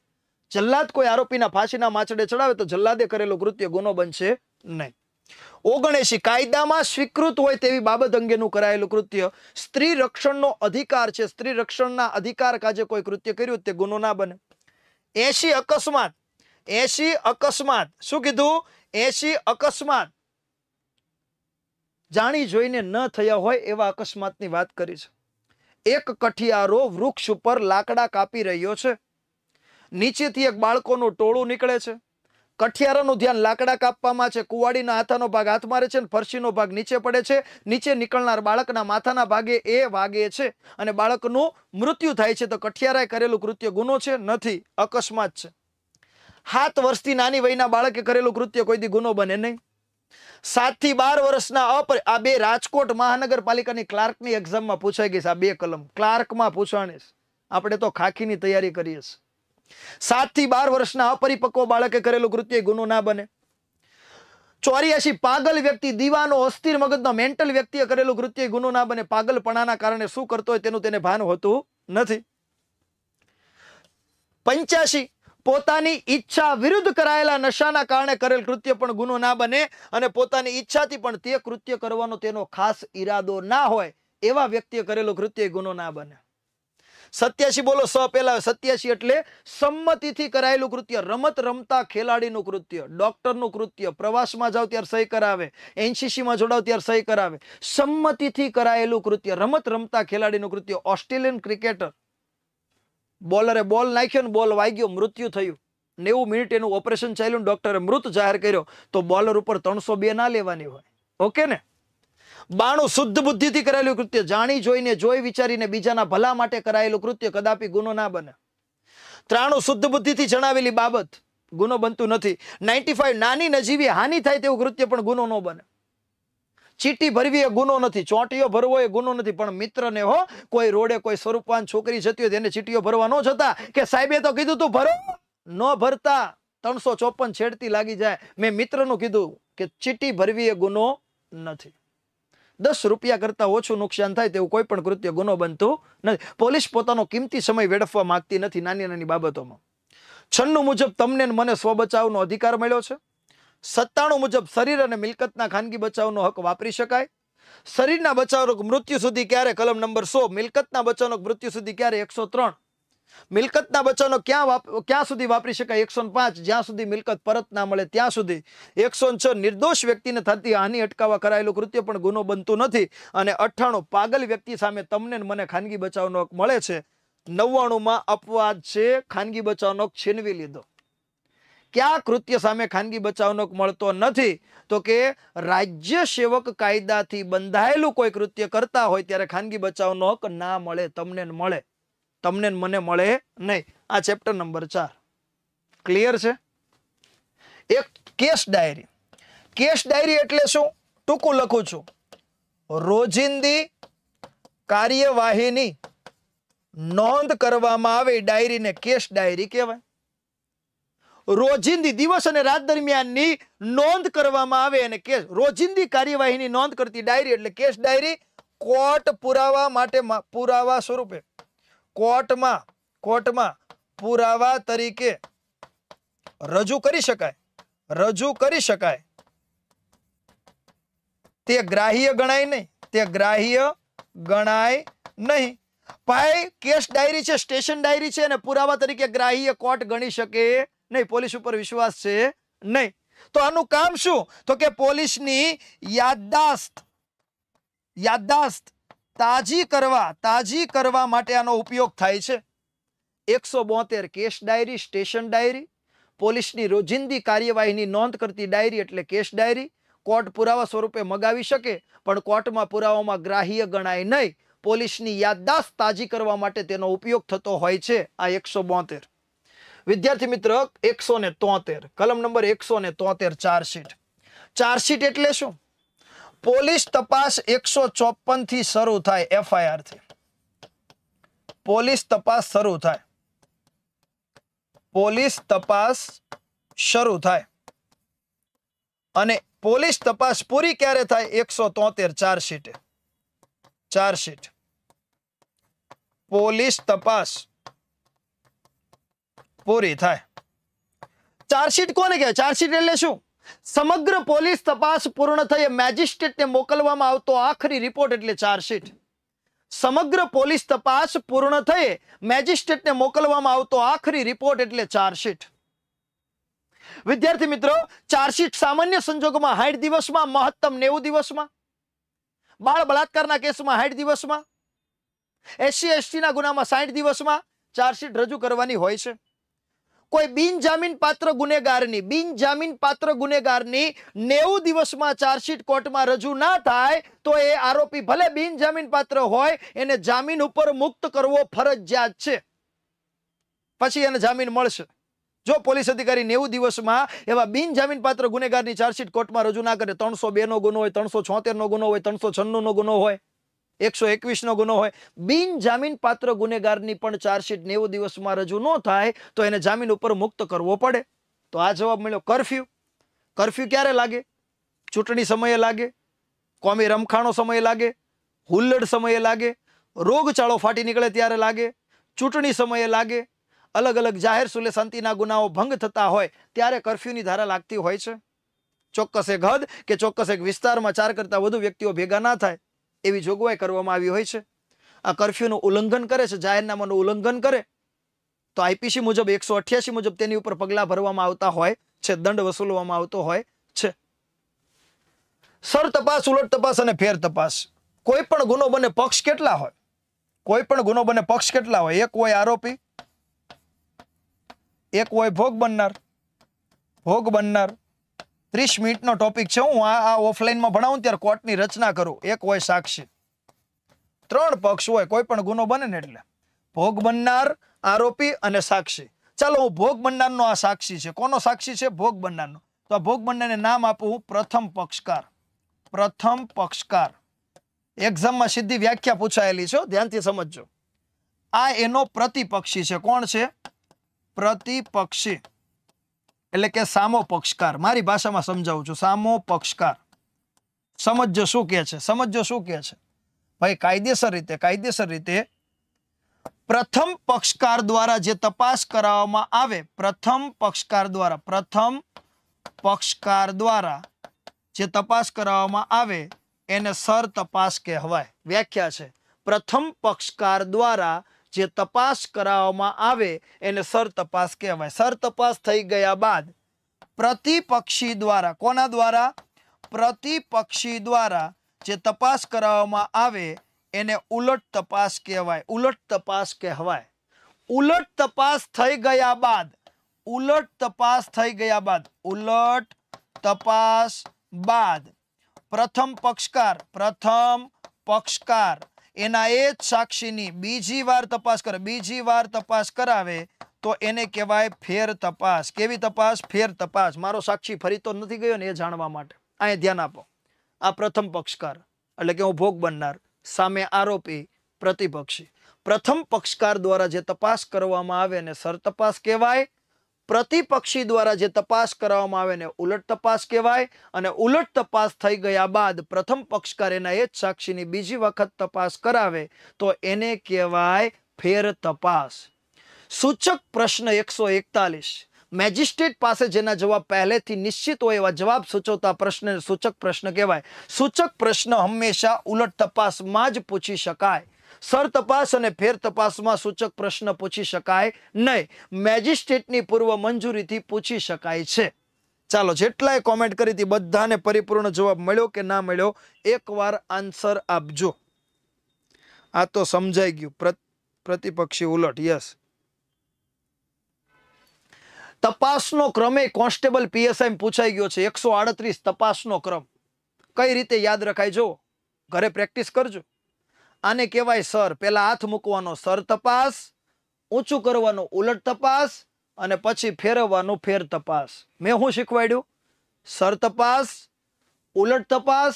જલ્લાદ કોઈ આરોપીના ફાંસીના માછડે ચડાવે તો જલ્લાદે કરેલું કૃત્ય ગુનો બનશે નહીં ઓગણેસી કાયદામાં સ્વીકૃત હોય તેવી બાબત અંગેનું કરાયેલું કૃત્ય સ્ત્રી રક્ષણનો અધિકાર છે સ્ત્રી રક્ષણના અધિકાર કાજે કોઈ કૃત્ય કર્યું તે ગુનો ના બને એસી અકસ્માત એસી અકસ્માત શું કીધું એસી અકસ્માત જાણી જોઈને ન થયા હોય એવા અકસ્માતની વાત કરી છે એક કઠિયારો વૃક્ષ ઉપર લાકડા કાપી રહ્યો છે નીચેથી એક બાળકોનું ટોળું નીકળે છે કઠિયારાનું ધ્યાન લાકડા કાપવામાં છે કુવાડીના હાથાનો ભાગ હાથ મારે છે અને ફરશીનો ભાગ નીચે પડે છે નીચે નીકળનાર બાળકના માથાના ભાગે એ વાગે છે અને બાળકનું મૃત્યુ થાય છે તો કઠિયારાએ કરેલું કૃત્ય ગુનો છે નથી અકસ્માત છે સાત વર્ષથી નાની વયના બાળકે કરેલું કૃત્ય કોઈ દી ગુનો બને નહીં સાતથી બાર વર્ષના અપ આ બે રાજકોટ મહાનગરપાલિકાની ક્લાર્કની એક્ઝામમાં પૂછાઈ ગઈ છે આ બે કલમ ક્લાર્કમાં પૂછવાની આપણે તો ખાખીની તૈયારી કરીએ છીએ સાતથી બાર વર્ષના અપરિપક્વ બાળકે કરેલું કૃત્ય ગુનો ના બને ચોર્યાસી પાગલ વ્યક્તિ દીવાનો અસ્થિર મગજનો મેન્ટલ વ્યક્તિએ કરેલું કૃત્ય ગુનો ના બને પાગલપણાના કારણે શું કરતો હોય તેનું તેને ભાન હોતું નથી પંચ્યાસી પોતાની ઈચ્છા વિરુદ્ધ કરાયેલા નશાના કારણે કરેલ કૃત્ય પણ ગુનો ના બને અને પોતાની ઈચ્છાથી પણ તે કૃત્ય કરવાનો તેનો ખાસ ઈરાદો ના હોય એવા વ્યક્તિએ કરેલું કૃત્ય ગુનો ના બને સત્યાસી બોલો સ પહેલા સત્યાસી એટલે સંમતિથી કરાયેલું કૃત્ય રમત રમતા ખેલાડીનું કૃત્ય ડોક્ટરનું કૃત્ય પ્રવાસમાં જાવ ત્યારે સહી કરાવે એનસીસીમાં જોડાવ ત્યારે સહી કરાવે સંમતિથી કરાયેલું કૃત્ય રમત રમતા ખેલાડીનું કૃત્ય ઓસ્ટ્રેલિયન ક્રિકેટર બોલરે બોલ નાખ્યો ને બોલ વાગ્યો મૃત્યુ થયું નેવું મિનિટ એનું ઓપરેશન ચાલ્યું ડૉક્ટરે મૃત જાહેર કર્યો તો બોલર ઉપર ત્રણસો બે ના લેવાની હોય ઓકે ને બાણું શુદ્ધ બુદ્ધિથી કરાયેલું કૃત્ય જાણી જોઈને જોઈ વિચારીને બીજાના ભલા માટે કરાયેલું કૃત્ય કદાપી ગુનો ના બને ત્રાણું શુદ્ધ બુદ્ધિથી જણાવેલી બાબત ગુનો બનતું નથી નાઇન્ટી નાની નજીવી હાનિ થાય તેવું કૃત્ય પણ ગુનો ન બને ચીટી ભરવી એ ગુનો નથી ચોંટીઓ ભરવો એ ગુનો નથી પણ મિત્રને હો કોઈ રોડે કોઈ સ્વરૂપવાન છોકરી જતી હોય તેને ચીટીઓ ભરવા ન જતા કે સાહેબે તો કીધું તું ભરો ન ભરતા ત્રણસો ચોપન છેડતી લાગી જાય મેં મિત્રનું કીધું કે ચીટી ભરવી એ ગુનો નથી દસ રૂપિયા કરતા ઓછું નુકસાન થાય તેવું કોઈ પણ કૃત્ય ગુનો બનતું નથી પોલીસ પોતાનો કિંમતી સમય વેડફવા માંગતી નથી નાની નાની બાબતોમાં છન્નું મુજબ તમને મને સ્વબચાવનો અધિકાર મળ્યો છે સત્તાણું મુજબ શરીર અને મિલકતના ખાનગી બચાવનો હક વાપરી શકાય શરીરના બચાવનો મૃત્યુ સુધી ક્યારે કલમ નંબર સો મિલકતના બચાવનો મૃત્યુ સુધી ક્યારે એકસો ત્રણ મિલકતના બચાવનો ક્યાં ક્યાં સુધી વાપરી શકાય એકસો પાંચ જ્યાં સુધી મિલકત પરત ના મળે ત્યાં સુધી એકસો છ નિર્દોષ વ્યક્તિને થતી હાની અટકાવવા કરાયેલું કૃત્ય પણ ગુનો બનતું નથી અને અઠ્ઠાણું પાગલ વ્યક્તિ સામે તમને મને ખાનગી બચાવનો હક મળે છે નવ્વાણુંમાં અપવાદ છે ખાનગી બચાવનો છીનવી લીધો કયા કૃત્ય સામે ખાનગી બચાવનો મળતો નથી તો કે રાજ્ય સેવક કાયદાથી બંધાયેલું કોઈ કૃત્ય કરતા હોય ત્યારે ખાનગી બચાવનો હક ના મળે તમને મળે તમને મને મળે નહીં આ ચેપ્ટર નંબર ચાર ક્લિયર છે એક કેસ ડાયરી કેસ ડાયરી એટલે શું ટૂંકું લખું છું રોજિંદી કાર્યવાહીની નોંધ કરવામાં આવે ડાયરીને કેસ ડાયરી કહેવાય રોજિંદી દિવસ અને રાત દરમિયાનની નોંધ કરવામાં આવે અને કેસ રોજિંદી કાર્યવાહીની નોંધ કરતી ડાયરી એટલે કેસ ડાયરી કોર્ટ પુરાવા માટે પુરાવા સ્વરૂપે કોર્ટમાં કોર્ટમાં પુરાવા તરીકે રજૂ કરી શકાય રજૂ કરી શકાય તે ગ્રાહ્ય ગણાય નહીં તે ગ્રાહ્ય ગણાય નહીં ભાઈ કેસ ડાયરી છે સ્ટેશન ડાયરી છે અને પુરાવા તરીકે ગ્રાહ્ય કોર્ટ ગણી શકે નહીં પોલીસ ઉપર વિશ્વાસ છે નહીં તો આનું કામ શું તો કે પોલીસની યાદદાસ્ત યાદદાસ્ત તાજી કરવા તાજી કરવા માટે આનો ઉપયોગ થાય છે એકસો બોતેર કેસ ડાયરી સ્ટેશન ડાયરી પોલીસની રોજિંદી કાર્યવાહીની નોંધ કરતી ડાયરી એટલે કેસ ડાયરી કોર્ટ પુરાવા સ્વરૂપે મગાવી શકે પણ કોર્ટમાં પુરાવામાં ગ્રાહ્ય ગણાય નહીં પોલીસની યાદદાસ્ત તાજી કરવા માટે તેનો ઉપયોગ થતો હોય છે આ એકસો બોતેર વિદ્યાર્થી મિત્ર એકસો ને તોતેર કલમ નંબર એકસો ને તોતેર ચાર્જશીટ ચાર્જશીટ એટલે શું પોલીસ તપાસ એકસો ચોપન થી શરૂ થાય એફઆઈઆર થી પોલીસ તપાસ શરૂ થાય પોલીસ તપાસ શરૂ થાય અને પોલીસ તપાસ પૂરી ક્યારે થાય એકસો તોતેર ચાર્જશીટ ચાર્જશીટ પોલીસ તપાસ પૂરી થાય ચાર્જશીટ કોને કહેવાય ચાર્જશીટ એટલે શું સમગ્ર પોલીસ તપાસ પૂર્ણ થઈ મેજિસ્ટ્રેટને મોકલવામાં આવતો આખરી રિપોર્ટ એટલે ચાર્જશીટ સમગ્ર પોલીસ તપાસ પૂર્ણ થઈ મેજિસ્ટ્રેટને મોકલવામાં આવતો આખરી રિપોર્ટ એટલે ચાર્જશીટ વિદ્યાર્થી મિત્રો ચાર્જશીટ સામાન્ય સંજોગોમાં સાઠ દિવસમાં મહત્તમ નેવું દિવસમાં બાળ બળાત્કારના કેસમાં સાઠ દિવસમાં એસસી એસટીના ગુનામાં સાઠ દિવસમાં ચાર્જશીટ રજૂ કરવાની હોય છે કોઈ બિનજામીન પાત્ર ગુનેગારની બિનજામીન પાત્ર ગુનેગારની નેવું દિવસમાં ચાર્જશીટ કોર્ટમાં રજૂ ના થાય તો એ આરોપી ભલે બિનજામીન પાત્ર હોય એને જામીન ઉપર મુક્ત કરવો ફરજિયાત છે પછી એને જામીન મળશે જો પોલીસ અધિકારી નેવું દિવસમાં એવા બિનજામીન પાત્ર ગુનેગારની ચાર્જશીટ કોર્ટમાં રજૂ ના કરે ત્રણસો બે નો ગુનો હોય ત્રણસો છોતેર નો ગુનો હોય ત્રણસો છન્નું નો ગુનો હોય એકસો એકવીસનો ગુનો હોય બિન જામીનપાત્ર ગુનેગારની પણ ચાર્જશીટ નેવું દિવસમાં રજૂ ન થાય તો એને જામીન ઉપર મુક્ત કરવો પડે તો આ જવાબ મળ્યો કરફ્યુ કરફ્યુ ક્યારે લાગે ચૂંટણી સમયે લાગે કોમી રમખાણો સમયે લાગે હુલ્લડ સમયે લાગે રોગચાળો ફાટી નીકળે ત્યારે લાગે ચૂંટણી સમયે લાગે અલગ અલગ જાહેર સુલે શાંતિના ગુનાઓ ભંગ થતા હોય ત્યારે કરફ્યુની ધારા લાગતી હોય છે ચોક્કસ એક હદ કે ચોક્કસ એક વિસ્તારમાં ચાર કરતાં વધુ વ્યક્તિઓ ભેગા ના થાય એવી જોગવાઈ કરવામાં આવી હોય છે આ કરફ્યુનું ઉલ્લંઘન કરે છે જાહેરનામાનું ઉલ્લંઘન કરે તો આઈપીસી મુજબ એકસો મુજબ તેની ઉપર પગલાં ભરવામાં આવતા હોય છે દંડ વસૂલવામાં આવતો હોય છે સર તપાસ ઉલટ તપાસ અને ફેર તપાસ કોઈ પણ ગુનો બને પક્ષ કેટલા હોય કોઈ પણ ગુનો બને પક્ષ કેટલા હોય એક હોય આરોપી એક હોય ભોગ બનનાર ભોગ બનનાર ત્રીસ મિનિટનો ટોપિક છે હું આ ઓફલાઈનમાં ભણાવું ત્યારે કોર્ટની રચના કરું એક હોય સાક્ષી ત્રણ પક્ષ હોય કોઈ પણ ગુનો બને ને એટલે ભોગ બનનાર આરોપી અને સાક્ષી ચાલો હું ભોગ બનનારનો આ સાક્ષી છે કોનો સાક્ષી છે ભોગ બનનારનો તો આ ભોગ બનનારને નામ આપું હું પ્રથમ પક્ષકાર પ્રથમ પક્ષકાર એક્ઝામમાં સીધી વ્યાખ્યા પૂછાયેલી છે ધ્યાનથી સમજજો આ એનો પ્રતિપક્ષી છે કોણ છે પ્રતિપક્ષી એટલે કે સામો પક્ષકાર મારી ભાષામાં સમજાવું છું સામો પક્ષકાર સમજો શું કહે છે સમજો શું કે છે ભાઈ કાયદેસર રીતે કાયદેસર રીતે પ્રથમ પક્ષકાર દ્વારા જે તપાસ કરાવવામાં આવે પ્રથમ પક્ષકાર દ્વારા પ્રથમ પક્ષકાર દ્વારા જે તપાસ કરાવવામાં આવે એને સર તપાસ કહેવાય વ્યાખ્યા છે પ્રથમ પક્ષકાર દ્વારા જે તપાસ કરાવવામાં આવે એને સર તપાસ કહેવાય સર તપાસ થઈ ગયા બાદ પ્રતિપક્ષી દ્વારા કોના દ્વારા પ્રતિપક્ષી દ્વારા જે તપાસ કરાવવામાં આવે એને ઉલટ તપાસ કહેવાય ઉલટ તપાસ કહેવાય ઉલટ તપાસ થઈ ગયા બાદ ઉલટ તપાસ થઈ ગયા બાદ ઉલટ તપાસ બાદ પ્રથમ પક્ષકાર પ્રથમ પક્ષકાર એના એ જ સાક્ષીની બીજી વાર તપાસ કરે બીજી વાર તપાસ કરાવે તો એને કહેવાય ફેર તપાસ કેવી તપાસ ફેર તપાસ મારો સાક્ષી ફરી તો નથી ગયો ને એ જાણવા માટે અહીંયા ધ્યાન આપો આ પ્રથમ પક્ષકાર એટલે કે હું ભોગ બનનાર સામે આરોપી પ્રતિપક્ષી પ્રથમ પક્ષકાર દ્વારા જે તપાસ કરવામાં આવે એને સર તપાસ કહેવાય પ્રતિપક્ષી દ્વારા જે તપાસ કરવામાં આવે ને ઉલટ તપાસ કહેવાય અને ઉલટ તપાસ થઈ ગયા બાદ પ્રથમ પક્ષકાર એના એ જ સાક્ષીની બીજી વખત તપાસ કરાવે તો એને કહેવાય ફેર તપાસ સૂચક પ્રશ્ન એકસો એકતાલીસ મેજિસ્ટ્રેટ પાસે જેના જવાબ પહેલેથી નિશ્ચિત હોય એવા જવાબ સૂચવતા પ્રશ્નને સૂચક પ્રશ્ન કહેવાય સૂચક પ્રશ્ન હંમેશા ઉલટ તપાસમાં જ પૂછી શકાય સર તપાસ અને ફેર તપાસમાં સૂચક પ્રશ્ન પૂછી શકાય નહીં મેજિસ્ટ્રેટની પૂર્વ મંજૂરીથી પૂછી શકાય છે ચાલો જેટલાય કોમેન્ટ કરી હતી બધાને પરિપૂર્ણ જવાબ મળ્યો કે ના મળ્યો એકવાર આન્સર આપજો આ તો સમજાઈ ગયું પ્રતિપક્ષી ઉલટ યસ તપાસનો ક્રમ એ કોન્સ્ટેબલ પીએસઆઈ પૂછાઈ ગયો છે એકસો તપાસનો ક્રમ કઈ રીતે યાદ રખાય જો ઘરે પ્રેક્ટિસ કરજો આને કહેવાય સર પહેલા હાથ મૂકવાનો સર તપાસ ઊંચું કરવાનું ઉલટ તપાસ અને પછી ફેરવવાનું ફેર તપાસ મેં શું શીખવાડ્યું સર તપાસ ઉલટ તપાસ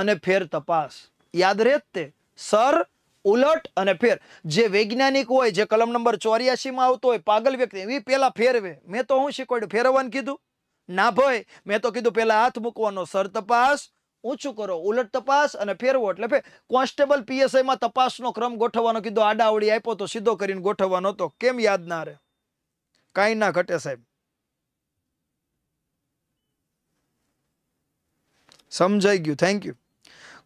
અને ફેર તપાસ યાદ રહે તે સર ઉલટ અને ફેર જે વૈજ્ઞાનિક હોય જે કલમ નંબર ચોર્યાસીમાં આવતો હોય પાગલ વ્યક્તિ એ પહેલા ફેરવે મેં તો હું શીખવાડ્યું ફેરવવાનું કીધું ના ભાઈ મેં તો કીધું પહેલા હાથ મૂકવાનો સર તપાસ ઊંચું કરો ઉલટ તપાસ અને ફેરવો એટલે ફે કોન્સ્ટેબલ પીએસઆઈમાં તપાસનો ક્રમ ગોઠવવાનો કીધો આડાવડી આપ્યો તો સીધો કરીને ગોઠવવાનો હતો કેમ યાદ ના રહે કાંઈ ના ઘટે સાહેબ સમજાઈ ગયું થેન્ક યુ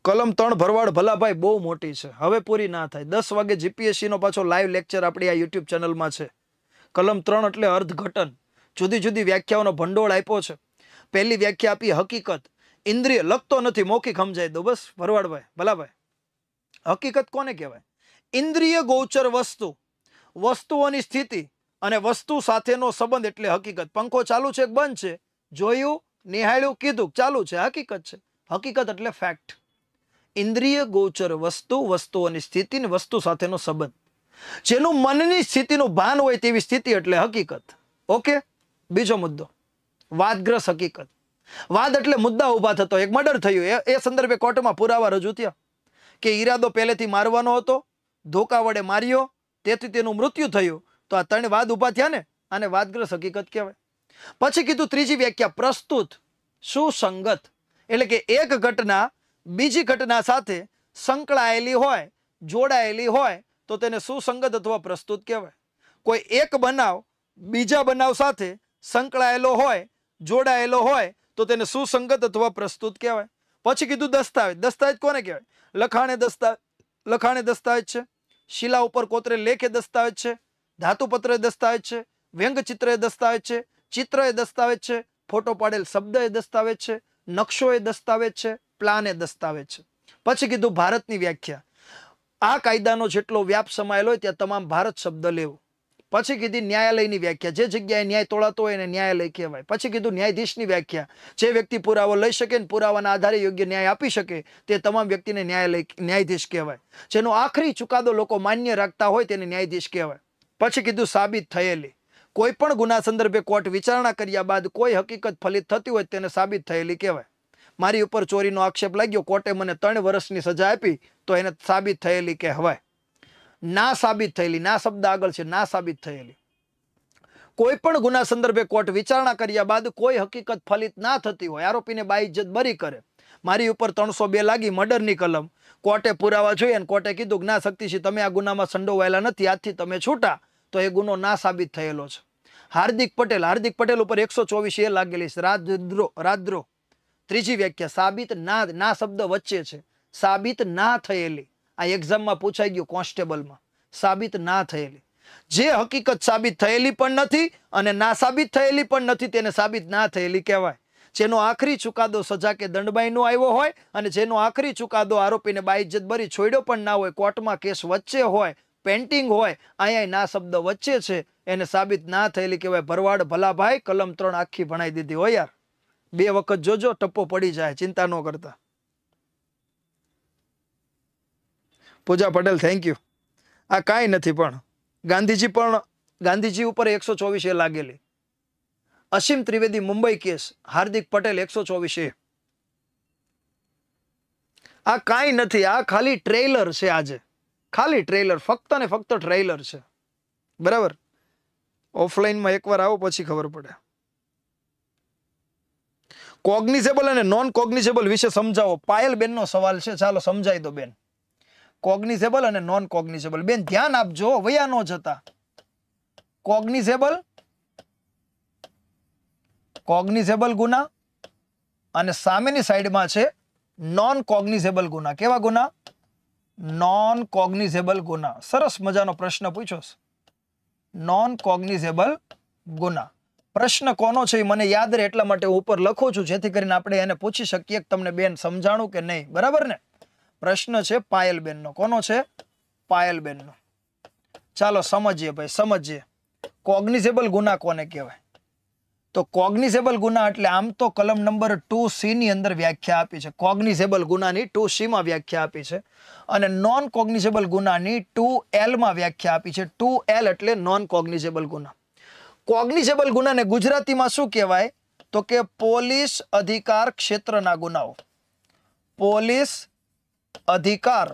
કલમ ત્રણ ભરવાડ ભલાભાઈ બહુ મોટી છે હવે પૂરી ના થાય દસ વાગે જીપીએસસીનો પાછો લાઈવ લેક્ચર આપણી આ યુટ્યુબ ચેનલમાં છે કલમ ત્રણ એટલે અર્ધઘટન જુદી જુદી વ્યાખ્યાઓનો ભંડોળ આપ્યો છે પહેલી વ્યાખ્યા આપી હકીકત ઇન્દ્રિય લખતો નથી મૌખિક સમજાય દો બસ ભરવાડભાઈ ભલાભાઈ હકીકત કોને કહેવાય ઇન્દ્રિય ગોચર વસ્તુ વસ્તુઓની સ્થિતિ અને વસ્તુ સાથેનો સંબંધ એટલે હકીકત પંખો ચાલુ છે બંધ છે જોયું નિહાળ્યું કીધું ચાલુ છે હકીકત છે હકીકત એટલે ફેક્ટ ઇન્દ્રિય ગોચર વસ્તુ વસ્તુઓની સ્થિતિ ને વસ્તુ સાથેનો સંબંધ જેનું મનની સ્થિતિનું ભાન હોય તેવી સ્થિતિ એટલે હકીકત ઓકે બીજો મુદ્દો વાદગ્રસ્ત હકીકત વાદ એટલે મુદ્દા ઊભા થતો એક મર્ડર થયું એ એ સંદર્ભે કોર્ટમાં પુરાવા રજૂ થયા કે ઈરાદો પહેલેથી મારવાનો હતો ધોકા વડે માર્યો તેથી તેનું મૃત્યુ થયું તો આ ત્રણ વાદ ઊભા થયા ને આને વાદગ્રસ્ત હકીકત કહેવાય પછી કીધું ત્રીજી વ્યાખ્યા પ્રસ્તુત સુસંગત એટલે કે એક ઘટના બીજી ઘટના સાથે સંકળાયેલી હોય જોડાયેલી હોય તો તેને સુસંગત અથવા પ્રસ્તુત કહેવાય કોઈ એક બનાવ બીજા બનાવ સાથે સંકળાયેલો હોય જોડાયેલો હોય તો તેને સુસંગત અથવા પ્રસ્તુત કહેવાય પછી કીધું દસ્તાવેજ દસ્તાવેજ કોને કહેવાય લખાણે દસ્તાવેજ લખાણે દસ્તાવેજ છે શિલા ઉપર કોતરે લેખ એ દસ્તાવેજ છે ધાતુપત્ર દસ્તાવેજ છે વ્યંગચિત્ર એ દસ્તાવેજ છે ચિત્ર એ દસ્તાવેજ છે ફોટો પાડેલ શબ્દ એ દસ્તાવેજ છે નકશો એ દસ્તાવેજ છે પ્લાન એ દસ્તાવેજ છે પછી કીધું ભારતની વ્યાખ્યા આ કાયદાનો જેટલો વ્યાપ સમાયેલો હોય ત્યાં તમામ ભારત શબ્દ લેવો પછી કીધી ન્યાયાલયની વ્યાખ્યા જે જગ્યાએ ન્યાય તોડાતો હોય એને ન્યાયાલય કહેવાય પછી કીધું ન્યાયાધીશની વ્યાખ્યા જે વ્યક્તિ પુરાવો લઈ શકે ને પુરાવાના આધારે યોગ્ય ન્યાય આપી શકે તે તમામ વ્યક્તિને ન્યાયાલય ન્યાયાધીશ કહેવાય જેનો આખરી ચુકાદો લોકો માન્ય રાખતા હોય તેને ન્યાયાધીશ કહેવાય પછી કીધું સાબિત થયેલી કોઈ પણ ગુના સંદર્ભે કોર્ટ વિચારણા કર્યા બાદ કોઈ હકીકત ફલિત થતી હોય તેને સાબિત થયેલી કહેવાય મારી ઉપર ચોરીનો આક્ષેપ લાગ્યો કોર્ટે મને ત્રણ વર્ષની સજા આપી તો એને સાબિત થયેલી કહેવાય ના સાબિત થયેલી ના શબ્દ આગળ છે ના સાબિત થયેલી કોઈ પણ ગુના સંદર્ભે કોર્ટ વિચારણા કર્યા બાદ કોઈ હકીકત ફલિત ના થતી હોય આરોપીને બાઇજ્જત બરી કરે મારી ઉપર ત્રણસો બે લાગી મર્ડરની કલમ કોર્ટે પુરાવા જોઈએ અને કોર્ટે કીધું ના શક્તિસિંહ તમે આ ગુનામાં સંડોવાયેલા નથી આજથી તમે છૂટા તો એ ગુનો ના સાબિત થયેલો છે હાર્દિક પટેલ હાર્દિક પટેલ ઉપર એકસો ચોવીસ એ લાગેલી છે રાજદ્રો રાજદ્રો ત્રીજી વ્યાખ્યા સાબિત ના ના શબ્દ વચ્ચે છે સાબિત ના થયેલી આ એક્ઝામમાં પૂછાઈ ગયું કોન્સ્ટેબલમાં સાબિત ના થયેલી જે હકીકત સાબિત થયેલી પણ નથી અને ના સાબિત થયેલી પણ નથી તેને સાબિત ના થયેલી કહેવાય જેનો આખરી ચુકાદો સજા કે દંડબાઈનો આવ્યો હોય અને જેનો આખરી ચુકાદો આરોપીને બાઇજ્જત ભરી છોડ્યો પણ ના હોય કોર્ટમાં કેસ વચ્ચે હોય પેન્ટિંગ હોય અહીંયા ના શબ્દ વચ્ચે છે એને સાબિત ના થયેલી કહેવાય ભરવાડ ભલાભાઈ કલમ ત્રણ આખી ભણાઈ દીધી હોય યાર બે વખત જોજો ટપ્પો પડી જાય ચિંતા ન કરતા પૂજા પટેલ થેન્ક યુ આ કાંઈ નથી પણ ગાંધીજી પણ ગાંધીજી ઉપર એકસો ચોવીસે લાગેલી અસીમ ત્રિવેદી મુંબઈ કેસ હાર્દિક પટેલ એકસો ચોવીસે આ કાંઈ નથી આ ખાલી ટ્રેલર છે આજે ખાલી ટ્રેલર ફક્ત ને ફક્ત ટ્રેલર છે બરાબર ઓફલાઈનમાં એકવાર આવો પછી ખબર પડે કોગ્નિઝેબલ અને નોન કોગ્નિઝેબલ વિશે સમજાવો પાયલબેનનો સવાલ છે ચાલો સમજાવી દો બેન કોગ્નિઝેબલ અને નોન કોગ્નિઝેબલ બેન ધ્યાન આપજો વયા ન જતા કોગ્નિઝેબલ કોગ્નિઝેબલ ગુના અને સામેની સાઈડમાં છે નોન કોગ્નિઝેબલ ગુના કેવા ગુના નોન કોગ્નિઝેબલ ગુના સરસ મજાનો પ્રશ્ન પૂછો નોન કોગ્નિઝેબલ ગુના પ્રશ્ન કોનો છે એ મને યાદ રહે એટલા માટે ઉપર લખું છું જેથી કરીને આપણે એને પૂછી શકીએ તમને બેન સમજાણું કે નહીં બરાબર ને પ્રશ્ન છે પાયલબેનનો કોનો છે પાયલબેનનો ચાલો સમજીએ ભાઈ સમજીએ કોગ્નિઝેબલ ગુના કોને કહેવાય તો કોગ્નિઝેબલ ગુના એટલે આમ તો કલમ નંબર ટુ ની અંદર વ્યાખ્યા આપી છે કોગ્નિઝેબલ ગુનાની ટુ સીમાં વ્યાખ્યા આપી છે અને નોન કોગ્નિઝેબલ ગુનાની ટુ એલમાં વ્યાખ્યા આપી છે ટુ એલ એટલે નોન કોગ્નિઝેબલ ગુના કોગ્નિઝેબલ ગુનાને ગુજરાતીમાં શું કહેવાય તો કે પોલીસ અધિકાર ક્ષેત્રના ગુનાઓ પોલીસ अधिकार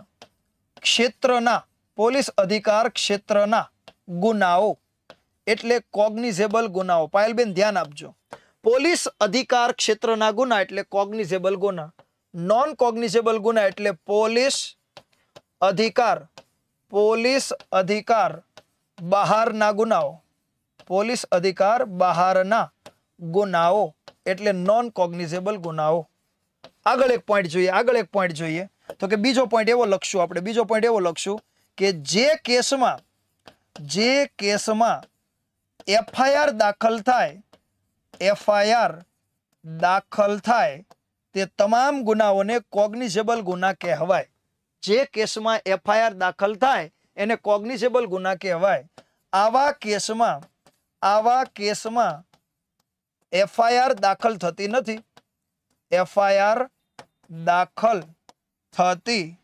क्षेत्रना पोलीस अधिकार क्षेत्रना गुनाव એટલે કોગ્નિઝેબલ ગુનાઓ પાيل બેન ધ્યાન આપજો પોલીસ અધિકાર ક્ષેત્રના ગુના એટલે કોગ્નિઝેબલ ગુના નોન કોગ્નિઝેબલ ગુના એટલે પોલીસ અધિકાર પોલીસ અધિકાર બહારના ગુનાઓ પોલીસ અધિકાર બહારના ગુનાઓ એટલે નોન કોગ્નિઝેબલ ગુનાઓ આગળ એક પોઈન્ટ જોઈએ આગળ એક પોઈન્ટ જોઈએ તો કે બીજો પોઈન્ટ એવો લખશું આપણે બીજો પોઈન્ટ એવો લખશું કે જે કેસમાં જે કેસમાં એફઆઈઆર દાખલ થાય એફઆઈઆર દાખલ થાય તે તમામ ગુનાઓને કોગ્નિઝેબલ ગુના કહેવાય જે કેસમાં એફઆઈઆર દાખલ થાય એને કોગ્નિઝેબલ ગુના કહેવાય આવા કેસમાં આવા કેસમાં એફઆઈઆર દાખલ થતી નથી એફઆઈઆર દાખલ થતી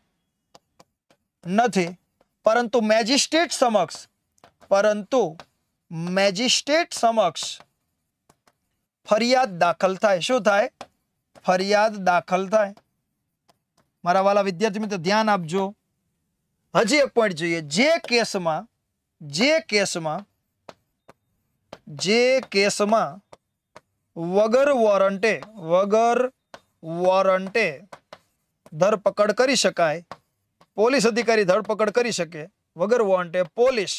નથી પરંતુ મેજિસ્ટ્રેટ સમક્ષ પરંતુ મેજિસ્ટ્રેટ સમક્ષ ફરિયાદ દાખલ થાય શું થાય ફરિયાદ દાખલ થાય મારા વાલા વિદ્યાર્થી મિત્રો ધ્યાન આપજો હજી એક પોઈન્ટ જોઈએ જે કેસમાં જે કેસમાં જે કેસમાં વગર વોરંટે વગર વોરંટે ધરપકડ કરી શકાય પોલીસ અધિકારી ધરપકડ કરી શકે વગર વોરંટે પોલીસ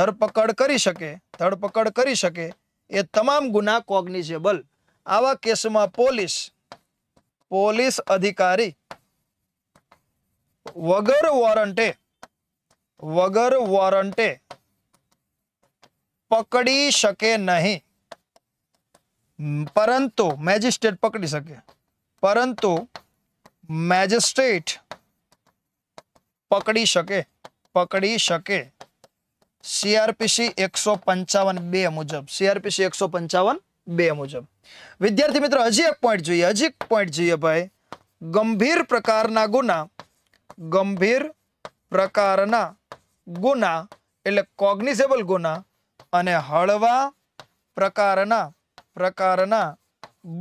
ધરપકડ કરી શકે ધરપકડ કરી શકે એ તમામ ગુના કોગ્નિઝેબલ આવા કેસમાં પોલીસ પોલીસ અધિકારી વગર વોરંટે વગર વોરંટે પકડી શકે નહીં પરંતુ મેજિસ્ટ્રેટ પકડી શકે પરંતુ મેજિસ્ટ્રેટ પકડી શકે પકડી શકે સીઆરપીસી એકસો પંચાવન બે મુજબ સીઆરપીસી એકસો પંચાવન બે મુજબ વિદ્યાર્થી મિત્રો હજી એક પોઈન્ટ જોઈએ હજી એક પોઈન્ટ જોઈએ ભાઈ ગંભીર પ્રકારના ગુના ગંભીર પ્રકારના ગુના એટલે કોગ્નિઝેબલ ગુના અને હળવા પ્રકારના પ્રકારના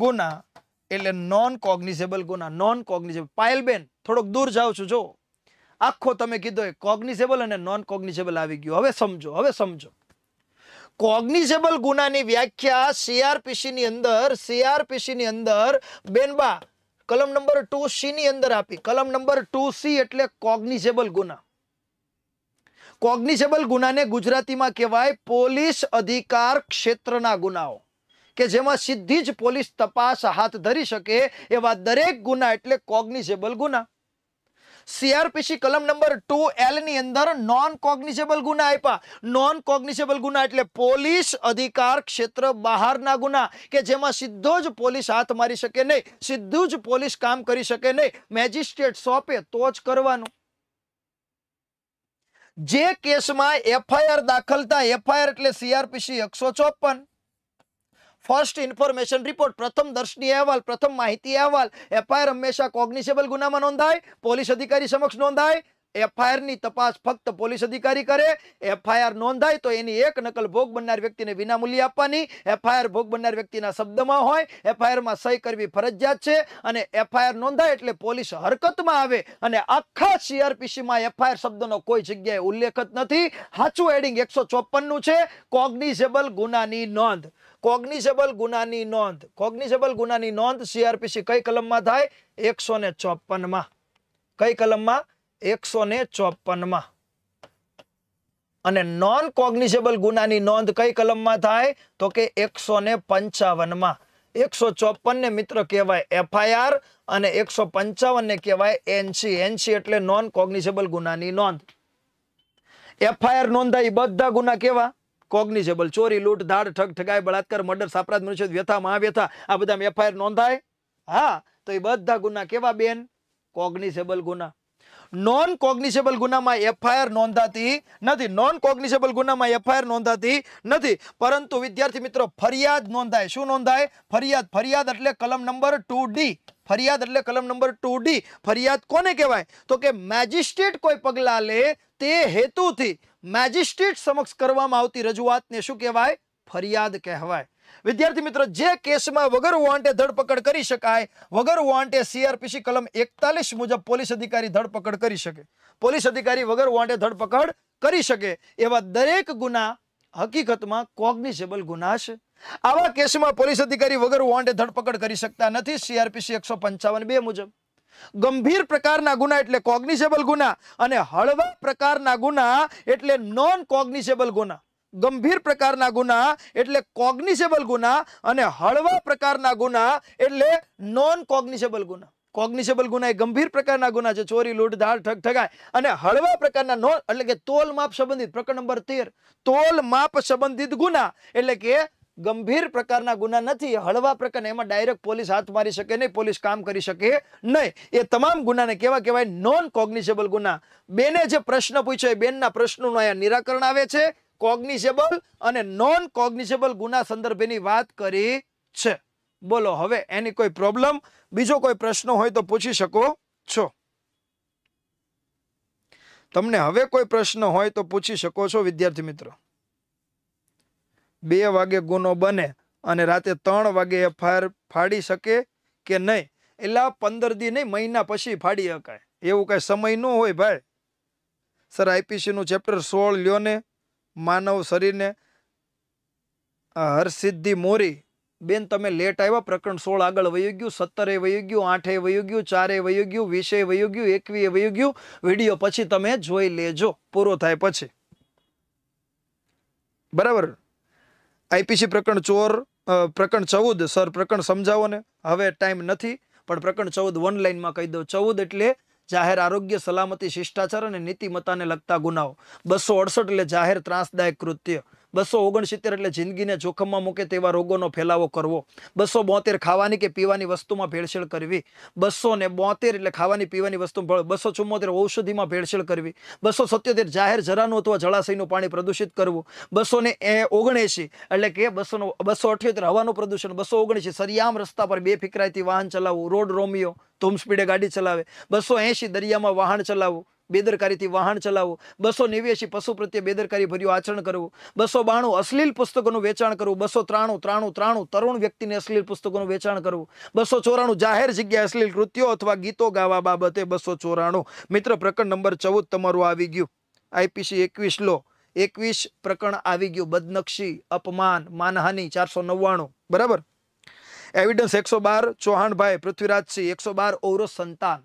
ગુના એટલે નોન કોગ્નિઝેબલ ગુના નોન કોગ્નિઝેબલ પાયલબેન થોડોક દૂર જાઉં છું જો આખો તમે કીધો એ કોગ્નિઝેબલ અને નોન કોગ્નિઝેબલ આવી ગયું હવે સમજો હવે સમજો કોગ્નિઝેબલ ગુનાની વ્યાખ્યા સીઆરપીસીની અંદર સીઆરપીસીની અંદર બેનબા કલમ નંબર ટુ સીની અંદર આપી કલમ નંબર ટુ સી એટલે કોગ્નિઝેબલ ગુના કોગ્નિઝેબલ ગુનાને ગુજરાતીમાં કહેવાય પોલીસ અધિકાર ક્ષેત્રના ગુનાઓ કે જેમાં સીધી જ પોલીસ તપાસ હાથ ધરી શકે એવા દરેક ગુના એટલે કોગ્નિઝેબલ ગુના સીઆરપીસી કલમ નંબર ટુ એલની અંદર નોન કોગ્નિઝેબલ ગુના આપ્યા નોન કોગ્નિઝેબલ ગુના એટલે પોલીસ અધિકાર ક્ષેત્ર બહારના ગુના કે જેમાં સીધો જ પોલીસ હાથ મારી શકે નહીં સીધું જ પોલીસ કામ કરી શકે નહીં મેજિસ્ટ્રેટ સોંપે તો જ કરવાનું જે કેસમાં એફઆઈઆર દાખલ થાય એફઆઈઆર એટલે સીઆરપીસી એકસો ચોપન ફર્સ્ટ ઇન્ફોર્મેશન રિપોર્ટ પ્રથમ દર્શની અહેવાલ પ્રથમ માહિતી અહેવાલ એફઆઈઆર હંમેશા કોગ્નિસેબલ ગુનામાં નોંધાય પોલીસ અધિકારી સમક્ષ નોંધાય એફઆઈઆરની તપાસ ફક્ત પોલીસ અધિકારી કરે એફઆઈઆર નોંધાય તો એની એક નકલ ભોગ બનનાર વ્યક્તિને વિનામૂલ્ય આપવાની એફઆઈઆર ભોગ બનનાર વ્યક્તિના શબ્દમાં હોય એફઆઈઆરમાં સહી કરવી ફરજિયાત છે અને એફઆઈઆર નોંધાય એટલે પોલીસ હરકતમાં આવે અને આખા સીઆરપીસીમાં એફઆઈઆર શબ્દનો કોઈ જગ્યાએ ઉલ્લેખ જ નથી સાચું એડિંગ એકસો ચોપનનું છે કોગ્નિઝેબલ ગુનાની નોંધ કોગ્નિઝેબલ ગુનાની નોંધ કોગ્નિઝેબલ ગુનાની નોંધ સીઆરપીસી કઈ કલમમાં થાય એકસો ને ચોપનમાં કઈ કલમમાં એકસો ને ચોપનમાં અને નોન કોગ્નિઝેબલ ગુનાની નોંધ કઈ કલમમાં થાય તો કે એકસો ને પંચાવનમાં એકસો ચોપનને મિત્ર કહેવાય એફઆઈઆર અને એકસો પંચાવનને કહેવાય એનસી એનસી એટલે નોન કોગ્નિઝેબલ ગુનાની નોંધ એફઆઈઆર નોંધાય બધા ગુના કેવા કોગ્નિઝેબલ ચોરી લૂંટ દાડ ઠગ ઠગાઈ બળાત્કાર મર્ડર સાપરાધ મનુષ્ય વ્યથા મહાવ્યથા આ બધા એફઆઈઆર નોંધાય હા તો એ બધા ગુના કેવા બેન કોગ્નિઝેબલ ગુના નોન કોગ્નિશેબલ ગુનામાં એફઆઈઆર નોંધાતી નથી નોન કોગ્નિશેબલ ગુનામાં એફઆઈઆર નોંધાતી નથી પરંતુ વિદ્યાર્થી મિત્રો ફરિયાદ નોંધાય શું નોંધાય ફરિયાદ ફરિયાદ એટલે કલમ નંબર ટુ ફરિયાદ એટલે કલમ નંબર ટુ ફરિયાદ કોને કહેવાય તો કે મેજિસ્ટ્રેટ કોઈ પગલાં લે તે હેતુથી મેજિસ્ટ્રેટ સમક્ષ કરવામાં આવતી રજૂઆતને શું કહેવાય ફરિયાદ કહેવાય વિદ્યાર્થી મિત્રો જે કેસમાં વગર વોન્ટે ધરપકડ કરી શકાય વગર વોન્ટે સીઆરપીસી કલમ એકતાલીસ મુજબ પોલીસ અધિકારી ધરપકડ કરી શકે પોલીસ અધિકારી વગર વોન્ટે ધરપકડ કરી શકે એવા દરેક ગુના હકીકતમાં કોગ્નિઝેબલ ગુના છે આવા કેસમાં પોલીસ અધિકારી વગર વોન્ટે ધરપકડ કરી શકતા નથી સીઆરપીસી એકસો પંચાવન બે મુજબ ગંભીર પ્રકારના ગુના એટલે કોગ્નિશેબલ ગુના અને હળવા પ્રકારના ગુના એટલે નોન કોગ્નિશેબલ ગુના ગંભીર પ્રકારના ગુના એટલે કોગ્નિશેબલ ગુના અને હળવા પ્રકારના ગુના એટલે નોન કોગ્નિશેબલ ગુના કોગ્નિશેબલ ગુના એ ગંભીર પ્રકારના ગુના છે ચોરી લૂંટ ધાડ ઠગ ઠગાય અને હળવા પ્રકારના નોન એટલે કે તોલ માપ સંબંધિત પ્રકરણ નંબર તેર તોલ માપ સંબંધિત ગુના એટલે કે ગંભીર પ્રકારના ગુના નથી હળવા પ્રકારના એમાં ડાયરેક્ટ પોલીસ હાથ મારી શકે નહીં પોલીસ કામ કરી શકે નહીં એ તમામ ગુનાને કેવા કહેવાય નોન કોગ્નિઝેબલ ગુના બેને જે પ્રશ્ન પૂછ્યો એ બેનના પ્રશ્નોનું અહીંયા નિરાકરણ આવે છે કોગ્નિઝેબલ અને નોન કોગ્નિઝેબલ ગુના સંદર્ભેની વાત કરી છે બોલો હવે એની કોઈ પ્રોબ્લેમ બીજો કોઈ પ્રશ્ન હોય તો પૂછી શકો છો તમને હવે કોઈ પ્રશ્ન હોય તો પૂછી શકો છો વિદ્યાર્થી મિત્રો બે વાગે ગુનો બને અને રાતે ત્રણ વાગે એફઆઈઆર ફાડી શકે કે નહીં એટલે આ પંદર દી નહીં મહિના પછી ફાડી શકાય એવું કાંઈ સમય ન હોય ભાઈ સર આઈપીસીનું ચેપ્ટર સોળ લ્યોને માનવ શરીરને હરસિદ્ધિ મોરી બેન તમે લેટ આવ્યા પ્રકરણ સોળ આગળ વયું ગયું સત્તરે વયું ગયું આઠે વયું ગયું ચારે વયું ગયું વીસે વયું ગયું એકવીએ વયું ગયું વિડીયો પછી તમે જોઈ લેજો પૂરો થાય પછી બરાબર આઈપીસી પ્રકરણ ચોર પ્રકરણ ચૌદ સર પ્રકરણ સમજાવો ને હવે ટાઈમ નથી પણ પ્રકરણ ચૌદ વન લાઇનમાં કહી દઉં ચૌદ એટલે જાહેર આરોગ્ય સલામતી શિષ્ટાચાર અને નીતિમત્તાને લગતા ગુનાઓ બસો અડસઠ એટલે જાહેર ત્રાસદાયક કૃત્ય બસો ઓગણસિત્તેર એટલે જિંદગીને જોખમમાં મૂકે તેવા રોગોનો ફેલાવો કરવો બસો બોતેર ખાવાની કે પીવાની વસ્તુમાં ભેળસેળ કરવી બસો ને બોતેર એટલે ખાવાની પીવાની વસ્તુ બસો ચુમ્મોતેર ઔષધિમાં ભેળસેળ કરવી બસો સત્યોતેર જાહેર જરાનું અથવા જળાશયનું પાણી પ્રદૂષિત કરવું બસો ને ઓગણએંશી એટલે કે બસોનો બસો અઠ્યોતેર હવાનું પ્રદૂષણ બસો ઓગણએંશી સરિયામ રસ્તા પર બે ફિકરાયથી વાહન ચલાવવું રોડ રોમિયો ધૂમ સ્પીડે ગાડી ચલાવે બસો એંશી દરિયામાં વાહન ચલાવવું બેદરકારીથી વાહન ચલાવવું બસો નેવ્યાસી પશુ પ્રત્યે બેદરકારી ભર્યું આચરણ કરવું બસો બાણું અશ્લીલ પુસ્તકોનું વેચાણ કરવું બસો ત્રાણું ત્રાણું ત્રાણું તરુણ વ્યક્તિને અશ્લીલ પુસ્તકોનું વેચાણ કરવું બસો ચોરાણું જાહેર જગ્યાએ અશ્લીલ કૃત્યો અથવા ગીતો ગાવા બાબતે બસો ચોરાણું મિત્ર પ્રકરણ નંબર ચૌદ તમારું આવી ગયું આઈપીસી એકવીસ લો એકવીસ પ્રકરણ આવી ગયું બદનક્ષી અપમાન માનહાનિ ચારસો નવ્વાણું બરાબર એવિડન્સ એકસો બાર ચૌહાણભાઈ પૃથ્વીરાજસિંહ એકસો બાર ઔરસ સંતાન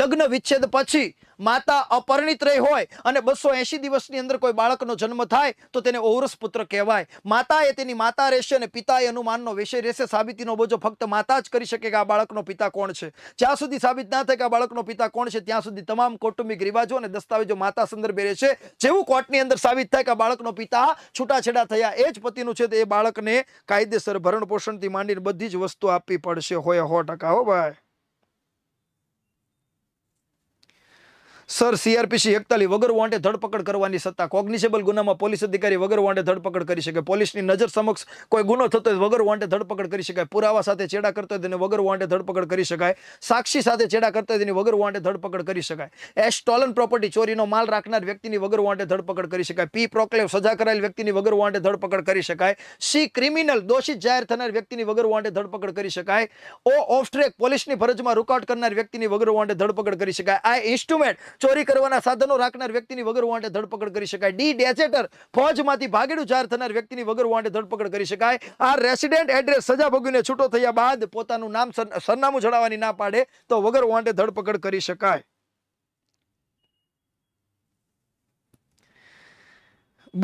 લગ્ન વિચ્છેદ પછી માતા અપરિણિત રહી હોય અને બસો એંશી દિવસની અંદર કોઈ બાળકનો જન્મ થાય તો તેને ઓરસ પુત્ર કહેવાય માતા એ તેની માતા રહેશે અને પિતા એ અનુમાનનો વિષય રહેશે સાબિતીનો બોજો ફક્ત માતા જ કરી શકે કે આ બાળકનો પિતા કોણ છે જ્યાં સુધી સાબિત ના થાય કે આ બાળકનો પિતા કોણ છે ત્યાં સુધી તમામ કૌટુંબિક રિવાજો અને દસ્તાવેજો માતા સંદર્ભે રહેશે જેવું કોર્ટની અંદર સાબિત થાય કે આ બાળકનો પિતા છૂટાછેડા થયા એ જ પતિનું છે તો એ બાળકને કાયદેસર ભરણ પોષણથી માંડીને બધી જ વસ્તુ આપવી પડશે હોય હો ટકા હો ભાઈ સર સીઆરપીસી એકતાલીસ વગર વોન્ટે ધરપકડ કરવાની સત્તા કોગ્નિશેબલ ગુનામાં પોલીસ અધિકારી વગર વોન્ટે ધરપકડ કરી શકે પોલીસની નજર સમક્ષ કોઈ ગુનો થતો વગર વોન્ટે ધરપકડ કરી શકાય પુરાવા સાથે ચેડા કરતો હોય તેને વગર વોન્ટે ધરપકડ કરી શકાય સાક્ષી સાથે ચેડા કરતો હોય તેની વગર વોન્ટે ધરપકડ કરી શકાય એસ સ્ટોલન પ્રોપર્ટી ચોરીનો માલ રાખનાર વ્યક્તિની વગર વોન્ટે ધરપકડ કરી શકાય પી પ્રોક્લેવ સજા કરાયેલ વ્યક્તિની વગર વોન્ટે ધરપકડ કરી શકાય સી ક્રિમિનલ દોષિત જાહેર થનાર વ્યક્તિની વગર વોન્ટે ધરપકડ કરી શકાય ઓ ઓફ ટ્રેક પોલીસની ફરજમાં રૂકઆઉટ કરનાર વ્યક્તિની વગર વોન્ટે ધરપકડ કરી શકાય આ ઇન્સ્ટ્રુમેન્ટ ચોરી કરવાના સાધનો રાખનાર વ્યક્તિની વગર વોન્ટે ધરપકડ કરી શકાય ડી ડેઝેટર ફોજમાંથી ભાગેડું જાહેર થનાર વ્યક્તિની વગર વોન્ટે ધરપકડ કરી શકાય આ રેસિડેન્ટ એડ્રેસ સજા ભોગવીને છૂટો થયા બાદ પોતાનું નામ સરનામું જણાવવાની ના પાડે તો વગર વોન્ટે ધરપકડ કરી શકાય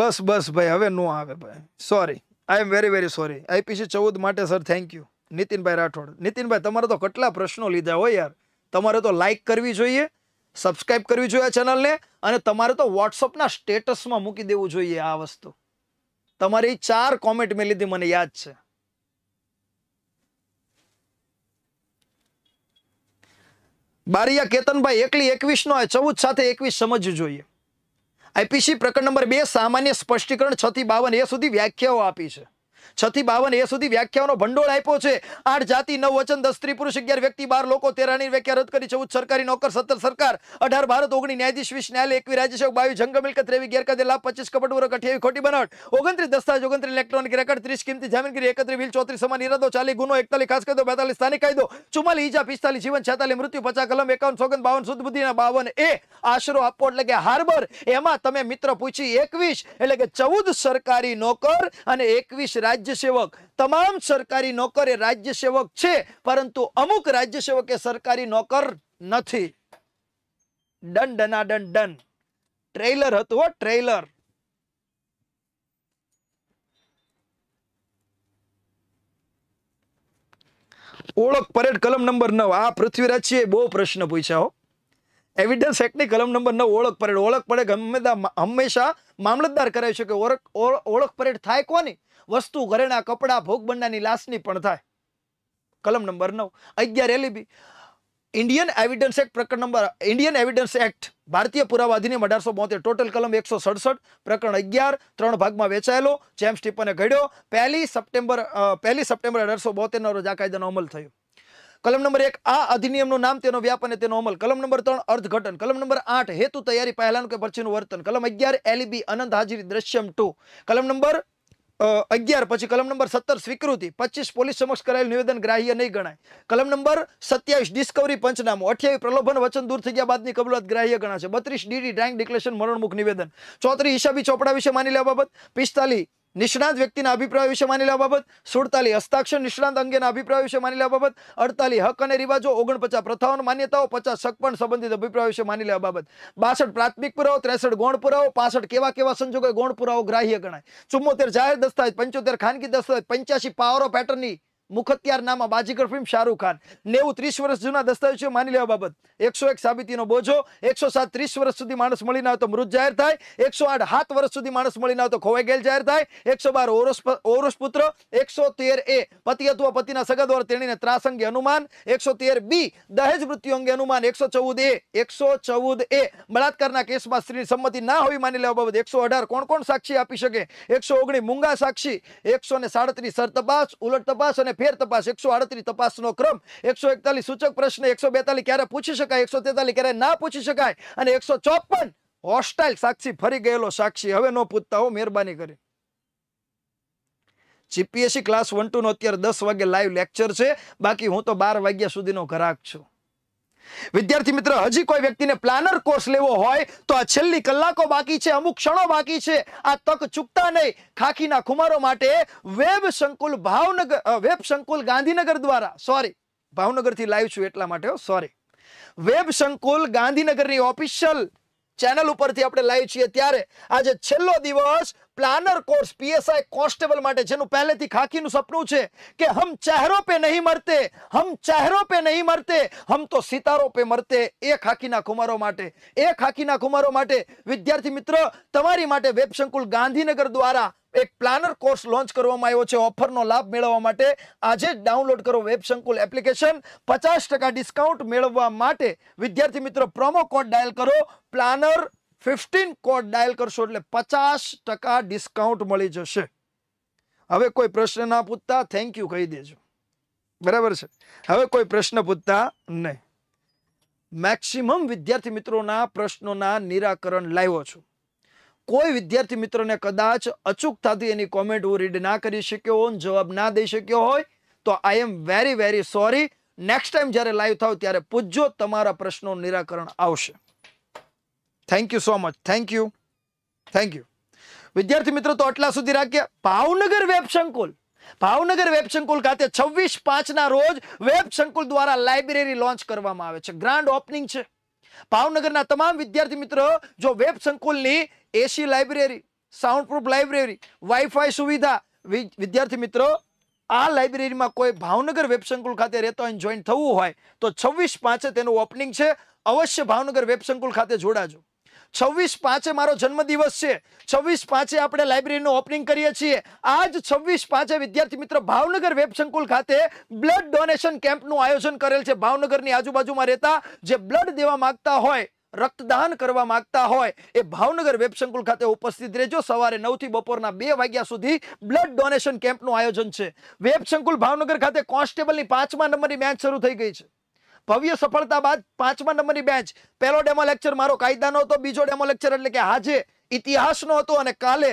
બસ બસ ભાઈ હવે નો આવે ભાઈ sorry I am very very sorry IPC ચૌદ માટે સર થેન્ક યુ નીતિનભાઈ રાઠોડ નીતિનભાઈ તમારે તો કેટલા પ્રશ્નો લીધા હોય યાર તમારે તો લાઇક કરવી જોઈએ સબસ્ક્રાઈબ કરવી જોઈએ આ ચેનલને અને તમારે તો વોટ્સઅપના સ્ટેટસમાં મૂકી દેવું જોઈએ આ વસ્તુ તમારી ચાર કોમેન્ટ મેં લીધી મને યાદ છે બારિયા કેતનભાઈ એકલી એકવીસનો આ ચૌદ સાથે એકવીસ સમજવું જોઈએ આઈપીસી પ્રકરણ નંબર બે સામાન્ય સ્પષ્ટીકરણ છ થી બાવન એ સુધી વ્યાખ્યાઓ આપી છે છ થી બાવન એ સુધી વ્યાખ્યાઓનો ભંડોળ આપ્યો છે આઠ જાતિ નવ વચન દસ સ્ત્રી પુરુષ અગિયાર વ્યક્તિ બાર લોકો તેરાની વ્યાખ્યા રદ કરી ચૌદ સરકારી નોકર સત્તર સરકાર અઢાર ભારત ઓગણી ન્યાયાધીશ વીસ ન્યાયાલય એકવી રાજ્યસેવક બાવીસ જંગલ મિલકત રેવી ગેરકાયદે લાભ પચીસ કપટ ઉરક અઠ્યાવી ખોટી બનાવટ ઓગણત્રીસ દસ્તાવેજ ઓગણત્રીસ ઇલેક્ટ્રોનિક રેકર્ડ ત્રીસ કિંમતી જામીનગીરી એકત્રીસ બિલ ચોત્રીસ સમાન ઇરાદો ચાલી ગુનો એકતાલીસ ખાસ કાયદો બેતાલીસ સ્થાનિક કાયદો ચુમ્માલીસ ઈજા પિસ્તાલીસ જીવન છેતાલીસ મૃત્યુ પચાસ કલમ એકાવન સોગંદ બાવન શુદ્ધ બુદ્ધિના બાવન એ આશરો આપવો એટલે કે હાર્બર એમાં તમે મિત્ર પૂછી એકવીસ એટલે કે ચૌદ સરકારી નોકર અને એકવીસ રાજ્ય રાજ્ય સેવક તમામ સરકારી નોકર એ રાજ્ય સેવક છે પરંતુ અમુક રાજ્ય સેવક એ સરકારી નોકર નથી ડન ડન ટ્રેલર હતું હો ટ્રેલર ઓળખ પરેડ કલમ નંબર નવ આ પૃથ્વીરાજ છે એ બહુ પ્રશ્ન પૂછ્યા હો એવિડન્સ એક્ટની કલમ નંબર નવ ઓળખ પરેડ ઓળખ પરેડ ગમે હંમેશા મામલતદાર કરાવી શકે ઓળખ ઓળખ પરેડ થાય કોની વસ્તુ ઘરેણા કપડાં ભોગ બંડાની લાશની પણ થાય કલમ નંબર નવ અગિયાર એલઈબી ઇન્ડિયન એવિડન્સ એક્ટ પ્રકરણ નંબર ઇન્ડિયન એવિડન્સ એક્ટ ભારતીય પુરાવા અધિનિયમ અઢારસો બોતેર ટોટલ કલમ એકસો સડસઠ પ્રકરણ અગિયાર ત્રણ ભાગમાં વેચાયેલો જેમ સ્ટીપને ઘડ્યો પહેલી સપ્ટેમ્બર પહેલી સપ્ટેમ્બર અઢારસો બોતેરના રોજ આ કાયદાનો અમલ થયો કલમ નંબર એક આ અધિનિયમનું નામ તેનો વ્યાપ અને તેનો અમલ કલમ નંબર ત્રણ અર્થઘટન કલમ નંબર આઠ હેતુ તૈયારી પહેલાનું કે પછીનું વર્તન કલમ અગિયાર એલબી અનંત હાજરી દ્રશ્યમ ટુ કલમ નંબર અગિયાર પછી કલમ નંબર સત્તર સ્વીકૃતિ પચીસ પોલીસ સમક્ષ કરાયેલ નિવેદન ગ્રાહ્ય નહીં ગણાય કલમ નંબર સત્યાવીસ ડિસ્કવરી પંચનામું અઠ્યાવીસ પ્રલોભન વચન દૂર થઈ ગયા બાદની કબૂલાત ગ્રાહ્ય ગણાશે બત્રીસ ડીડી ડ્રાઇંગ ડિક્લેરેશન મરણમુખ નિવેદન ચોત્રીસ હિસાબી ચોપડા વિશે માની લેવા બાબત પિસ્તાલીસ નિષ્ણાંત વ્યક્તિના અભિપ્રાય વિશે માની લેવા બાબત સુડતાલી હસ્તાક્ષર નિષ્ણાંત અંગેના અભિપ્રાય વિશે માની લેવા બાબત અડતાલી હક અને રિવાજો ઓગણપચાસ પ્રથાઓ માન્યતાઓ પચાસ સગપણ સંબંધિત અભિપ્રાય વિશે માની લેવા બાબત બાસઠ પ્રાથમિક પુરાવો ત્રેસઠ ગૌણ પુરાવો પાસઠ કેવા કેવા સંજોગો ગૌણ પુરાવો ગ્રાહ્ય ગણાય ચુમ્મોતેર જાહેર દસ્તાવેજ પંચોતેર ખાનગી દસ્તાવેજ પંચ્યાસી પાવરો પેટર્નની મુખત્યાર નામા બાજીગર ફિલ્મ શાહરૂખ ખાન નેવું ત્રીસ વર્ષ જૂના દસ્તાવેજો માની લેવા બાબત એકસો એક સાબિતીનો બોજો એકસો સાત ત્રીસ વર્ષ સુધી માણસ મળી ના તો મૃત જાહેર થાય એકસો આઠ સાત વર્ષ સુધી માણસ મળી ના તો ખોવાઈ ગયેલ જાહેર થાય એકસો બાર ઓરસ ઓરસ પુત્ર એકસો તેર એ પતિ અથવા પતિના સગા દ્વારા તેણીને ત્રાસ અંગે અનુમાન એકસો તેર બી દહેજ મૃત્યુ અંગે અનુમાન એકસો ચૌદ એ એકસો ચૌદ એ બળાત્કારના કેસમાં સ્ત્રીની સંમતિ ના હોવી માની લેવા બાબત એકસો અઢાર કોણ કોણ સાક્ષી આપી શકે એકસો ઓગણીસ મૂંગા સાક્ષી એકસો ને સાડત્રીસ સર તપાસ ઉલટ તપાસ અને ફેર તપાસ એકસો આડત્રીસ તપાસનો ક્રમ એકસો એકતાલીસ સૂચક પ્રશ્ન એકસો બેતાલીસ ક્યારે પૂછી શકાય એકસો તેતાલીસ ક્યારે ના પૂછી શકાય અને એકસો ચોપન હોસ્ટાઇલ સાક્ષી ફરી ગયેલો સાક્ષી હવે નો પૂછતા હો મહેરબાની કરી જીપીએસસી ક્લાસ વન ટુ નો અત્યારે દસ વાગે લાઈવ લેક્ચર છે બાકી હું તો બાર વાગ્યા સુધીનો ઘરાક છું વિદ્યાર્થી મિત્ર હજી કોઈ વ્યક્તિને પ્લાનર કોર્સ લેવો હોય તો આ છેલ્લી કલાકો બાકી છે અમુક ક્ષણો બાકી છે આ તક ચૂકતા નહીં ખાખીના ખુમારો માટે વેબ સંકુલ ભાવનગર વેબ સંકુલ ગાંધીનગર દ્વારા સોરી ભાવનગરથી લાઈવ છું એટલા માટે સોરી વેબ સંકુલ ગાંધીનગરની ઓફિશિયલ ચેનલ ઉપરથી આપણે લાઈવ છીએ ત્યારે આજે છેલ્લો દિવસ प्लैनर कोर्स पीएसआई कांस्टेबल માટે જેનો પહેલેથી ખાખીનું સપનું છે કે હમ ચહેરાઓ પર નહીં મરતે હમ ચહેરાઓ પર નહીં મરતે હમ તો સિતારો પર મરતે એ ખાખીના કુમારો માટે એ ખાખીના કુમારો માટે વિદ્યાર્થી મિત્રો તમારી માટે વેબ સંકુલ ગાંધીનગર દ્વારા એક પ્લાનર કોર્સ લોન્ચ કરવામાં આવ્યો છે ઓફરનો લાભ મેળવવા માટે આજે જ ડાઉનલોડ કરો વેબ સંકુલ એપ્લિકેશન 50% ડિસ્કાઉન્ટ મેળવવા માટે વિદ્યાર્થી મિત્રો промо કોડ ડાયલ કરો પ્લાનર ફિફ્ટીન કોડ ડાયલ કરશો એટલે પચાસ ટકા ડિસ્કાઉન્ટ મળી જશે હવે કોઈ પ્રશ્ન ના પૂછતા થેન્ક યુ કહી દેજો બરાબર છે હવે કોઈ પ્રશ્ન પૂછતા નહીં મેક્સિમમ વિદ્યાર્થી મિત્રોના પ્રશ્નોના નિરાકરણ લાવ્યો છું કોઈ વિદ્યાર્થી મિત્રોને કદાચ અચૂકતાથી એની કોમેન્ટ હું રીડ ના કરી શક્યો હોય જવાબ ના દઈ શક્યો હોય તો I am very very sorry next time જ્યારે લાઈવ થાવ ત્યારે પૂછજો તમારા પ્રશ્નો નિરાકરણ આવશે thank you so much thank you thank you વિદ્યાર્થી મિત્રો તો આટલા સુધી રાખ્યા ભાવનગર વેબ સંકુલ ભાવનગર વેબ સંકુલ ખાતે 26 5 ના રોજ વેબ સંકુલ દ્વારા લાઇબ્રેરી લોન્ચ કરવામાં આવે છે grand ઓપનિંગ છે ભાવનગરના તમામ વિદ્યાર્થી મિત્રો જો વેબ સંકુલ ની AC library soundproof library wifi સુવિધા વિદ્યાર્થી મિત્રો આ લાઇબ્રેરી માં કોઈ ભાવનગર વેબ સંકુલ ખાતે રહેતો હોય ને જોઈન થવું હોય તો 26 5 એ તેનું ઓપનિંગ છે અવશ્ય ભાવનગર વેબ સંકુલ ખાતે જોડાજો છવ્વીસ પાંચે મારો જન્મદિવસ છે છવ્વીસ પાંચે આપણે લાઇબ્રેરીનું ઓપનિંગ કરીએ છીએ આજ છવ્વીસ પાંચે વિદ્યાર્થી મિત્ર ભાવનગર વેબ સંકુલ ખાતે બ્લડ ડોનેશન કેમ્પનું આયોજન કરેલ છે ભાવનગરની આજુબાજુમાં રહેતા જે બ્લડ દેવા માગતા હોય રક્તદાન કરવા માગતા હોય એ ભાવનગર વેબ સંકુલ ખાતે ઉપસ્થિત રહેજો સવારે નવથી બપોરના બે વાગ્યા સુધી બ્લડ ડોનેશન કેમ્પનું આયોજન છે વેબ સંકુલ ભાવનગર ખાતે કોન્સ્ટેબલની પાંચમા નંબરની મેચ શરૂ થઈ ગઈ છે ભવ્ય સફળતા બાદ પાંચમા નંબરની બેન્ચ પહેલો ડેમો લેક્ચર મારો કાયદાનો હતો બીજો ડેમો લેક્ચર એટલે કે આજે ઇતિહાસનો હતો અને કાલે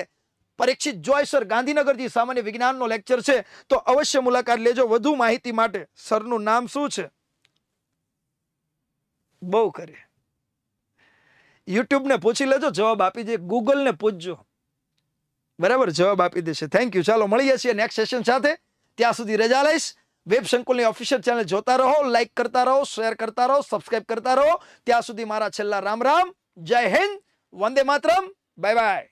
પરીક્ષિત જોય સર ગાંધીનગરથી સામાન્ય વિજ્ઞાનનો લેક્ચર છે તો અવશ્ય મુલાકાત લેજો વધુ માહિતી માટે સરનું નામ શું છે બહુ કરે યુટ્યુબને પૂછી લેજો જવાબ આપી દે ગૂગલને પૂછજો બરાબર જવાબ આપી દેશે થેન્ક યુ ચાલો મળીએ છીએ નેક્સ્ટ સેશન સાથે ત્યાં સુધી રજા લઈશ વેબ સંકુલની ઓફિશિયલ ચેનલ જોતા રહો લાઈક કરતા રહો શેર કરતા રહો સબસ્ક્રાઈબ કરતા રહો ત્યાં સુધી મારા છેલ્લા રામ રામ જય હિન્દ વંદે માતરમ બાય બાય